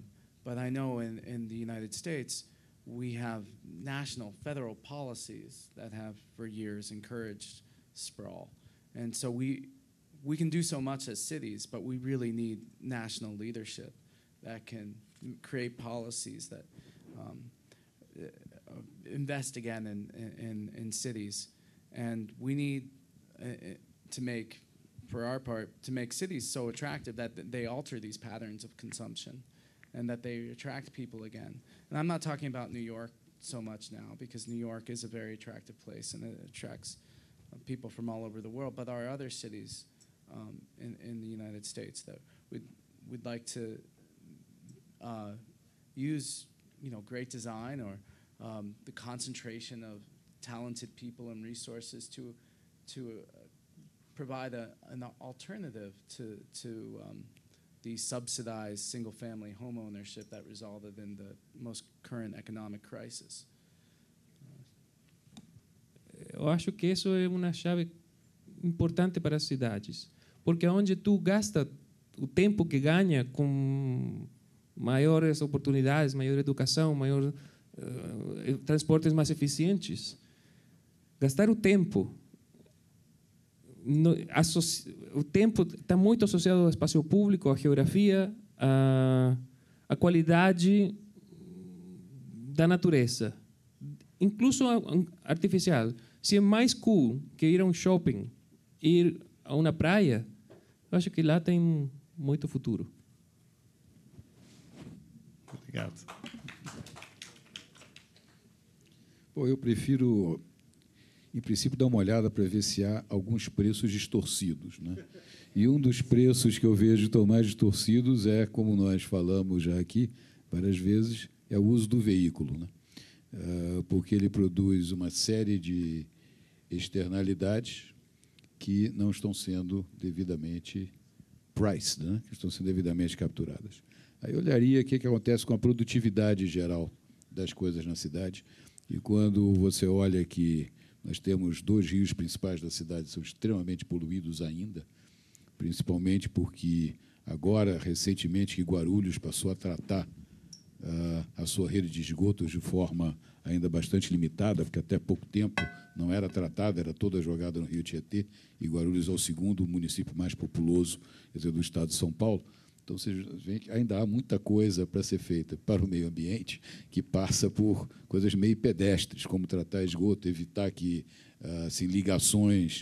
but I know in, in the United States, we have national, federal policies that have for years encouraged sprawl. And so we, we can do so much as cities, but we really need national leadership that can create policies that um, uh, invest again in, in, in cities. And we need uh, uh, to make, for our part, to make cities so attractive that they alter these patterns of consumption and that they attract people again. And I'm not talking about New York so much now because New York is a very attractive place and it attracts uh, people from all over the world, but our other cities um, in, in the United States that we'd, we'd like to uh, use you know, great design or um, the concentration of talented people and resources to to uh, provide a, an alternative to to um, the subsidized single-family home ownership that resulted in the most current economic crisis. Eu acho que isso é uma chave importante para as cidades, porque onde tu gasta o tempo que ganha com maiores oportunidades, maior educação, maior uh, transportes mais eficientes, Gastar o tempo. No, o tempo está muito associado ao espaço público, à geografia, à, à qualidade da natureza, incluso artificial. Se é mais cool que ir a um shopping, ir a uma praia, eu acho que lá tem muito futuro. Obrigado. Bom, eu prefiro em princípio, dar uma olhada para ver se há alguns preços distorcidos. Né? E um dos preços que eu vejo tão mais distorcidos é, como nós falamos já aqui várias vezes, é o uso do veículo, né? Ah, porque ele produz uma série de externalidades que não estão sendo devidamente priced, né? que estão sendo devidamente capturadas. Aí eu olharia o que, que acontece com a produtividade geral das coisas na cidade. E quando você olha que nós temos dois rios principais da cidade que são extremamente poluídos ainda, principalmente porque agora, recentemente, que Guarulhos passou a tratar uh, a sua rede de esgotos de forma ainda bastante limitada, porque até pouco tempo não era tratada, era toda jogada no Rio Tietê, e Guarulhos é o segundo município mais populoso dizer, do estado de São Paulo. Então, você vê que ainda há muita coisa para ser feita para o meio ambiente que passa por coisas meio pedestres, como tratar esgoto, evitar que ah, assim, ligações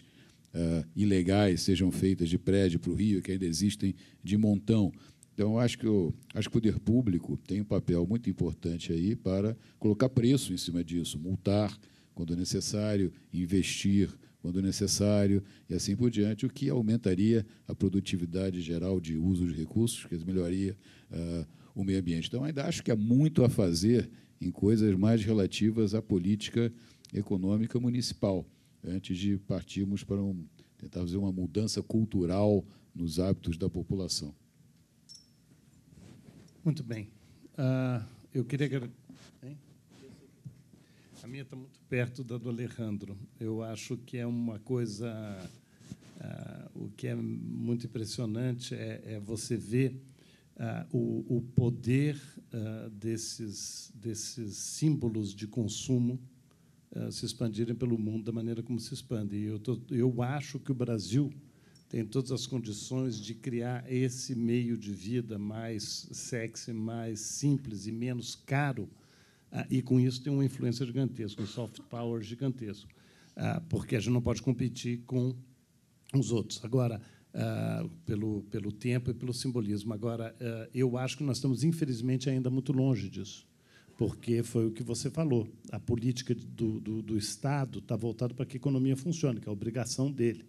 uh, ilegais sejam feitas de prédio para o rio, que ainda existem de montão. Então, acho que, eu, acho que o poder público tem um papel muito importante aí para colocar preço em cima disso, multar quando necessário, investir quando necessário, e assim por diante, o que aumentaria a produtividade geral de uso de recursos, que melhoraria uh, o meio ambiente. Então, ainda acho que há muito a fazer em coisas mais relativas à política econômica municipal, antes de partirmos para um, tentar fazer uma mudança cultural nos hábitos da população. Muito bem. Uh, eu queria a minha está muito perto da do Alejandro. Eu acho que é uma coisa. Uh, o que é muito impressionante é, é você ver uh, o, o, poder uh, desses, desses símbolos de consumo se expandirem pelo mundo da maneira como se expande. eu, eu acho que o Brasil tem todas as condições de criar esse meio de vida mais sexy, mais simples e menos caro ah, e com isso tem uma influência gigantesca, um soft power gigantesco, ah, porque a gente não pode competir com os outros. Agora, ah, pelo, pelo tempo e pelo simbolismo. Agora, eu acho que nós estamos, infelizmente, ainda muito longe disso, porque foi o que você falou. A política do, do, do Estado está voltada para que a economia funcione, que é a obrigação dele.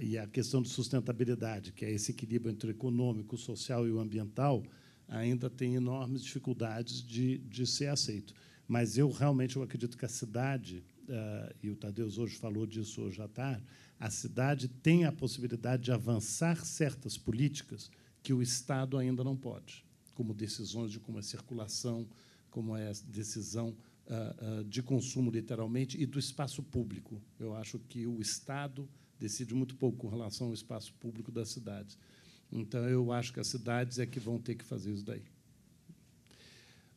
e a questão de sustentabilidade, que é esse equilíbrio entre o econômico, o social e o ambiental, ainda tem enormes dificuldades de, de ser aceito. Mas eu realmente eu acredito que a cidade, uh, e o Tadeus hoje falou disso hoje à tarde, a cidade tem a possibilidade de avançar certas políticas que o Estado ainda não pode, como decisões de como é circulação, como é decisão uh, uh, de consumo, literalmente, e do espaço público. Eu acho que o Estado decide muito pouco com relação ao espaço público das cidades. Então, eu acho que as cidades é que vão ter que fazer isso daí.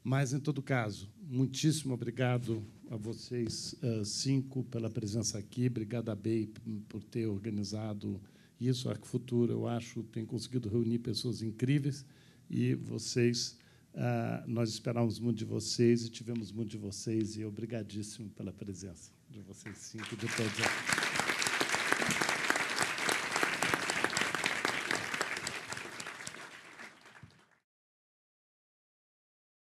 Mas, em todo caso, muitíssimo obrigado a vocês eh, cinco pela presença aqui. Obrigado à BEI por ter organizado isso. Arco Futuro, eu acho, tem conseguido reunir pessoas incríveis. E vocês, ah, nós esperávamos muito de vocês e tivemos muito de vocês. E obrigadíssimo pela presença de vocês cinco e de todos aqui.